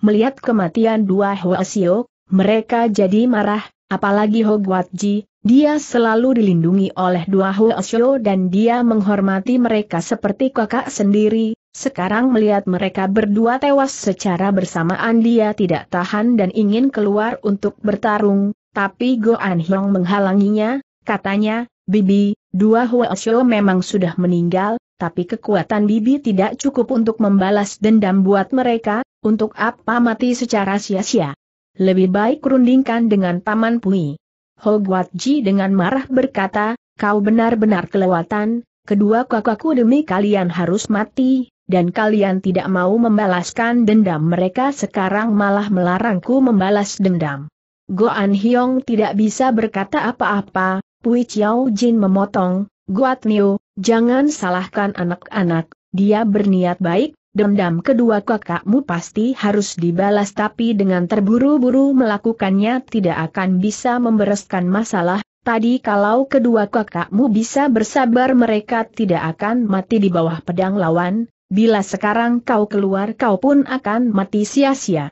Melihat kematian dua Hoesyo, mereka jadi marah, apalagi Hogwatji, dia selalu dilindungi oleh dua Huosyo dan dia menghormati mereka seperti kakak sendiri, sekarang melihat mereka berdua tewas secara bersamaan dia tidak tahan dan ingin keluar untuk bertarung, tapi Go An Hyong menghalanginya, katanya, Bibi, dua Huo Xiao memang sudah meninggal, tapi kekuatan Bibi tidak cukup untuk membalas dendam buat mereka, untuk apa mati secara sia-sia. Lebih baik rundingkan dengan Paman Pui. Ho Guat dengan marah berkata, kau benar-benar kelewatan, kedua kakakku demi kalian harus mati, dan kalian tidak mau membalaskan dendam mereka sekarang malah melarangku membalas dendam. Goan Hyong tidak bisa berkata apa-apa, Pui Chiao Jin memotong, Guat Niu, jangan salahkan anak-anak, dia berniat baik, dendam kedua kakakmu pasti harus dibalas tapi dengan terburu-buru melakukannya tidak akan bisa membereskan masalah, Tadi kalau kedua kakakmu bisa bersabar mereka tidak akan mati di bawah pedang lawan, Bila sekarang kau keluar kau pun akan mati sia-sia.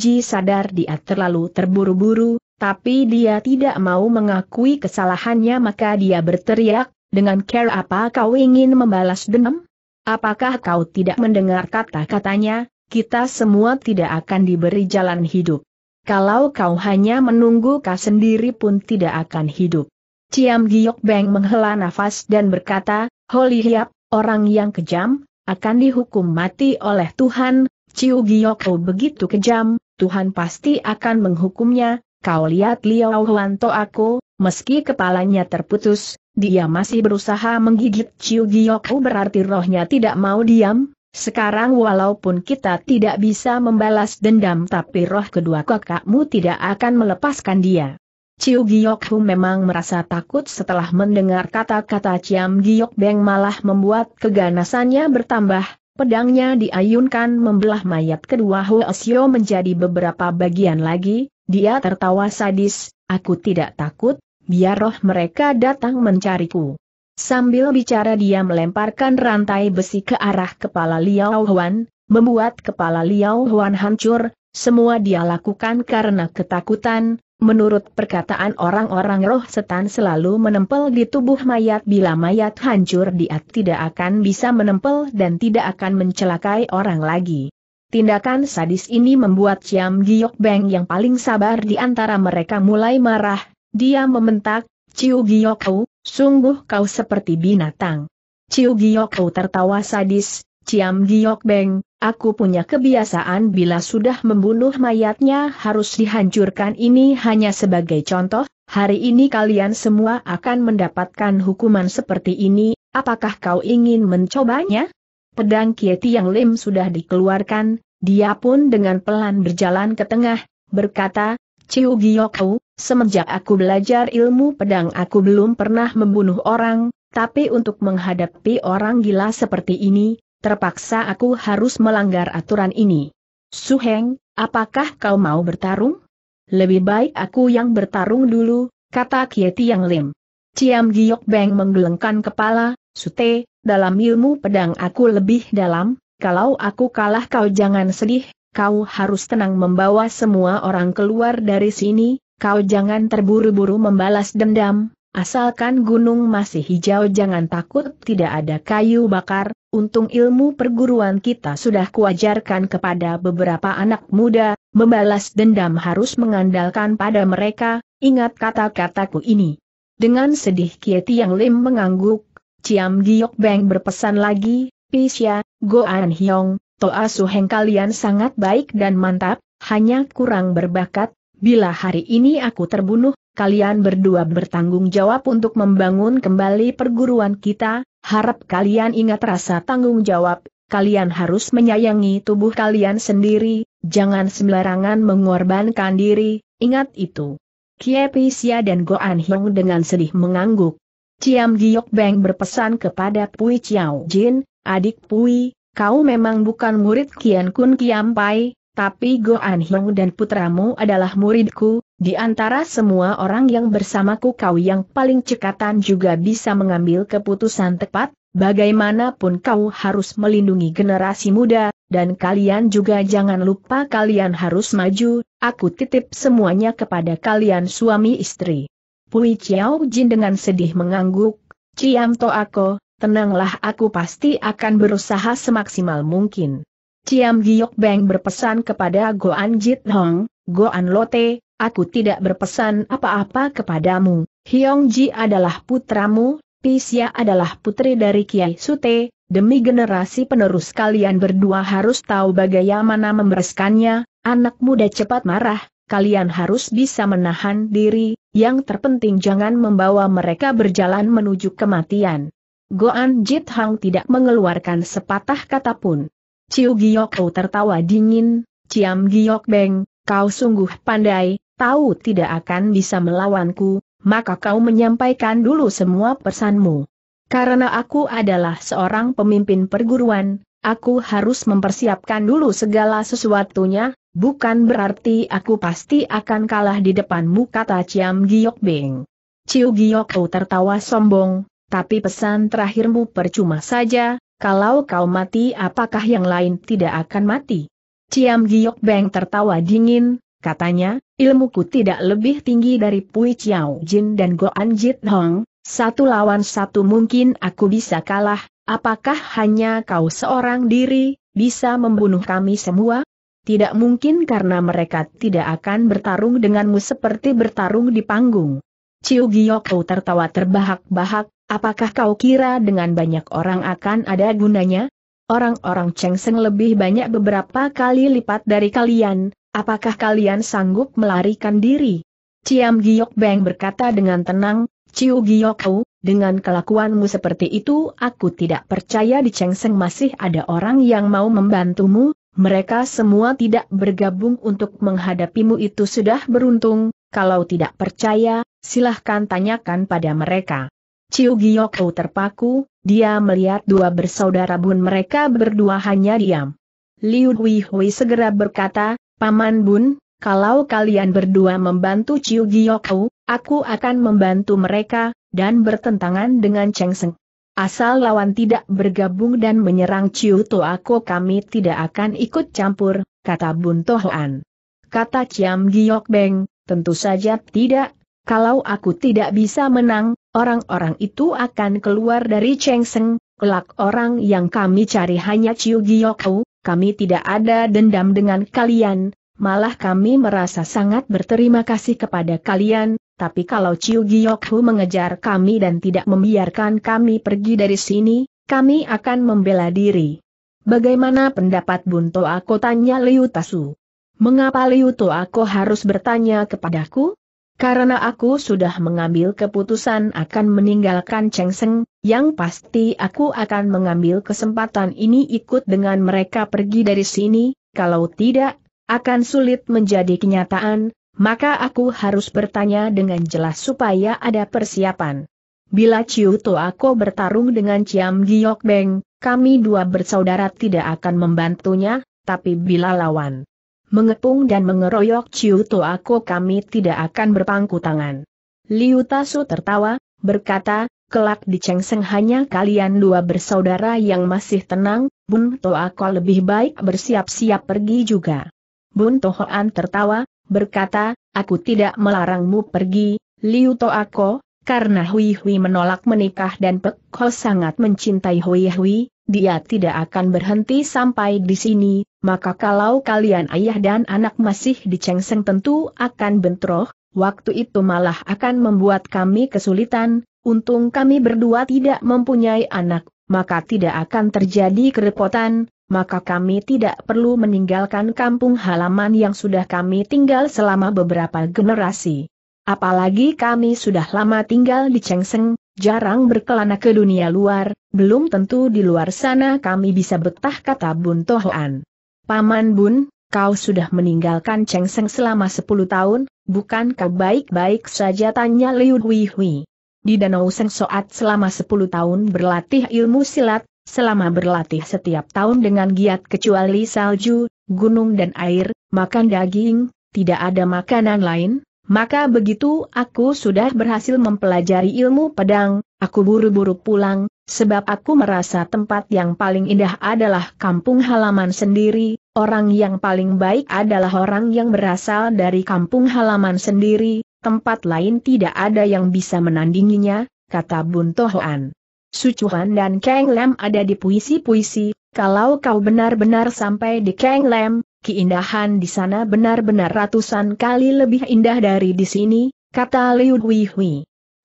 Ji sadar dia terlalu terburu-buru, tapi dia tidak mau mengakui kesalahannya maka dia berteriak, dengan care apa kau ingin membalas dendam? Apakah kau tidak mendengar kata-katanya, kita semua tidak akan diberi jalan hidup. Kalau kau hanya menunggu kau sendiri pun tidak akan hidup. Ciam Giok Beng menghela nafas dan berkata, Holy Hiap, orang yang kejam, akan dihukum mati oleh Tuhan, Ciu Giyoko begitu kejam, Tuhan pasti akan menghukumnya, kau lihat Liao Huanto aku, meski kepalanya terputus, dia masih berusaha menggigit Ciu Giyoko berarti rohnya tidak mau diam, sekarang walaupun kita tidak bisa membalas dendam tapi roh kedua kakakmu tidak akan melepaskan dia. Ciu Giok Hu memang merasa takut setelah mendengar kata-kata Ciam Giok Beng malah membuat keganasannya bertambah, pedangnya diayunkan membelah mayat kedua Hu Asio menjadi beberapa bagian lagi, dia tertawa sadis, aku tidak takut, biar roh mereka datang mencariku. Sambil bicara dia melemparkan rantai besi ke arah kepala Liao Huan, membuat kepala Liao Huan hancur, semua dia lakukan karena ketakutan, Menurut perkataan orang-orang roh setan selalu menempel di tubuh mayat bila mayat hancur dia tidak akan bisa menempel dan tidak akan mencelakai orang lagi. Tindakan sadis ini membuat Ciam Giok Beng yang paling sabar di antara mereka mulai marah, dia membentak, Ciu Giok Kau, sungguh kau seperti binatang. Ciu Giok Kau tertawa sadis, Ciam Giok Beng, Aku punya kebiasaan bila sudah membunuh mayatnya harus dihancurkan ini hanya sebagai contoh, hari ini kalian semua akan mendapatkan hukuman seperti ini, apakah kau ingin mencobanya? Pedang Kieti yang lem sudah dikeluarkan, dia pun dengan pelan berjalan ke tengah, berkata, Ciu Giyokau, semenjak aku belajar ilmu pedang aku belum pernah membunuh orang, tapi untuk menghadapi orang gila seperti ini, terpaksa aku harus melanggar aturan ini. Su Heng, apakah kau mau bertarung? Lebih baik aku yang bertarung dulu, kata Kieti Yang Lim. Ciam Giok Beng menggelengkan kepala, Sute, dalam ilmu pedang aku lebih dalam, kalau aku kalah kau jangan sedih, kau harus tenang membawa semua orang keluar dari sini, kau jangan terburu-buru membalas dendam, Asalkan gunung masih hijau jangan takut tidak ada kayu bakar, untung ilmu perguruan kita sudah kuajarkan kepada beberapa anak muda, membalas dendam harus mengandalkan pada mereka, ingat kata-kataku ini. Dengan sedih Kieti yang Lim mengangguk, Ciam Giok Beng berpesan lagi, Pisya, Go Hyong, Toa Suheng kalian sangat baik dan mantap, hanya kurang berbakat, bila hari ini aku terbunuh, kalian berdua bertanggung jawab untuk membangun kembali perguruan kita, harap kalian ingat rasa tanggung jawab, kalian harus menyayangi tubuh kalian sendiri, jangan sembarangan mengorbankan diri, ingat itu. Kiepisia dan Goan Hyong dengan sedih mengangguk. Ciam Giok Beng berpesan kepada Pui Chiao Jin, adik Pui, kau memang bukan murid Kian Kun Kiam Pai, tapi Goan Hyong dan putramu adalah muridku, di antara semua orang yang bersamaku kau yang paling cekatan juga bisa mengambil keputusan tepat, bagaimanapun kau harus melindungi generasi muda, dan kalian juga jangan lupa kalian harus maju, aku titip semuanya kepada kalian suami istri. Pui Chiao Jin dengan sedih mengangguk, Ciam To Ako, tenanglah aku pasti akan berusaha semaksimal mungkin. Ciam Giok Beng berpesan kepada Goan Jit Hong, Goan Lote, Aku tidak berpesan apa-apa kepadamu, Hyongji adalah putramu, Pisya adalah putri dari Kiai Sute, demi generasi penerus kalian berdua harus tahu bagaimana membereskannya, anak muda cepat marah, kalian harus bisa menahan diri, yang terpenting jangan membawa mereka berjalan menuju kematian. Goan Jit Hang tidak mengeluarkan sepatah kata pun. Ciu Giok tertawa dingin, Ciam Giok Beng, kau sungguh pandai, tahu tidak akan bisa melawanku, maka kau menyampaikan dulu semua pesanmu. Karena aku adalah seorang pemimpin perguruan, aku harus mempersiapkan dulu segala sesuatunya, bukan berarti aku pasti akan kalah di depanmu kata Ciam Giok Beng. Ciu Giok Kau tertawa sombong, tapi pesan terakhirmu percuma saja, kalau kau mati apakah yang lain tidak akan mati? Ciam Giok Beng tertawa dingin, Katanya, ilmuku tidak lebih tinggi dari Pui Chiao Jin dan Goan Jit Hong, satu lawan satu mungkin aku bisa kalah, apakah hanya kau seorang diri, bisa membunuh kami semua? Tidak mungkin karena mereka tidak akan bertarung denganmu seperti bertarung di panggung. Ciu Giyoko tertawa terbahak-bahak, apakah kau kira dengan banyak orang akan ada gunanya? Orang-orang Cheng Seng lebih banyak beberapa kali lipat dari kalian, Apakah kalian sanggup melarikan diri? Ciam Giok Beng berkata dengan tenang, Ciu Giok Hau, dengan kelakuanmu seperti itu aku tidak percaya di Cheng Chengseng masih ada orang yang mau membantumu, mereka semua tidak bergabung untuk menghadapimu itu sudah beruntung, kalau tidak percaya, silahkan tanyakan pada mereka. Ciu Giok Hau terpaku, dia melihat dua bersaudara bun mereka berdua hanya diam. Liu Hui Hui segera berkata, Paman Bun, kalau kalian berdua membantu Ciu Giyokau, aku akan membantu mereka, dan bertentangan dengan Cheng Seng. Asal lawan tidak bergabung dan menyerang Ciu Toako kami tidak akan ikut campur, kata Bun Tohoan. Kata Ciam Giyok Beng, tentu saja tidak, kalau aku tidak bisa menang, orang-orang itu akan keluar dari Cheng Seng, kelak orang yang kami cari hanya Ciu Giyokau, kami tidak ada dendam dengan kalian, malah kami merasa sangat berterima kasih kepada kalian, tapi kalau Chiu Giyokhu mengejar kami dan tidak membiarkan kami pergi dari sini, kami akan membela diri. Bagaimana pendapat Bunto aku tanya Liu Tasu? Mengapa Liu aku harus bertanya kepadaku? Karena aku sudah mengambil keputusan akan meninggalkan Seng, yang pasti aku akan mengambil kesempatan ini ikut dengan mereka pergi dari sini, kalau tidak, akan sulit menjadi kenyataan, maka aku harus bertanya dengan jelas supaya ada persiapan. Bila Ciu Ako bertarung dengan Ciam Giok Beng, kami dua bersaudara tidak akan membantunya, tapi bila lawan mengepung dan mengeroyok Ciu Toako kami tidak akan berpangku tangan. Liu Tasu tertawa, berkata, kelak di Chengseng hanya kalian dua bersaudara yang masih tenang, Bun Toako lebih baik bersiap-siap pergi juga. Bun Tohoan tertawa, berkata, aku tidak melarangmu pergi, Liu Toako, karena Hui Hui menolak menikah dan Pek Ho sangat mencintai Hui Hui, dia tidak akan berhenti sampai di sini, maka kalau kalian ayah dan anak masih di Cengseng tentu akan bentroh, waktu itu malah akan membuat kami kesulitan, untung kami berdua tidak mempunyai anak, maka tidak akan terjadi kerepotan, maka kami tidak perlu meninggalkan kampung halaman yang sudah kami tinggal selama beberapa generasi. Apalagi kami sudah lama tinggal di Cengseng, jarang berkelana ke dunia luar, belum tentu di luar sana kami bisa betah kata Bun Tohoan. Paman Bun, kau sudah meninggalkan Cheng Seng selama 10 tahun, bukankah baik-baik saja tanya Liu Hui Hui. Di Danau Seng Soat selama 10 tahun berlatih ilmu silat, selama berlatih setiap tahun dengan giat kecuali salju, gunung dan air, makan daging, tidak ada makanan lain, maka begitu aku sudah berhasil mempelajari ilmu pedang, aku buru-buru pulang, sebab aku merasa tempat yang paling indah adalah kampung halaman sendiri, orang yang paling baik adalah orang yang berasal dari kampung halaman sendiri, tempat lain tidak ada yang bisa menandinginya, kata Bun Tohoan. Sucuhan dan Kang Lem ada di puisi-puisi, kalau kau benar-benar sampai di Kang Lem, Keindahan di sana benar-benar ratusan kali lebih indah dari di sini, kata Liu Hui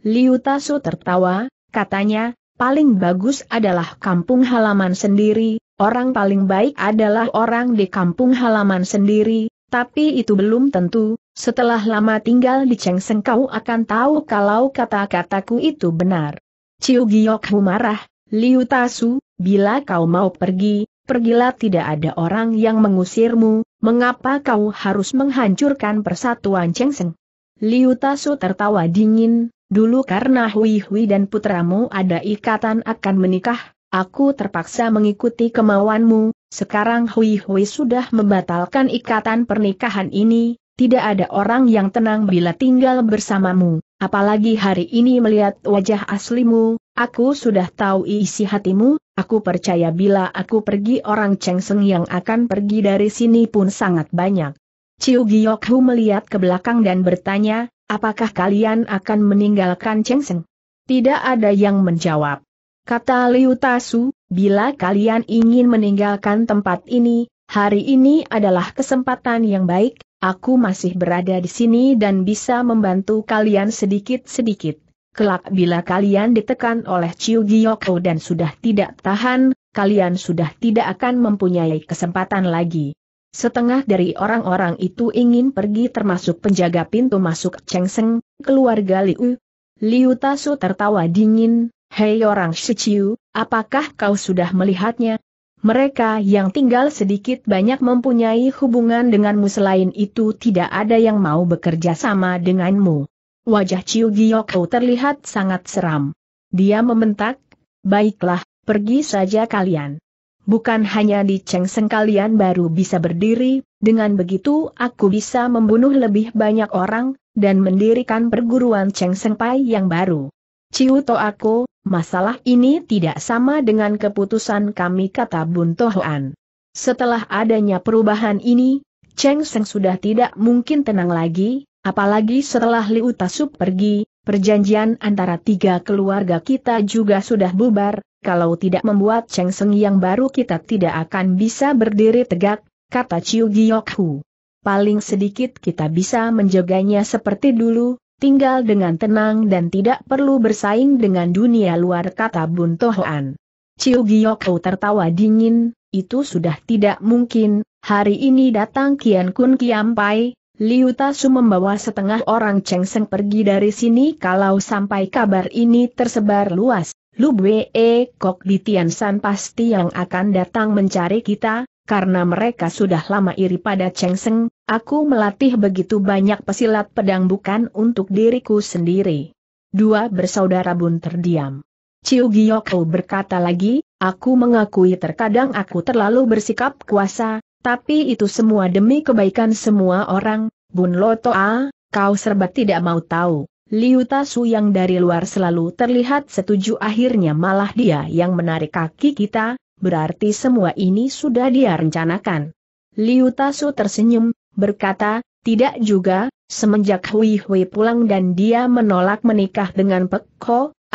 Liu Tasu tertawa, katanya, paling bagus adalah kampung halaman sendiri, orang paling baik adalah orang di kampung halaman sendiri, tapi itu belum tentu, setelah lama tinggal di Chengseng kau akan tahu kalau kata-kataku itu benar. Ciu Giok marah, Liu Tasu, bila kau mau pergi, pergilah tidak ada orang yang mengusirmu, mengapa kau harus menghancurkan persatuan Chengseng? Liu Tasu tertawa dingin, dulu karena Hui Hui dan putramu ada ikatan akan menikah, aku terpaksa mengikuti kemauanmu, sekarang Hui Hui sudah membatalkan ikatan pernikahan ini, tidak ada orang yang tenang bila tinggal bersamamu, apalagi hari ini melihat wajah aslimu, aku sudah tahu isi hatimu, Aku percaya bila aku pergi orang Chengseng yang akan pergi dari sini pun sangat banyak. Ciu Giok Hu melihat ke belakang dan bertanya, apakah kalian akan meninggalkan Chengseng? Tidak ada yang menjawab. Kata Liu Tasu, bila kalian ingin meninggalkan tempat ini, hari ini adalah kesempatan yang baik, aku masih berada di sini dan bisa membantu kalian sedikit-sedikit. Kelak bila kalian ditekan oleh Chiu Giyoko dan sudah tidak tahan, kalian sudah tidak akan mempunyai kesempatan lagi. Setengah dari orang-orang itu ingin pergi termasuk penjaga pintu masuk Cheng Seng, keluarga Liu. Liu Tasu tertawa dingin, hei orang Shichiu, apakah kau sudah melihatnya? Mereka yang tinggal sedikit banyak mempunyai hubungan denganmu selain itu tidak ada yang mau bekerja sama denganmu. Wajah Chiu Gioko terlihat sangat seram. Dia mementak. baiklah, pergi saja kalian. Bukan hanya di Chengseng kalian baru bisa berdiri, dengan begitu aku bisa membunuh lebih banyak orang, dan mendirikan perguruan Chengseng Pai yang baru. Ciu to aku, masalah ini tidak sama dengan keputusan kami kata Bun Tohoan. Setelah adanya perubahan ini, Cheng Seng sudah tidak mungkin tenang lagi, Apalagi setelah Liu Tasub pergi, perjanjian antara tiga keluarga kita juga sudah bubar, kalau tidak membuat Cheng Seng yang baru kita tidak akan bisa berdiri tegak, kata Chiu Giok Hu. Paling sedikit kita bisa menjaganya seperti dulu, tinggal dengan tenang dan tidak perlu bersaing dengan dunia luar kata Bun Tohoan. Chiu Giok Hu tertawa dingin, itu sudah tidak mungkin, hari ini datang Kian Kun Kiam Pai, Liu Tasu membawa setengah orang Cheng Seng pergi dari sini kalau sampai kabar ini tersebar luas. Lu Bwe e, Kok di Tian San pasti yang akan datang mencari kita, karena mereka sudah lama iri pada Cheng Seng, aku melatih begitu banyak pesilat pedang bukan untuk diriku sendiri. Dua bersaudara bun terdiam. Ciu Giyoko berkata lagi, aku mengakui terkadang aku terlalu bersikap kuasa, tapi itu semua demi kebaikan semua orang, Bun Lotoa, kau serba tidak mau tahu. Liu Tasu yang dari luar selalu terlihat setuju akhirnya malah dia yang menarik kaki kita, berarti semua ini sudah dia rencanakan. Liu Tasu tersenyum, berkata, tidak juga, semenjak Hui Hui pulang dan dia menolak menikah dengan Pek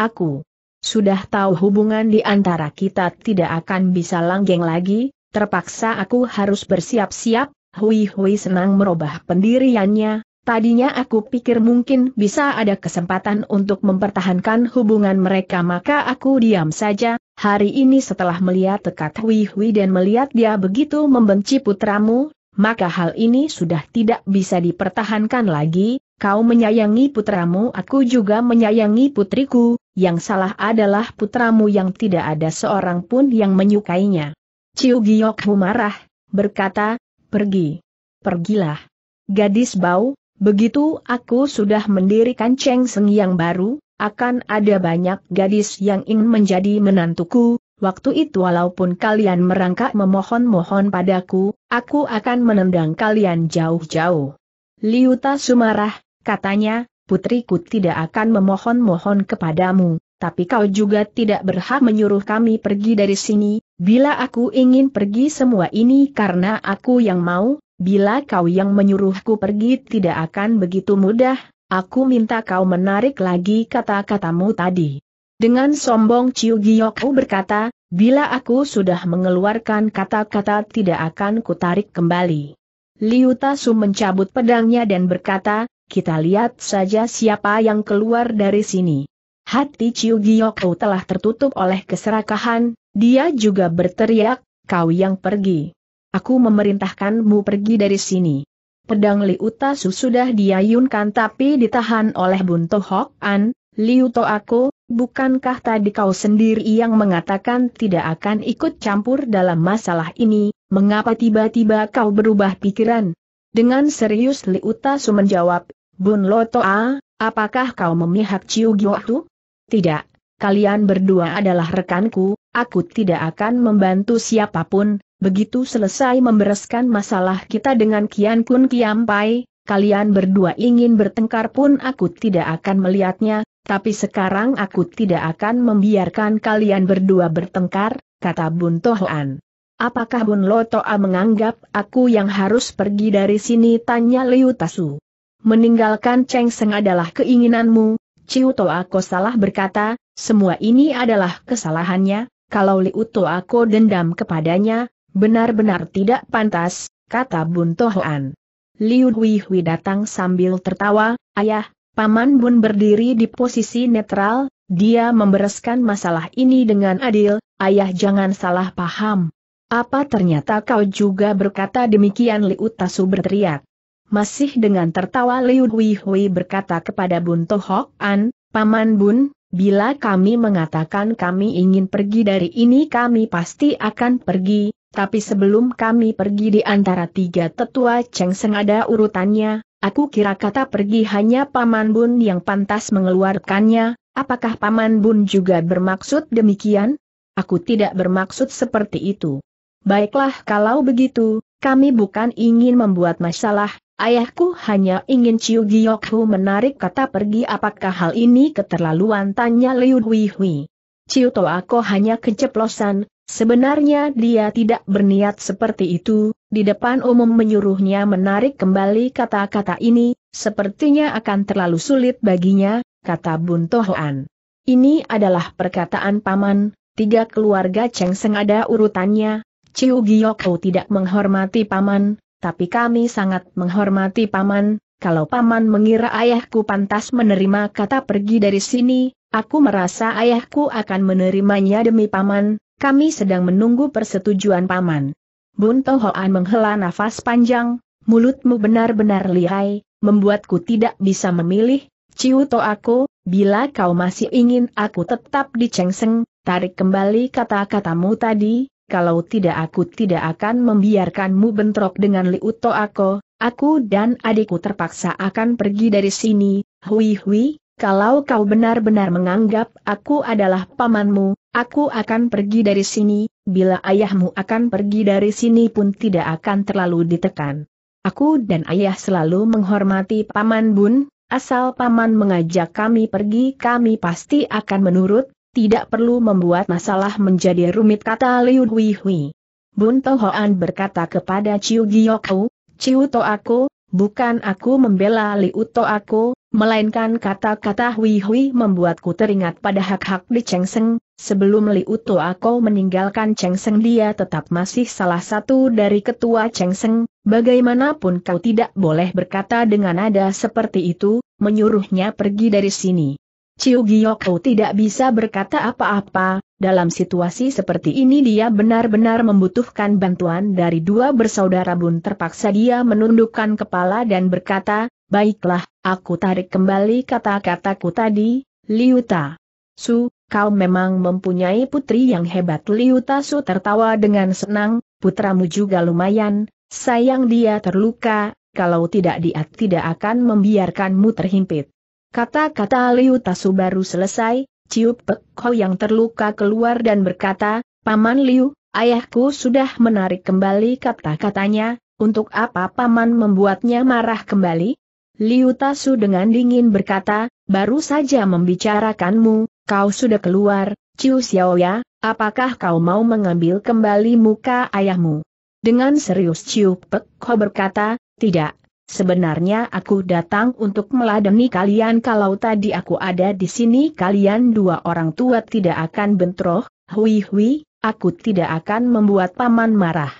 aku sudah tahu hubungan di antara kita tidak akan bisa langgeng lagi, Terpaksa aku harus bersiap-siap, Hui Hui senang merubah pendiriannya, Tadinya aku pikir mungkin bisa ada kesempatan untuk mempertahankan hubungan mereka maka aku diam saja, hari ini setelah melihat tekat Hui Hui dan melihat dia begitu membenci putramu, maka hal ini sudah tidak bisa dipertahankan lagi, kau menyayangi putramu aku juga menyayangi putriku, yang salah adalah putramu yang tidak ada seorang pun yang menyukainya. Ciu Giok Hu marah, berkata, pergi. Pergilah. Gadis bau, begitu aku sudah mendirikan Cheng Seng yang baru, akan ada banyak gadis yang ingin menjadi menantuku, waktu itu walaupun kalian merangkak memohon-mohon padaku, aku akan menendang kalian jauh-jauh. Liuta sumarah, katanya, putriku tidak akan memohon-mohon kepadamu, tapi kau juga tidak berhak menyuruh kami pergi dari sini, Bila aku ingin pergi semua ini karena aku yang mau, bila kau yang menyuruhku pergi tidak akan begitu mudah, aku minta kau menarik lagi kata-katamu tadi. Dengan sombong Ciu Giyokku berkata, bila aku sudah mengeluarkan kata-kata tidak akan kutarik kembali. Liu Tasu mencabut pedangnya dan berkata, kita lihat saja siapa yang keluar dari sini. Hati Ciu Giyokku telah tertutup oleh keserakahan, dia juga berteriak, kau yang pergi. Aku memerintahkanmu pergi dari sini. Pedang Liutasu sudah diayunkan tapi ditahan oleh Bunto Hok An, Liuto aku, bukankah tadi kau sendiri yang mengatakan tidak akan ikut campur dalam masalah ini, mengapa tiba-tiba kau berubah pikiran? Dengan serius Liutasu menjawab, Bun Loto A, apakah kau memihak Ciu Gyotu? Tidak, kalian berdua adalah rekanku, Aku tidak akan membantu siapapun, begitu selesai membereskan masalah kita dengan Kian Kun Kiam Pai, kalian berdua ingin bertengkar pun aku tidak akan melihatnya, tapi sekarang aku tidak akan membiarkan kalian berdua bertengkar, kata Bun Tohoan. Apakah Bun Lotoa menganggap aku yang harus pergi dari sini? Tanya Liu Tasu. Meninggalkan Cheng Seng adalah keinginanmu, Ciu Toa Ko salah berkata, semua ini adalah kesalahannya, kalau Liuto aku dendam kepadanya, benar-benar tidak pantas, kata Bun Tohoan. Liu Hui datang sambil tertawa, ayah, Paman Bun berdiri di posisi netral, dia membereskan masalah ini dengan adil, ayah jangan salah paham. Apa ternyata kau juga berkata demikian Liu Tasu berteriak. Masih dengan tertawa Liu Hui berkata kepada Bun Tohoan, Paman Bun, Bila kami mengatakan kami ingin pergi dari ini kami pasti akan pergi, tapi sebelum kami pergi di antara tiga tetua Cheng Seng ada urutannya, aku kira kata pergi hanya Paman Bun yang pantas mengeluarkannya, apakah Paman Bun juga bermaksud demikian? Aku tidak bermaksud seperti itu. Baiklah kalau begitu, kami bukan ingin membuat masalah, Ayahku hanya ingin Chiu Giokhu menarik kata pergi apakah hal ini keterlaluan tanya Liu Hui Hui. Chiu Toako hanya keceplosan, sebenarnya dia tidak berniat seperti itu, di depan umum menyuruhnya menarik kembali kata-kata ini, sepertinya akan terlalu sulit baginya, kata Bun Tohoan. Ini adalah perkataan paman, tiga keluarga Cheng Seng ada urutannya, Chiu Giokhu tidak menghormati paman, tapi kami sangat menghormati paman, kalau paman mengira ayahku pantas menerima kata pergi dari sini, aku merasa ayahku akan menerimanya demi paman, kami sedang menunggu persetujuan paman. Bun Tohoan menghela nafas panjang, mulutmu benar-benar lihai, membuatku tidak bisa memilih, ciu to aku, bila kau masih ingin aku tetap di Chengseng, tarik kembali kata-katamu tadi, kalau tidak aku tidak akan membiarkanmu bentrok dengan Liuto aku, aku dan adikku terpaksa akan pergi dari sini, hui hui, kalau kau benar-benar menganggap aku adalah pamanmu, aku akan pergi dari sini, bila ayahmu akan pergi dari sini pun tidak akan terlalu ditekan. Aku dan ayah selalu menghormati paman bun, asal paman mengajak kami pergi kami pasti akan menurut, tidak perlu membuat masalah menjadi rumit kata Liu Hui Hui. Bun Tohoan berkata kepada Ciu Giyoku, Ciu To aku, bukan aku membela Liu To aku, melainkan kata-kata Hui Hui membuatku teringat pada hak-hak di Chengseng, sebelum Liu To aku meninggalkan Chengseng dia tetap masih salah satu dari ketua Chengseng, bagaimanapun kau tidak boleh berkata dengan nada seperti itu, menyuruhnya pergi dari sini. Ciu Giyoko tidak bisa berkata apa-apa, dalam situasi seperti ini dia benar-benar membutuhkan bantuan dari dua bersaudara bun terpaksa dia menundukkan kepala dan berkata, baiklah, aku tarik kembali kata-kataku tadi, Liuta. Su, kau memang mempunyai putri yang hebat Liuta Su tertawa dengan senang, putramu juga lumayan, sayang dia terluka, kalau tidak dia tidak akan membiarkanmu terhimpit. Kata-kata Liu Tasu baru selesai, Ciu Pek Ho yang terluka keluar dan berkata, Paman Liu, ayahku sudah menarik kembali kata-katanya, untuk apa Paman membuatnya marah kembali? Liu Tasu dengan dingin berkata, baru saja membicarakanmu, kau sudah keluar, Ciu Xiaoya, apakah kau mau mengambil kembali muka ayahmu? Dengan serius Ciu Pek Ho berkata, tidak, Sebenarnya aku datang untuk meladeni kalian kalau tadi aku ada di sini kalian dua orang tua tidak akan bentroh, hui hui, aku tidak akan membuat paman marah.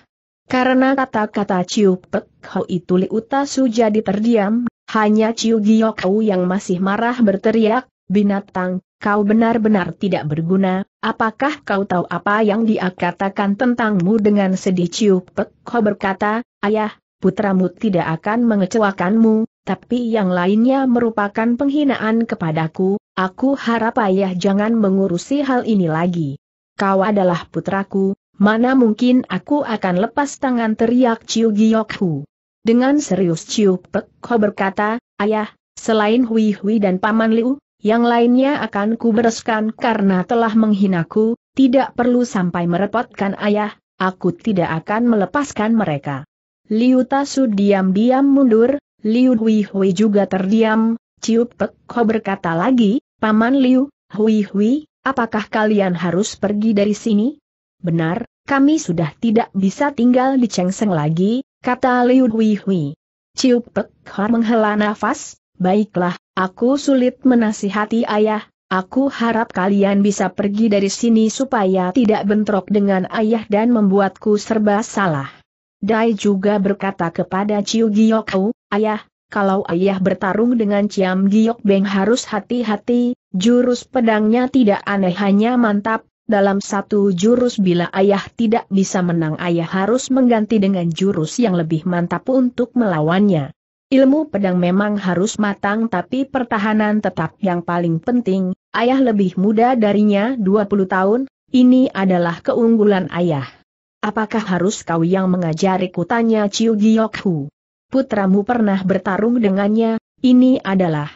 Karena kata-kata Ciu Pek Ho itu Liuta Su jadi terdiam, hanya Ciu Giok Ho yang masih marah berteriak, binatang, kau benar-benar tidak berguna, apakah kau tahu apa yang dia katakan tentangmu dengan sedih Ciu Pek Ho berkata, ayah, putramu tidak akan mengecewakanmu, tapi yang lainnya merupakan penghinaan kepadaku, aku harap ayah jangan mengurusi hal ini lagi. Kau adalah putraku, mana mungkin aku akan lepas tangan teriak Chiu Giokhu. Dengan serius Chiu Pek berkata, ayah, selain Hui Hui dan Paman Liu, yang lainnya akan kubereskan karena telah menghinaku, tidak perlu sampai merepotkan ayah, aku tidak akan melepaskan mereka. Liu Tasu diam-diam mundur, Liu Hui Hui juga terdiam, Ciu Pek kau berkata lagi, Paman Liu, Hui Hui, apakah kalian harus pergi dari sini? Benar, kami sudah tidak bisa tinggal di Chengseng lagi, kata Liu Hui Hui. Ciu Pek menghela nafas, baiklah, aku sulit menasihati ayah, Aku harap kalian bisa pergi dari sini supaya tidak bentrok dengan ayah dan membuatku serba salah. Dai juga berkata kepada Chiu Giokau, Ayah, kalau ayah bertarung dengan Ciam Giok Beng harus hati-hati, jurus pedangnya tidak aneh hanya mantap, dalam satu jurus bila ayah tidak bisa menang ayah harus mengganti dengan jurus yang lebih mantap untuk melawannya. Ilmu pedang memang harus matang tapi pertahanan tetap yang paling penting, ayah lebih muda darinya 20 tahun, ini adalah keunggulan ayah. Apakah harus kau yang mengajariku tanya Chiu Giok Hu? Putramu pernah bertarung dengannya, ini adalah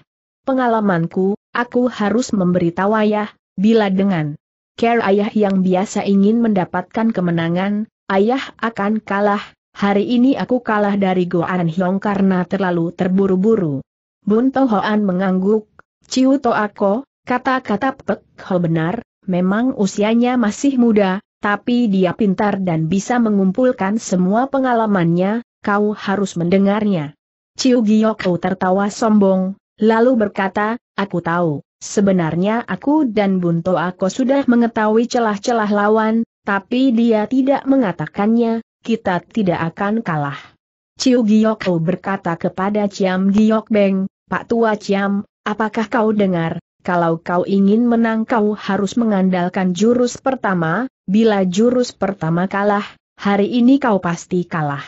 pengalamanku, aku harus memberitahu ayah, bila dengan care ayah yang biasa ingin mendapatkan kemenangan, ayah akan kalah, hari ini aku kalah dari Goan Hyong karena terlalu terburu-buru. Bun Tohoan mengangguk, Ciu Toako, kata-kata Pek Ho benar, memang usianya masih muda, tapi dia pintar dan bisa mengumpulkan semua pengalamannya, kau harus mendengarnya. Ciu Giyoko tertawa sombong, lalu berkata, aku tahu, sebenarnya aku dan Bunto Ako sudah mengetahui celah-celah lawan, tapi dia tidak mengatakannya, kita tidak akan kalah. Ciu Giyoko berkata kepada Ciam Giyok Beng, Pak Tua Ciam, apakah kau dengar, kalau kau ingin menang kau harus mengandalkan jurus pertama, bila jurus pertama kalah, hari ini kau pasti kalah.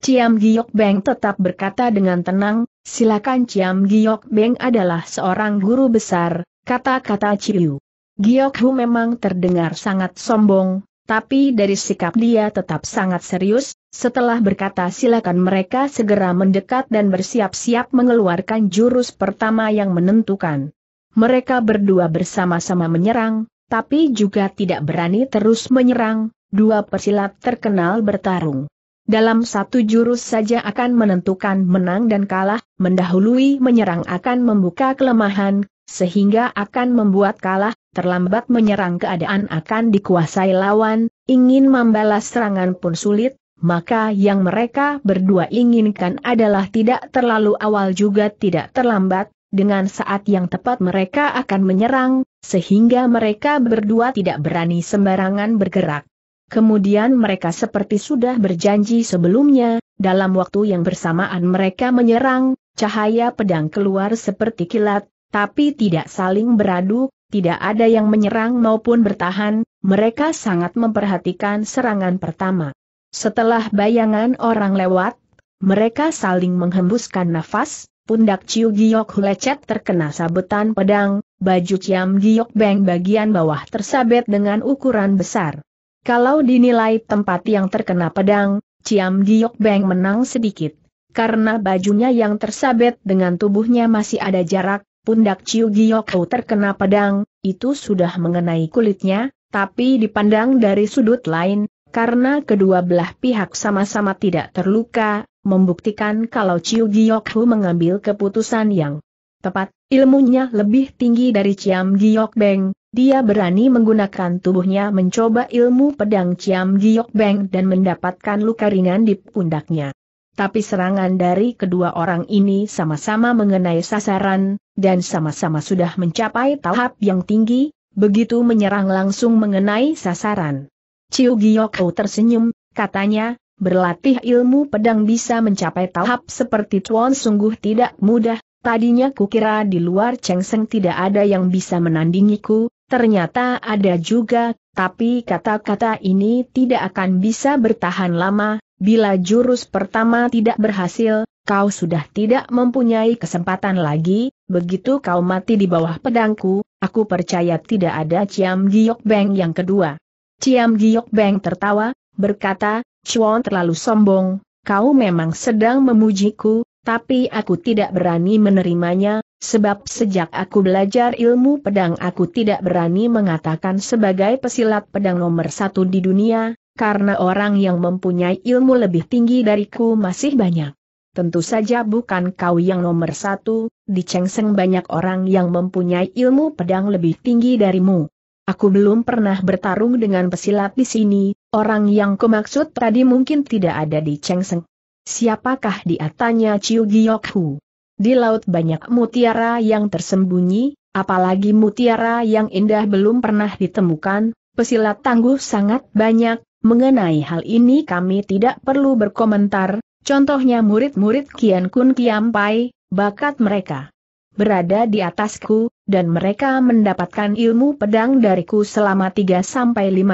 Ciam Giok Beng tetap berkata dengan tenang, silakan Ciam Giok Beng adalah seorang guru besar, kata-kata Ciu. Giok Hu memang terdengar sangat sombong, tapi dari sikap dia tetap sangat serius, setelah berkata silakan mereka segera mendekat dan bersiap-siap mengeluarkan jurus pertama yang menentukan. Mereka berdua bersama-sama menyerang, tapi juga tidak berani terus menyerang, dua persilat terkenal bertarung. Dalam satu jurus saja akan menentukan menang dan kalah, mendahului menyerang akan membuka kelemahan, sehingga akan membuat kalah, terlambat menyerang keadaan akan dikuasai lawan, ingin membalas serangan pun sulit, maka yang mereka berdua inginkan adalah tidak terlalu awal juga tidak terlambat, dengan saat yang tepat mereka akan menyerang, sehingga mereka berdua tidak berani sembarangan bergerak. Kemudian mereka seperti sudah berjanji sebelumnya, dalam waktu yang bersamaan mereka menyerang, cahaya pedang keluar seperti kilat, tapi tidak saling beradu, tidak ada yang menyerang maupun bertahan, mereka sangat memperhatikan serangan pertama. Setelah bayangan orang lewat, mereka saling menghembuskan nafas, pundak Ciu Giok lecet terkena sabetan pedang, baju Ciam Giok Beng bagian bawah tersabet dengan ukuran besar. Kalau dinilai tempat yang terkena pedang, Ciam Giok Beng menang sedikit. Karena bajunya yang tersabet dengan tubuhnya masih ada jarak, pundak Ciu Giok terkena pedang, itu sudah mengenai kulitnya, tapi dipandang dari sudut lain, karena kedua belah pihak sama-sama tidak terluka, membuktikan kalau Chiu Giok Hu mengambil keputusan yang tepat, ilmunya lebih tinggi dari Chiam Giok Beng, dia berani menggunakan tubuhnya mencoba ilmu pedang Chiam Giok Beng dan mendapatkan luka ringan di pundaknya. Tapi serangan dari kedua orang ini sama-sama mengenai sasaran, dan sama-sama sudah mencapai tahap yang tinggi, begitu menyerang langsung mengenai sasaran. Ciu Giyoko tersenyum, katanya, berlatih ilmu pedang bisa mencapai tahap seperti Tuan sungguh tidak mudah, tadinya kukira di luar Cheng Seng tidak ada yang bisa menandingiku, ternyata ada juga, tapi kata-kata ini tidak akan bisa bertahan lama, bila jurus pertama tidak berhasil, kau sudah tidak mempunyai kesempatan lagi, begitu kau mati di bawah pedangku, aku percaya tidak ada Ciam Giok Beng yang kedua. Ciam Giok Beng tertawa, berkata, Chuan terlalu sombong, kau memang sedang memujiku, tapi aku tidak berani menerimanya, sebab sejak aku belajar ilmu pedang aku tidak berani mengatakan sebagai pesilat pedang nomor satu di dunia, karena orang yang mempunyai ilmu lebih tinggi dariku masih banyak. Tentu saja bukan kau yang nomor satu, di banyak orang yang mempunyai ilmu pedang lebih tinggi darimu. Aku belum pernah bertarung dengan pesilat di sini, orang yang kumaksud tadi mungkin tidak ada di Chengseng. Siapakah dia tanya Chiu Giok Hu? Di laut banyak mutiara yang tersembunyi, apalagi mutiara yang indah belum pernah ditemukan, pesilat tangguh sangat banyak, mengenai hal ini kami tidak perlu berkomentar, contohnya murid-murid Kian Kun Kiam Pai, bakat mereka berada di atasku, dan mereka mendapatkan ilmu pedang dariku selama 3-5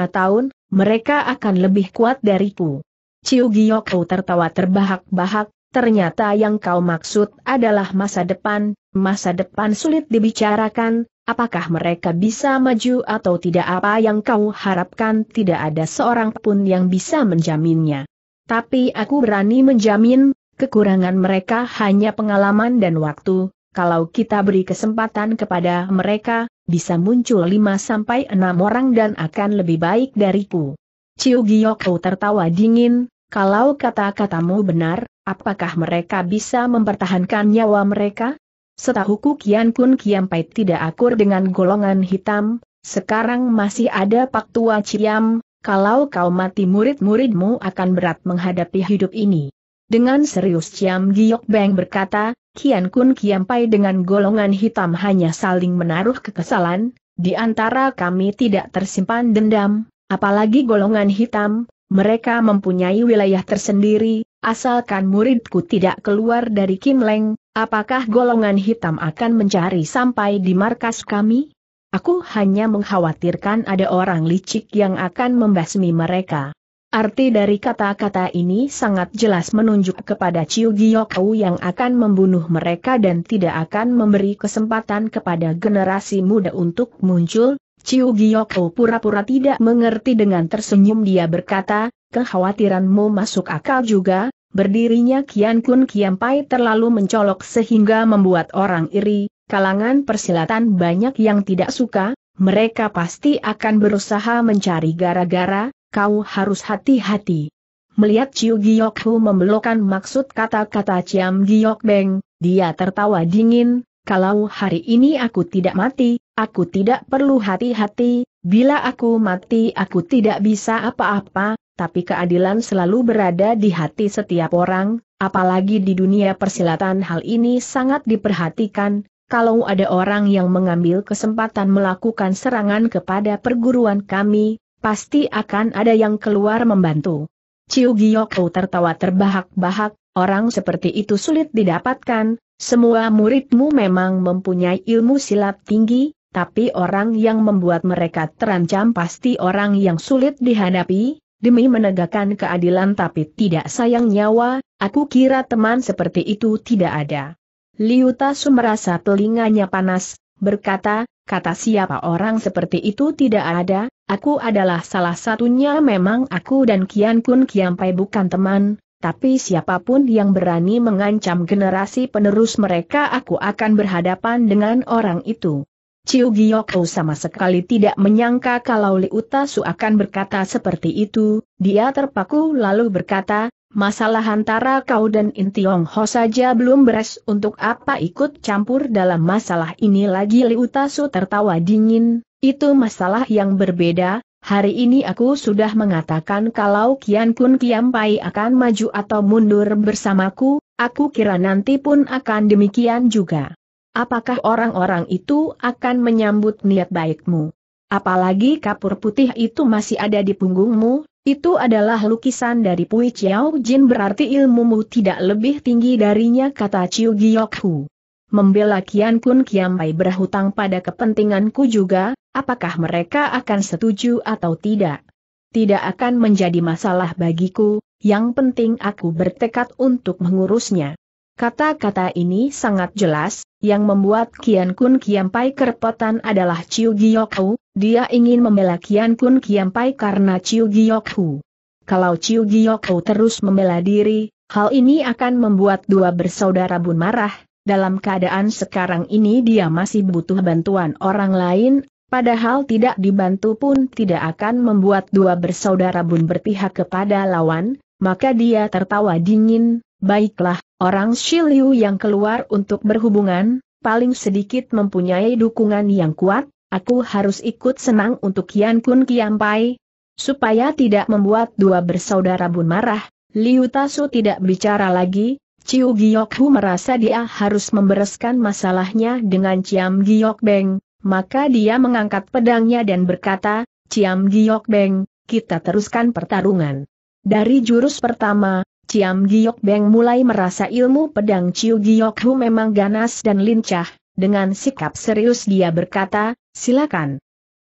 tahun, mereka akan lebih kuat dariku. Ciu Giyokku tertawa terbahak-bahak, ternyata yang kau maksud adalah masa depan, masa depan sulit dibicarakan, apakah mereka bisa maju atau tidak apa yang kau harapkan tidak ada seorang pun yang bisa menjaminnya. Tapi aku berani menjamin, kekurangan mereka hanya pengalaman dan waktu, kalau kita beri kesempatan kepada mereka, bisa muncul lima sampai enam orang dan akan lebih baik dariku. Ciu Giyoko tertawa dingin, kalau kata-katamu benar, apakah mereka bisa mempertahankan nyawa mereka? Setahuku Kian Kun pait tidak akur dengan golongan hitam, sekarang masih ada Pak Tua Ciam, kalau kau mati murid-muridmu akan berat menghadapi hidup ini. Dengan serius Ciam Giok Beng berkata, Kian Kun Kian Pai dengan golongan hitam hanya saling menaruh kekesalan, di antara kami tidak tersimpan dendam, apalagi golongan hitam, mereka mempunyai wilayah tersendiri, asalkan muridku tidak keluar dari Kim Leng, apakah golongan hitam akan mencari sampai di markas kami? Aku hanya mengkhawatirkan ada orang licik yang akan membasmi mereka. Arti dari kata-kata ini sangat jelas menunjuk kepada Chiu Giokau yang akan membunuh mereka dan tidak akan memberi kesempatan kepada generasi muda untuk muncul. Chiu Giokau pura-pura tidak mengerti dengan tersenyum dia berkata, kekhawatiranmu masuk akal juga, berdirinya Kian Kun Kian Pai terlalu mencolok sehingga membuat orang iri, kalangan persilatan banyak yang tidak suka, mereka pasti akan berusaha mencari gara-gara, kau harus hati-hati. Melihat Chiu Giok Hu membelokkan maksud kata-kata Chiam Giok Beng, dia tertawa dingin, kalau hari ini aku tidak mati, aku tidak perlu hati-hati, bila aku mati aku tidak bisa apa-apa, tapi keadilan selalu berada di hati setiap orang, apalagi di dunia persilatan hal ini sangat diperhatikan, kalau ada orang yang mengambil kesempatan melakukan serangan kepada perguruan kami, Pasti akan ada yang keluar membantu. Ciu Giyoko tertawa terbahak-bahak, orang seperti itu sulit didapatkan, semua muridmu memang mempunyai ilmu silat tinggi, tapi orang yang membuat mereka terancam pasti orang yang sulit dihadapi, demi menegakkan keadilan tapi tidak sayang nyawa, aku kira teman seperti itu tidak ada. Liuta Su merasa telinganya panas, berkata, kata siapa orang seperti itu tidak ada, Aku adalah salah satunya memang aku dan Kian Kun Kiampai bukan teman, tapi siapapun yang berani mengancam generasi penerus mereka aku akan berhadapan dengan orang itu. Ciu Giyoko sama sekali tidak menyangka kalau Li Utasu akan berkata seperti itu, dia terpaku lalu berkata, Masalah antara kau dan Intiong Ho saja belum beres untuk apa ikut campur dalam masalah ini lagi Li Utasu tertawa dingin, itu masalah yang berbeda, hari ini aku sudah mengatakan kalau Kian Kun Kiam Pai akan maju atau mundur bersamaku, aku kira nanti pun akan demikian juga. Apakah orang-orang itu akan menyambut niat baikmu? Apalagi kapur putih itu masih ada di punggungmu, itu adalah lukisan dari Pui Chiao Jin berarti ilmumu tidak lebih tinggi darinya kata Chiu Giok Hu. Membela Kian Kun Kiam Pai berhutang pada kepentinganku juga, apakah mereka akan setuju atau tidak. Tidak akan menjadi masalah bagiku, yang penting aku bertekad untuk mengurusnya. Kata-kata ini sangat jelas, yang membuat Kian Kun Pai kerepotan adalah Chiu Hu. dia ingin membela Kian Kun Pai karena Chiu Hu. Kalau Chiu Hu terus membela diri, hal ini akan membuat dua bersaudara Bun marah, dalam keadaan sekarang ini dia masih butuh bantuan orang lain, Padahal tidak dibantu pun tidak akan membuat dua bersaudara bun berpihak kepada lawan, maka dia tertawa dingin, baiklah, orang Shiliu yang keluar untuk berhubungan, paling sedikit mempunyai dukungan yang kuat, aku harus ikut senang untuk Yan Kun Kiampai. Supaya tidak membuat dua bersaudara bun marah, Liu Tasu tidak bicara lagi, Ciu Giok Hu merasa dia harus membereskan masalahnya dengan Ciam Giok Beng, maka dia mengangkat pedangnya dan berkata, Ciam Giok Beng, kita teruskan pertarungan. Dari jurus pertama, Ciam Giok Beng mulai merasa ilmu pedang Ciu Giok Hu memang ganas dan lincah, dengan sikap serius dia berkata, silakan,